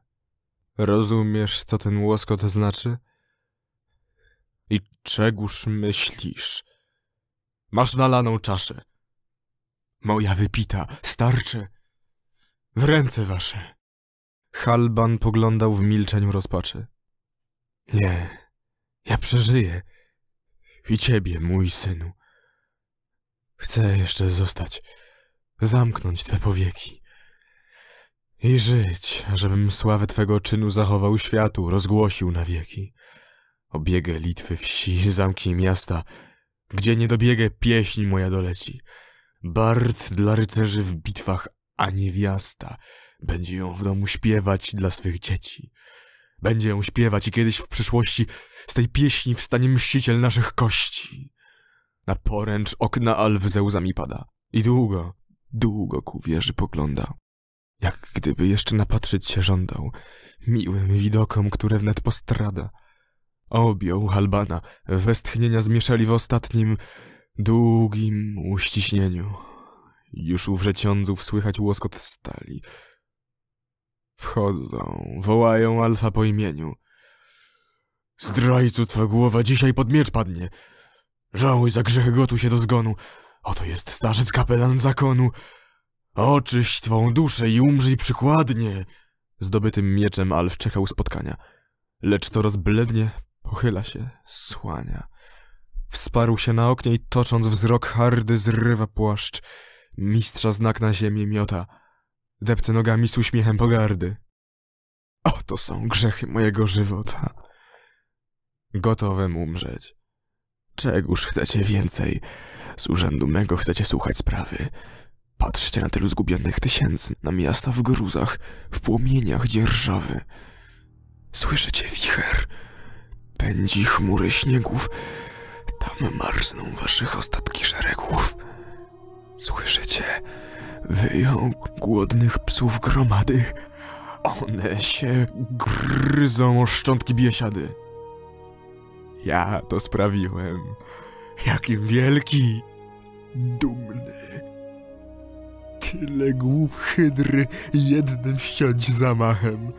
Rozumiesz, co ten łoskot znaczy? I czegóż myślisz? Masz nalaną czaszę. Moja wypita, starczy. W ręce wasze. Halban poglądał w milczeniu rozpaczy. Nie, ja przeżyję. I ciebie, mój synu. Chcę jeszcze zostać, zamknąć te powieki i żyć, ażebym sławę Twego czynu zachował światu, rozgłosił na wieki. Obiegę Litwy, wsi, zamki i miasta, gdzie nie dobiegę, pieśń moja doleci. Bart dla rycerzy w bitwach, a niewiasta będzie ją w domu śpiewać dla swych dzieci. Będzie ją śpiewać i kiedyś w przyszłości z tej pieśni wstanie mściciel naszych kości. Na poręcz okna Alw ze łzami pada i długo, długo ku wieży pogląda jak gdyby jeszcze napatrzyć się żądał, miłym widokom, które wnet postrada. Objął Halbana, westchnienia zmieszali w ostatnim, długim uściśnieniu. Już u wrzeciądzów słychać łoskot stali. Wchodzą, wołają Alfa po imieniu. Zdrajcu twa głowa dzisiaj pod miecz padnie. Żałuj za grzechy gotu się do zgonu. Oto jest starzec kapelan zakonu. Oczyść twą duszę i umrzyj przykładnie! Zdobytym mieczem Alf czekał spotkania. Lecz coraz blednie pochyla się, słania. Wsparł się na oknie i tocząc wzrok hardy zrywa płaszcz. Mistrza znak na ziemię miota. Depce nogami z uśmiechem pogardy. Oto są grzechy mojego żywota. Gotowem umrzeć. Czegóż chcecie więcej? Z urzędu mego chcecie słuchać sprawy. Patrzcie na tylu zgubionych tysięcy, na miasta w gruzach, w płomieniach dzierżawy. Słyszycie wicher? Pędzi chmury śniegów. Tam marzną waszych ostatki szeregów. Słyszycie? Wyją głodnych psów gromady. One się gryzą o szczątki biesiady. Ja to sprawiłem. Jakim wielki, dumny. Tyle głów hydry jednym ściąć zamachem.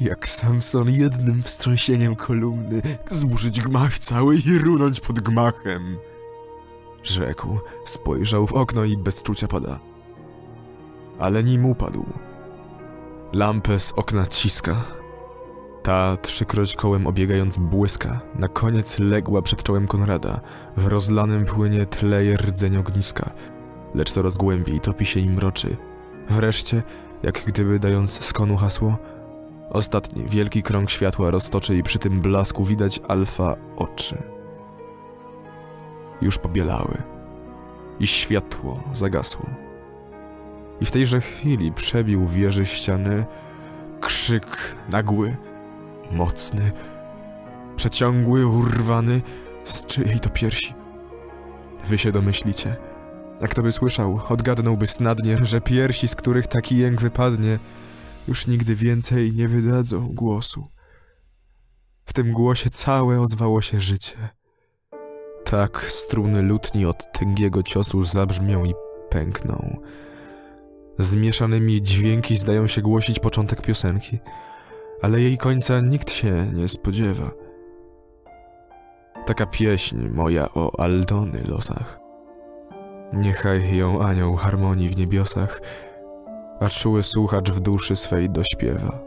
Jak Samson jednym wstrząsieniem kolumny zburzyć gmach cały i runąć pod gmachem. Rzekł, spojrzał w okno i bez czucia pada. Ale nim upadł. Lampę z okna ciska. Ta trzykroć kołem obiegając błyska, na koniec legła przed czołem Konrada. W rozlanym płynie tleje rdzeń ogniska lecz coraz głębiej topi się i mroczy. Wreszcie, jak gdyby dając skonu hasło, ostatni wielki krąg światła roztoczy i przy tym blasku widać alfa oczy. Już pobielały. I światło zagasło. I w tejże chwili przebił wieży ściany krzyk nagły, mocny, przeciągły, urwany z czyjej to piersi. Wy się domyślicie, a kto by słyszał, odgadnąłby snadnie, że piersi, z których taki jęk wypadnie, już nigdy więcej nie wydadzą głosu. W tym głosie całe ozwało się życie. Tak struny lutni od tęgiego ciosu zabrzmią i pękną. Zmieszanymi dźwięki zdają się głosić początek piosenki, ale jej końca nikt się nie spodziewa. Taka pieśń moja o Aldony losach. Niechaj ją anioł harmonii w niebiosach, a czuły słuchacz w duszy swej dośpiewa.